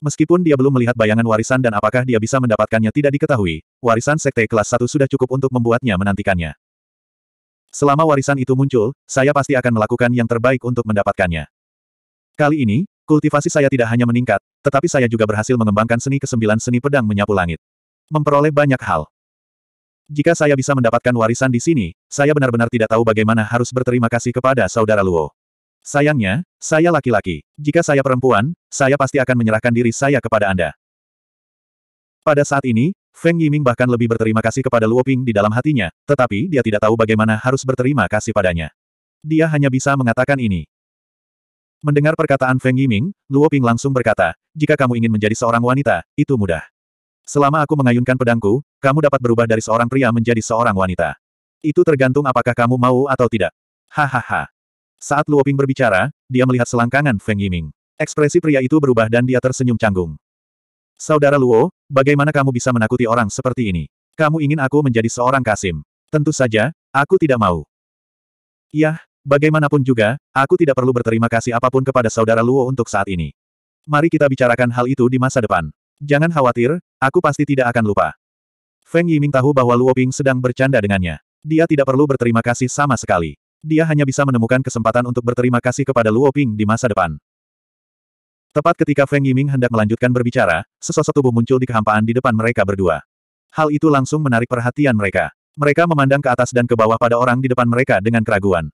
Meskipun dia belum melihat bayangan warisan dan apakah dia bisa mendapatkannya tidak diketahui, warisan sekte kelas 1 sudah cukup untuk membuatnya menantikannya. Selama warisan itu muncul, saya pasti akan melakukan yang terbaik untuk mendapatkannya. Kali ini, kultivasi saya tidak hanya meningkat, tetapi saya juga berhasil mengembangkan seni kesembilan seni pedang menyapu langit. Memperoleh banyak hal. Jika saya bisa mendapatkan warisan di sini, saya benar-benar tidak tahu bagaimana harus berterima kasih kepada saudara Luo. Sayangnya, saya laki-laki. Jika saya perempuan, saya pasti akan menyerahkan diri saya kepada Anda. Pada saat ini, Feng Yiming bahkan lebih berterima kasih kepada Luo Ping di dalam hatinya, tetapi dia tidak tahu bagaimana harus berterima kasih padanya. Dia hanya bisa mengatakan ini. Mendengar perkataan Feng Yiming, Luo Ping langsung berkata, jika kamu ingin menjadi seorang wanita, itu mudah. Selama aku mengayunkan pedangku, kamu dapat berubah dari seorang pria menjadi seorang wanita. Itu tergantung apakah kamu mau atau tidak. Hahaha. Saat Luoping berbicara, dia melihat selangkangan Feng Yiming. Ekspresi pria itu berubah dan dia tersenyum canggung. Saudara Luo, bagaimana kamu bisa menakuti orang seperti ini? Kamu ingin aku menjadi seorang Kasim? Tentu saja, aku tidak mau. Yah, bagaimanapun juga, aku tidak perlu berterima kasih apapun kepada saudara Luo untuk saat ini. Mari kita bicarakan hal itu di masa depan. Jangan khawatir, Aku pasti tidak akan lupa. Feng Yiming tahu bahwa Luo Ping sedang bercanda dengannya. Dia tidak perlu berterima kasih sama sekali. Dia hanya bisa menemukan kesempatan untuk berterima kasih kepada Luo Ping di masa depan. Tepat ketika Feng Yiming hendak melanjutkan berbicara, sesosok tubuh muncul di kehampaan di depan mereka berdua. Hal itu langsung menarik perhatian mereka. Mereka memandang ke atas dan ke bawah pada orang di depan mereka dengan keraguan.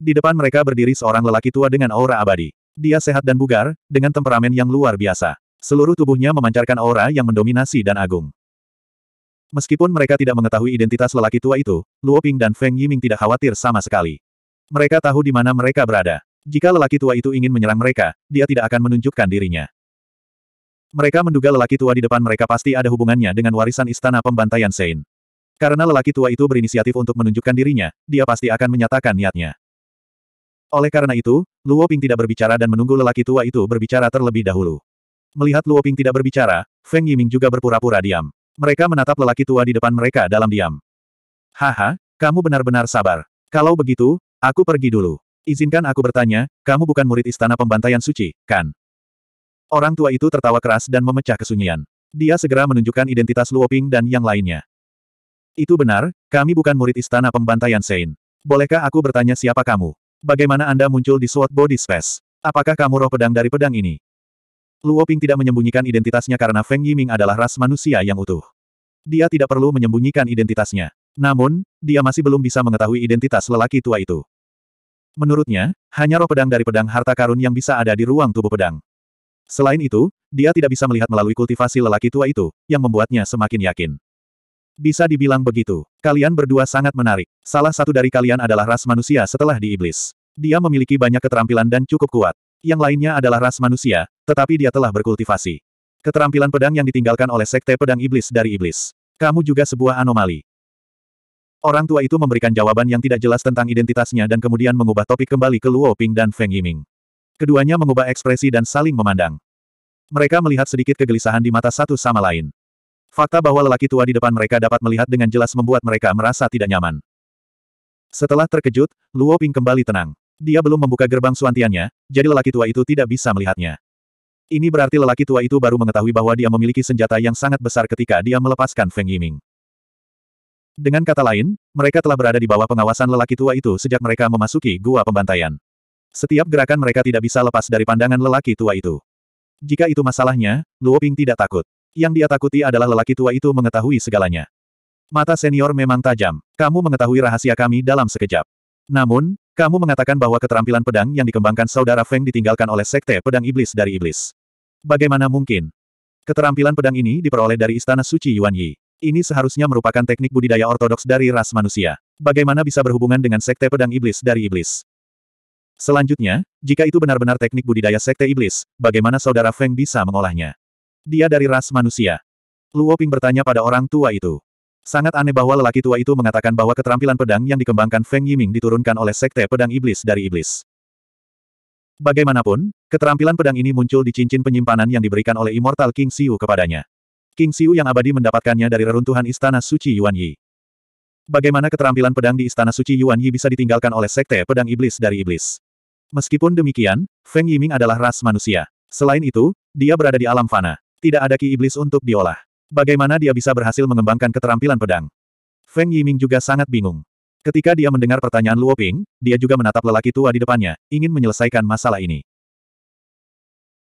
Di depan mereka berdiri seorang lelaki tua dengan aura abadi. Dia sehat dan bugar, dengan temperamen yang luar biasa. Seluruh tubuhnya memancarkan aura yang mendominasi dan agung. Meskipun mereka tidak mengetahui identitas lelaki tua itu, Luo Ping dan Feng Yiming tidak khawatir sama sekali. Mereka tahu di mana mereka berada. Jika lelaki tua itu ingin menyerang mereka, dia tidak akan menunjukkan dirinya. Mereka menduga lelaki tua di depan mereka pasti ada hubungannya dengan warisan istana pembantaian Sein. Karena lelaki tua itu berinisiatif untuk menunjukkan dirinya, dia pasti akan menyatakan niatnya. Oleh karena itu, Luo Ping tidak berbicara dan menunggu lelaki tua itu berbicara terlebih dahulu. Melihat Luo Ping tidak berbicara, Feng Yiming juga berpura-pura diam. Mereka menatap lelaki tua di depan mereka dalam diam. Haha, kamu benar-benar sabar. Kalau begitu, aku pergi dulu. Izinkan aku bertanya, kamu bukan murid istana pembantaian suci, kan? Orang tua itu tertawa keras dan memecah kesunyian. Dia segera menunjukkan identitas Luo Ping dan yang lainnya. Itu benar, kami bukan murid istana pembantaian Sein. Bolehkah aku bertanya siapa kamu? Bagaimana Anda muncul di Sword Body Space? Apakah kamu roh pedang dari pedang ini? Luo Ping tidak menyembunyikan identitasnya karena Feng Yiming adalah ras manusia yang utuh. Dia tidak perlu menyembunyikan identitasnya. Namun, dia masih belum bisa mengetahui identitas lelaki tua itu. Menurutnya, hanya roh pedang dari pedang harta karun yang bisa ada di ruang tubuh pedang. Selain itu, dia tidak bisa melihat melalui kultivasi lelaki tua itu, yang membuatnya semakin yakin. Bisa dibilang begitu. Kalian berdua sangat menarik. Salah satu dari kalian adalah ras manusia setelah di iblis. Dia memiliki banyak keterampilan dan cukup kuat. Yang lainnya adalah ras manusia, tetapi dia telah berkultivasi. Keterampilan pedang yang ditinggalkan oleh sekte pedang iblis dari iblis. Kamu juga sebuah anomali. Orang tua itu memberikan jawaban yang tidak jelas tentang identitasnya dan kemudian mengubah topik kembali ke Luo Ping dan Feng Yiming. Keduanya mengubah ekspresi dan saling memandang. Mereka melihat sedikit kegelisahan di mata satu sama lain. Fakta bahwa lelaki tua di depan mereka dapat melihat dengan jelas membuat mereka merasa tidak nyaman. Setelah terkejut, Luo Ping kembali tenang. Dia belum membuka gerbang suantiannya, jadi lelaki tua itu tidak bisa melihatnya. Ini berarti lelaki tua itu baru mengetahui bahwa dia memiliki senjata yang sangat besar ketika dia melepaskan Feng Yiming. Dengan kata lain, mereka telah berada di bawah pengawasan lelaki tua itu sejak mereka memasuki gua pembantaian. Setiap gerakan mereka tidak bisa lepas dari pandangan lelaki tua itu. Jika itu masalahnya, Luo Ping tidak takut. Yang dia takuti adalah lelaki tua itu mengetahui segalanya. Mata senior memang tajam. Kamu mengetahui rahasia kami dalam sekejap. Namun, kamu mengatakan bahwa keterampilan pedang yang dikembangkan saudara Feng ditinggalkan oleh sekte pedang iblis dari iblis. Bagaimana mungkin? Keterampilan pedang ini diperoleh dari Istana Suci Yuan Yi. Ini seharusnya merupakan teknik budidaya ortodoks dari ras manusia. Bagaimana bisa berhubungan dengan sekte pedang iblis dari iblis? Selanjutnya, jika itu benar-benar teknik budidaya sekte iblis, bagaimana saudara Feng bisa mengolahnya? Dia dari ras manusia. Luo Ping bertanya pada orang tua itu. Sangat aneh bahwa lelaki tua itu mengatakan bahwa keterampilan pedang yang dikembangkan Feng Yiming diturunkan oleh sekte pedang iblis dari iblis. Bagaimanapun, keterampilan pedang ini muncul di cincin penyimpanan yang diberikan oleh Immortal King Siu kepadanya. King Siu yang abadi mendapatkannya dari reruntuhan Istana Suci Yuan Yi. Bagaimana keterampilan pedang di Istana Suci Yuan Yi bisa ditinggalkan oleh sekte pedang iblis dari iblis? Meskipun demikian, Feng Yiming adalah ras manusia. Selain itu, dia berada di alam fana. Tidak ada ki iblis untuk diolah. Bagaimana dia bisa berhasil mengembangkan keterampilan pedang? Feng Yiming juga sangat bingung. Ketika dia mendengar pertanyaan Luo Ping, dia juga menatap lelaki tua di depannya, ingin menyelesaikan masalah ini.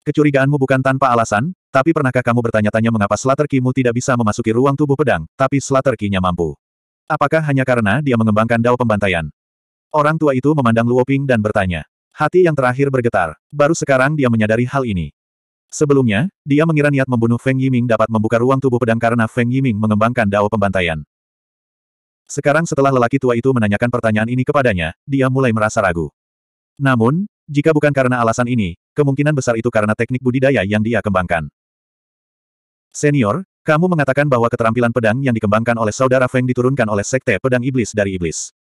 Kecurigaanmu bukan tanpa alasan, tapi pernahkah kamu bertanya-tanya mengapa Slater Kimu tidak bisa memasuki ruang tubuh pedang, tapi Slater Kinya mampu? Apakah hanya karena dia mengembangkan dao pembantaian? Orang tua itu memandang Luo Ping dan bertanya. Hati yang terakhir bergetar. Baru sekarang dia menyadari hal ini. Sebelumnya, dia mengira niat membunuh Feng Yiming dapat membuka ruang tubuh pedang karena Feng Yiming mengembangkan dao pembantaian. Sekarang setelah lelaki tua itu menanyakan pertanyaan ini kepadanya, dia mulai merasa ragu. Namun, jika bukan karena alasan ini, kemungkinan besar itu karena teknik budidaya yang dia kembangkan. Senior, kamu mengatakan bahwa keterampilan pedang yang dikembangkan oleh saudara Feng diturunkan oleh sekte pedang iblis dari iblis.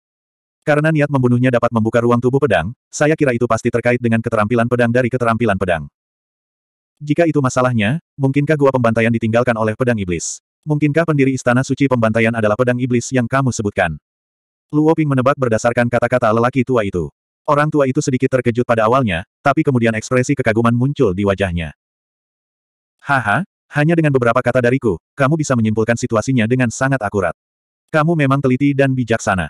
Karena niat membunuhnya dapat membuka ruang tubuh pedang, saya kira itu pasti terkait dengan keterampilan pedang dari keterampilan pedang. Jika itu masalahnya, mungkinkah gua pembantaian ditinggalkan oleh pedang iblis? Mungkinkah pendiri istana suci pembantaian adalah pedang iblis yang kamu sebutkan? Luo Ping menebak berdasarkan kata-kata lelaki tua itu. Orang tua itu sedikit terkejut pada awalnya, tapi kemudian ekspresi kekaguman muncul di wajahnya. Haha, hanya dengan beberapa kata dariku, kamu bisa menyimpulkan situasinya dengan sangat akurat. Kamu memang teliti dan bijaksana.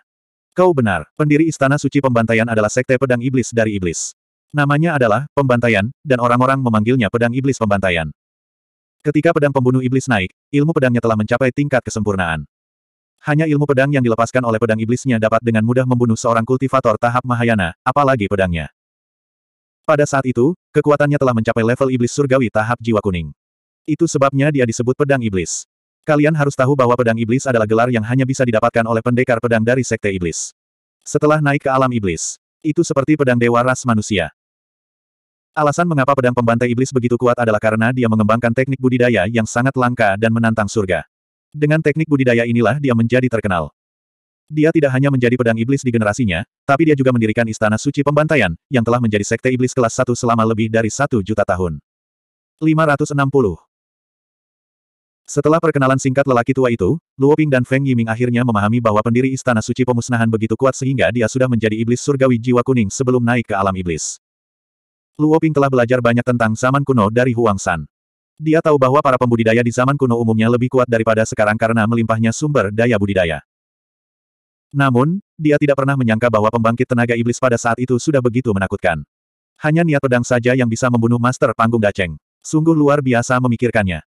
Kau benar, pendiri istana suci pembantaian adalah sekte pedang iblis dari iblis. Namanya adalah pembantaian, dan orang-orang memanggilnya pedang iblis pembantaian. Ketika pedang pembunuh iblis naik, ilmu pedangnya telah mencapai tingkat kesempurnaan. Hanya ilmu pedang yang dilepaskan oleh pedang iblisnya dapat dengan mudah membunuh seorang kultivator tahap Mahayana, apalagi pedangnya. Pada saat itu, kekuatannya telah mencapai level iblis surgawi tahap jiwa kuning. Itu sebabnya dia disebut pedang iblis. Kalian harus tahu bahwa pedang iblis adalah gelar yang hanya bisa didapatkan oleh pendekar pedang dari sekte iblis. Setelah naik ke alam iblis, itu seperti pedang dewa ras manusia. Alasan mengapa pedang pembantai iblis begitu kuat adalah karena dia mengembangkan teknik budidaya yang sangat langka dan menantang surga. Dengan teknik budidaya inilah dia menjadi terkenal. Dia tidak hanya menjadi pedang iblis di generasinya, tapi dia juga mendirikan istana suci pembantaian, yang telah menjadi sekte iblis kelas 1 selama lebih dari satu juta tahun. 560 Setelah perkenalan singkat lelaki tua itu, Luo Ping dan Feng Yiming akhirnya memahami bahwa pendiri istana suci pemusnahan begitu kuat sehingga dia sudah menjadi iblis surgawi jiwa kuning sebelum naik ke alam iblis. Luo Ping telah belajar banyak tentang zaman kuno dari Huang San. Dia tahu bahwa para pembudidaya di zaman kuno umumnya lebih kuat daripada sekarang karena melimpahnya sumber daya budidaya. Namun, dia tidak pernah menyangka bahwa pembangkit tenaga iblis pada saat itu sudah begitu menakutkan. Hanya niat pedang saja yang bisa membunuh Master Panggung Daceng. Sungguh luar biasa memikirkannya.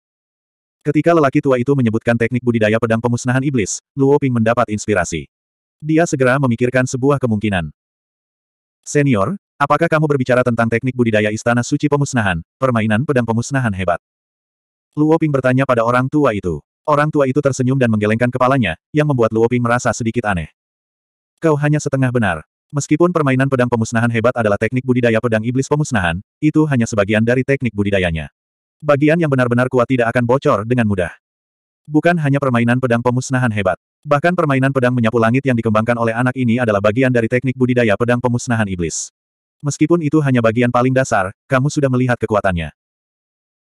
Ketika lelaki tua itu menyebutkan teknik budidaya pedang pemusnahan iblis, Luo Ping mendapat inspirasi. Dia segera memikirkan sebuah kemungkinan. Senior, Apakah kamu berbicara tentang teknik budidaya Istana Suci Pemusnahan, permainan pedang pemusnahan hebat? Luoping bertanya pada orang tua itu. Orang tua itu tersenyum dan menggelengkan kepalanya, yang membuat Luoping merasa sedikit aneh. Kau hanya setengah benar. Meskipun permainan pedang pemusnahan hebat adalah teknik budidaya pedang iblis pemusnahan, itu hanya sebagian dari teknik budidayanya. Bagian yang benar-benar kuat tidak akan bocor dengan mudah. Bukan hanya permainan pedang pemusnahan hebat. Bahkan permainan pedang menyapu langit yang dikembangkan oleh anak ini adalah bagian dari teknik budidaya pedang pemusnahan iblis. Meskipun itu hanya bagian paling dasar, kamu sudah melihat kekuatannya.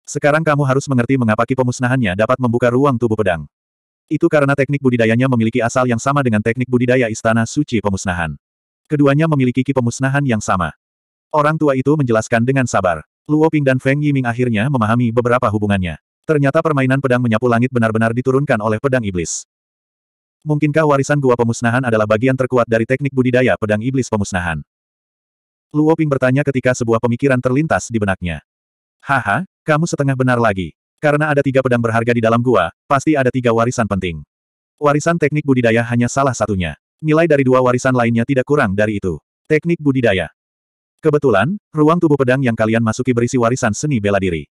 Sekarang kamu harus mengerti mengapa Ki pemusnahannya dapat membuka ruang tubuh pedang. Itu karena teknik budidayanya memiliki asal yang sama dengan teknik budidaya Istana Suci Pemusnahan. Keduanya memiliki ki pemusnahan yang sama. Orang tua itu menjelaskan dengan sabar. Luo Ping dan Feng Yiming akhirnya memahami beberapa hubungannya. Ternyata permainan pedang menyapu langit benar-benar diturunkan oleh pedang iblis. Mungkinkah warisan gua pemusnahan adalah bagian terkuat dari teknik budidaya pedang iblis pemusnahan? Luo Ping bertanya ketika sebuah pemikiran terlintas di benaknya. Haha, kamu setengah benar lagi. Karena ada tiga pedang berharga di dalam gua, pasti ada tiga warisan penting. Warisan teknik budidaya hanya salah satunya. Nilai dari dua warisan lainnya tidak kurang dari itu. Teknik budidaya. Kebetulan, ruang tubuh pedang yang kalian masuki berisi warisan seni bela diri.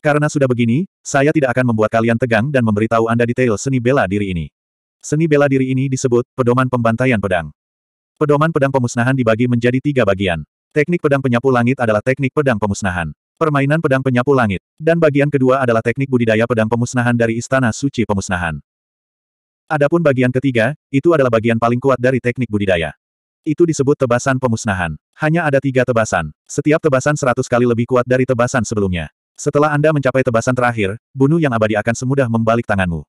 Karena sudah begini, saya tidak akan membuat kalian tegang dan memberitahu Anda detail seni bela diri ini. Seni bela diri ini disebut pedoman pembantaian pedang. Pedoman pedang pemusnahan dibagi menjadi tiga bagian. Teknik pedang penyapu langit adalah teknik pedang pemusnahan. Permainan pedang penyapu langit. Dan bagian kedua adalah teknik budidaya pedang pemusnahan dari Istana Suci Pemusnahan. Adapun bagian ketiga, itu adalah bagian paling kuat dari teknik budidaya. Itu disebut tebasan pemusnahan. Hanya ada tiga tebasan. Setiap tebasan seratus kali lebih kuat dari tebasan sebelumnya. Setelah Anda mencapai tebasan terakhir, bunuh yang abadi akan semudah membalik tanganmu.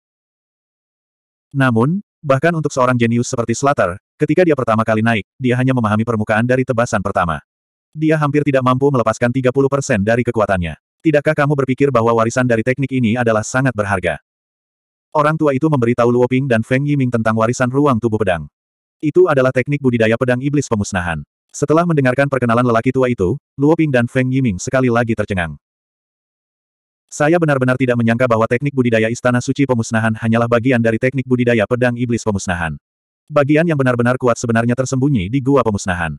Namun, bahkan untuk seorang jenius seperti Slater, Ketika dia pertama kali naik, dia hanya memahami permukaan dari tebasan pertama. Dia hampir tidak mampu melepaskan 30% dari kekuatannya. Tidakkah kamu berpikir bahwa warisan dari teknik ini adalah sangat berharga? Orang tua itu memberitahu Luoping dan Feng Yiming tentang warisan ruang tubuh pedang. Itu adalah teknik budidaya pedang iblis pemusnahan. Setelah mendengarkan perkenalan lelaki tua itu, Luoping dan Feng Yiming sekali lagi tercengang. Saya benar-benar tidak menyangka bahwa teknik budidaya Istana Suci Pemusnahan hanyalah bagian dari teknik budidaya pedang iblis pemusnahan. Bagian yang benar-benar kuat sebenarnya tersembunyi di gua pemusnahan.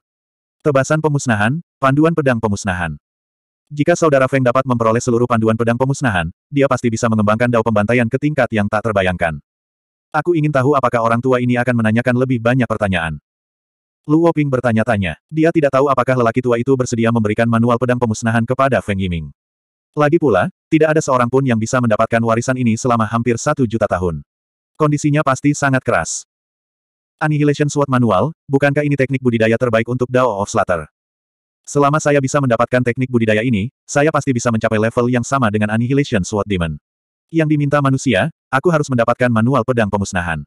Tebasan pemusnahan, panduan pedang pemusnahan. Jika saudara Feng dapat memperoleh seluruh panduan pedang pemusnahan, dia pasti bisa mengembangkan dao pembantaian ke tingkat yang tak terbayangkan. Aku ingin tahu apakah orang tua ini akan menanyakan lebih banyak pertanyaan. Luo Ping bertanya-tanya. Dia tidak tahu apakah lelaki tua itu bersedia memberikan manual pedang pemusnahan kepada Feng Yiming. Lagi pula, tidak ada seorang pun yang bisa mendapatkan warisan ini selama hampir satu juta tahun. Kondisinya pasti sangat keras. Annihilation Sword Manual, bukankah ini teknik budidaya terbaik untuk Dao of Slaughter? Selama saya bisa mendapatkan teknik budidaya ini, saya pasti bisa mencapai level yang sama dengan Annihilation Sword Demon. Yang diminta manusia, aku harus mendapatkan manual pedang pemusnahan.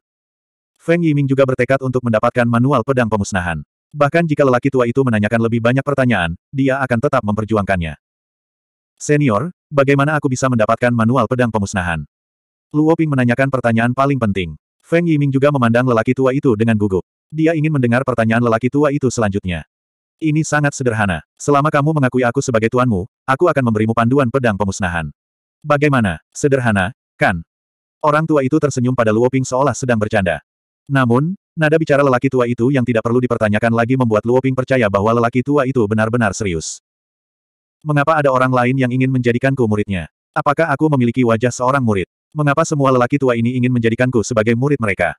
Feng Yiming juga bertekad untuk mendapatkan manual pedang pemusnahan. Bahkan jika lelaki tua itu menanyakan lebih banyak pertanyaan, dia akan tetap memperjuangkannya. Senior, bagaimana aku bisa mendapatkan manual pedang pemusnahan? Luoping menanyakan pertanyaan paling penting. Feng Yiming juga memandang lelaki tua itu dengan gugup. Dia ingin mendengar pertanyaan lelaki tua itu selanjutnya. Ini sangat sederhana. Selama kamu mengakui aku sebagai tuanmu, aku akan memberimu panduan pedang pemusnahan. Bagaimana? Sederhana, kan? Orang tua itu tersenyum pada Luo Ping seolah sedang bercanda. Namun, nada bicara lelaki tua itu yang tidak perlu dipertanyakan lagi membuat Luo Ping percaya bahwa lelaki tua itu benar-benar serius. Mengapa ada orang lain yang ingin menjadikanku muridnya? Apakah aku memiliki wajah seorang murid? Mengapa semua lelaki tua ini ingin menjadikanku sebagai murid mereka?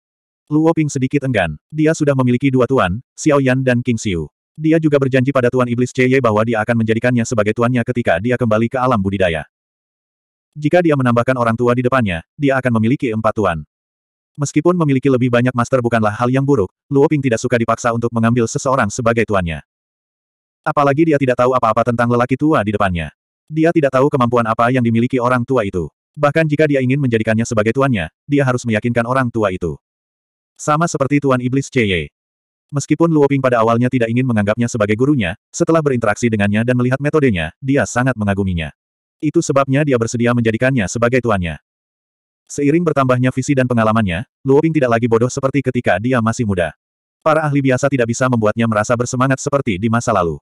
Luo Ping sedikit enggan. Dia sudah memiliki dua tuan, Xiao Yan dan King Xiu. Dia juga berjanji pada Tuan Iblis Cheye bahwa dia akan menjadikannya sebagai tuannya ketika dia kembali ke alam budidaya. Jika dia menambahkan orang tua di depannya, dia akan memiliki empat tuan. Meskipun memiliki lebih banyak master bukanlah hal yang buruk, Luo Ping tidak suka dipaksa untuk mengambil seseorang sebagai tuannya. Apalagi dia tidak tahu apa-apa tentang lelaki tua di depannya. Dia tidak tahu kemampuan apa yang dimiliki orang tua itu. Bahkan jika dia ingin menjadikannya sebagai tuannya, dia harus meyakinkan orang tua itu. Sama seperti Tuan Iblis C.Y. Meskipun Luo Ping pada awalnya tidak ingin menganggapnya sebagai gurunya, setelah berinteraksi dengannya dan melihat metodenya, dia sangat mengaguminya. Itu sebabnya dia bersedia menjadikannya sebagai tuannya. Seiring bertambahnya visi dan pengalamannya, Luo Ping tidak lagi bodoh seperti ketika dia masih muda. Para ahli biasa tidak bisa membuatnya merasa bersemangat seperti di masa lalu.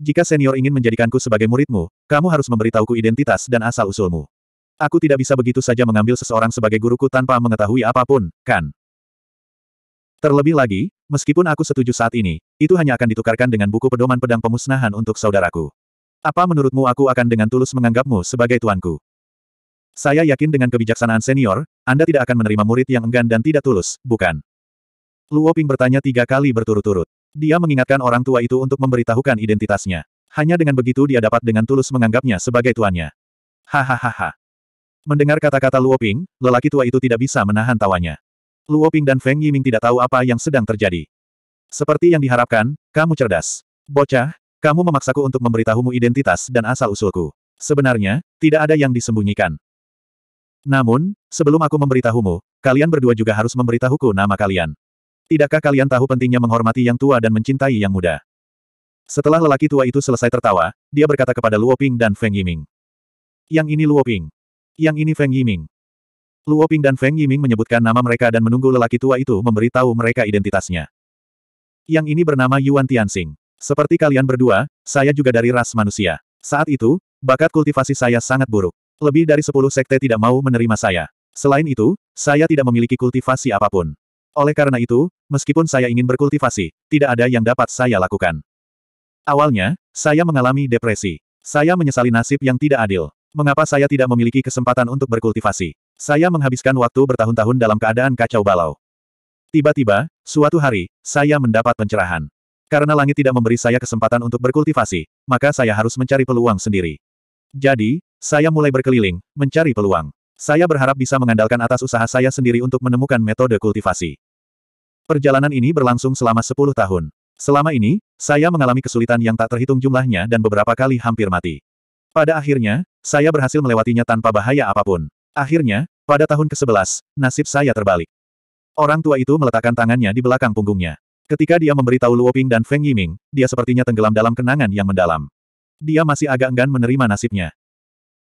Jika senior ingin menjadikanku sebagai muridmu, kamu harus memberitahuku identitas dan asal-usulmu. Aku tidak bisa begitu saja mengambil seseorang sebagai guruku tanpa mengetahui apapun, kan? Terlebih lagi, meskipun aku setuju saat ini, itu hanya akan ditukarkan dengan buku pedoman pedang pemusnahan untuk saudaraku. Apa menurutmu aku akan dengan tulus menganggapmu sebagai tuanku? Saya yakin dengan kebijaksanaan senior, Anda tidak akan menerima murid yang enggan dan tidak tulus, bukan? Luo Ping bertanya tiga kali berturut-turut. Dia mengingatkan orang tua itu untuk memberitahukan identitasnya. Hanya dengan begitu dia dapat dengan tulus menganggapnya sebagai tuannya. Hahaha. Mendengar kata-kata Luoping, lelaki tua itu tidak bisa menahan tawanya. Luoping dan Feng Yiming tidak tahu apa yang sedang terjadi. Seperti yang diharapkan, kamu cerdas. Bocah, kamu memaksaku untuk memberitahumu identitas dan asal-usulku. Sebenarnya, tidak ada yang disembunyikan. Namun, sebelum aku memberitahumu, kalian berdua juga harus memberitahuku nama kalian. Tidakkah kalian tahu pentingnya menghormati yang tua dan mencintai yang muda? Setelah lelaki tua itu selesai tertawa, dia berkata kepada Luoping dan Feng Yiming. Yang ini Luoping. Yang ini Feng Yiming. Luo Ping dan Feng Yiming menyebutkan nama mereka dan menunggu lelaki tua itu memberitahu mereka identitasnya. Yang ini bernama Yuan Tianxing. Seperti kalian berdua, saya juga dari ras manusia. Saat itu, bakat kultivasi saya sangat buruk. Lebih dari 10 sekte tidak mau menerima saya. Selain itu, saya tidak memiliki kultivasi apapun. Oleh karena itu, meskipun saya ingin berkultivasi, tidak ada yang dapat saya lakukan. Awalnya, saya mengalami depresi. Saya menyesali nasib yang tidak adil. Mengapa saya tidak memiliki kesempatan untuk berkultivasi? Saya menghabiskan waktu bertahun-tahun dalam keadaan kacau balau. Tiba-tiba, suatu hari, saya mendapat pencerahan. Karena langit tidak memberi saya kesempatan untuk berkultivasi, maka saya harus mencari peluang sendiri. Jadi, saya mulai berkeliling, mencari peluang. Saya berharap bisa mengandalkan atas usaha saya sendiri untuk menemukan metode kultivasi. Perjalanan ini berlangsung selama 10 tahun. Selama ini, saya mengalami kesulitan yang tak terhitung jumlahnya dan beberapa kali hampir mati. Pada akhirnya, saya berhasil melewatinya tanpa bahaya apapun. Akhirnya, pada tahun ke-11, nasib saya terbalik. Orang tua itu meletakkan tangannya di belakang punggungnya. Ketika dia memberitahu Luoping dan Feng Yiming, dia sepertinya tenggelam dalam kenangan yang mendalam. Dia masih agak enggan menerima nasibnya.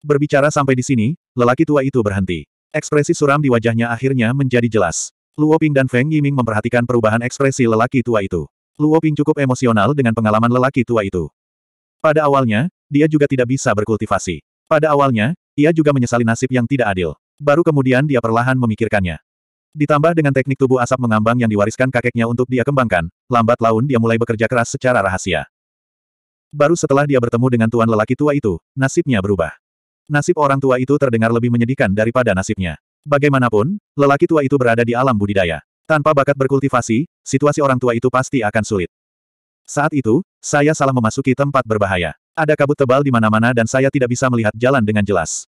Berbicara sampai di sini, lelaki tua itu berhenti. Ekspresi suram di wajahnya akhirnya menjadi jelas. Luoping dan Feng Yiming memperhatikan perubahan ekspresi lelaki tua itu. Luoping cukup emosional dengan pengalaman lelaki tua itu. Pada awalnya, dia juga tidak bisa berkultivasi. Pada awalnya, ia juga menyesali nasib yang tidak adil. Baru kemudian dia perlahan memikirkannya. Ditambah dengan teknik tubuh asap mengambang yang diwariskan kakeknya untuk dia kembangkan, lambat laun dia mulai bekerja keras secara rahasia. Baru setelah dia bertemu dengan tuan lelaki tua itu, nasibnya berubah. Nasib orang tua itu terdengar lebih menyedihkan daripada nasibnya. Bagaimanapun, lelaki tua itu berada di alam budidaya. Tanpa bakat berkultivasi, situasi orang tua itu pasti akan sulit. Saat itu, saya salah memasuki tempat berbahaya. Ada kabut tebal di mana-mana dan saya tidak bisa melihat jalan dengan jelas.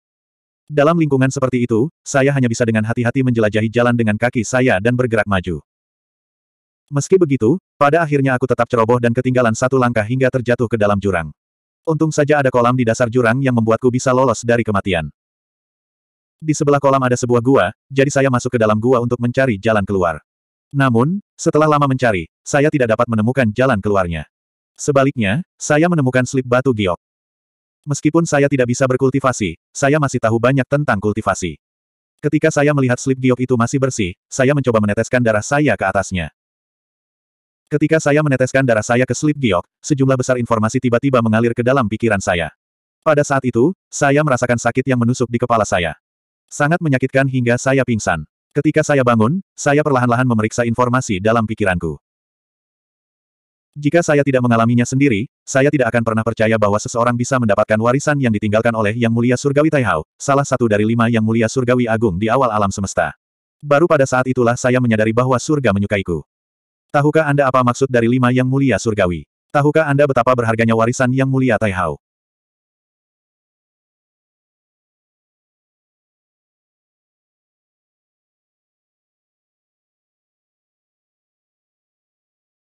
Dalam lingkungan seperti itu, saya hanya bisa dengan hati-hati menjelajahi jalan dengan kaki saya dan bergerak maju. Meski begitu, pada akhirnya aku tetap ceroboh dan ketinggalan satu langkah hingga terjatuh ke dalam jurang. Untung saja ada kolam di dasar jurang yang membuatku bisa lolos dari kematian. Di sebelah kolam ada sebuah gua, jadi saya masuk ke dalam gua untuk mencari jalan keluar. Namun, setelah lama mencari, saya tidak dapat menemukan jalan keluarnya. Sebaliknya, saya menemukan slip batu giok. Meskipun saya tidak bisa berkultivasi, saya masih tahu banyak tentang kultivasi. Ketika saya melihat slip giok itu masih bersih, saya mencoba meneteskan darah saya ke atasnya. Ketika saya meneteskan darah saya ke slip giok, sejumlah besar informasi tiba-tiba mengalir ke dalam pikiran saya. Pada saat itu, saya merasakan sakit yang menusuk di kepala saya. Sangat menyakitkan hingga saya pingsan. Ketika saya bangun, saya perlahan-lahan memeriksa informasi dalam pikiranku. Jika saya tidak mengalaminya sendiri, saya tidak akan pernah percaya bahwa seseorang bisa mendapatkan warisan yang ditinggalkan oleh Yang Mulia Surgawi Taihao, salah satu dari lima Yang Mulia Surgawi Agung di awal alam semesta. Baru pada saat itulah saya menyadari bahwa surga menyukaiku. Tahukah Anda apa maksud dari lima Yang Mulia Surgawi? Tahukah Anda betapa berharganya warisan Yang Mulia Taihao?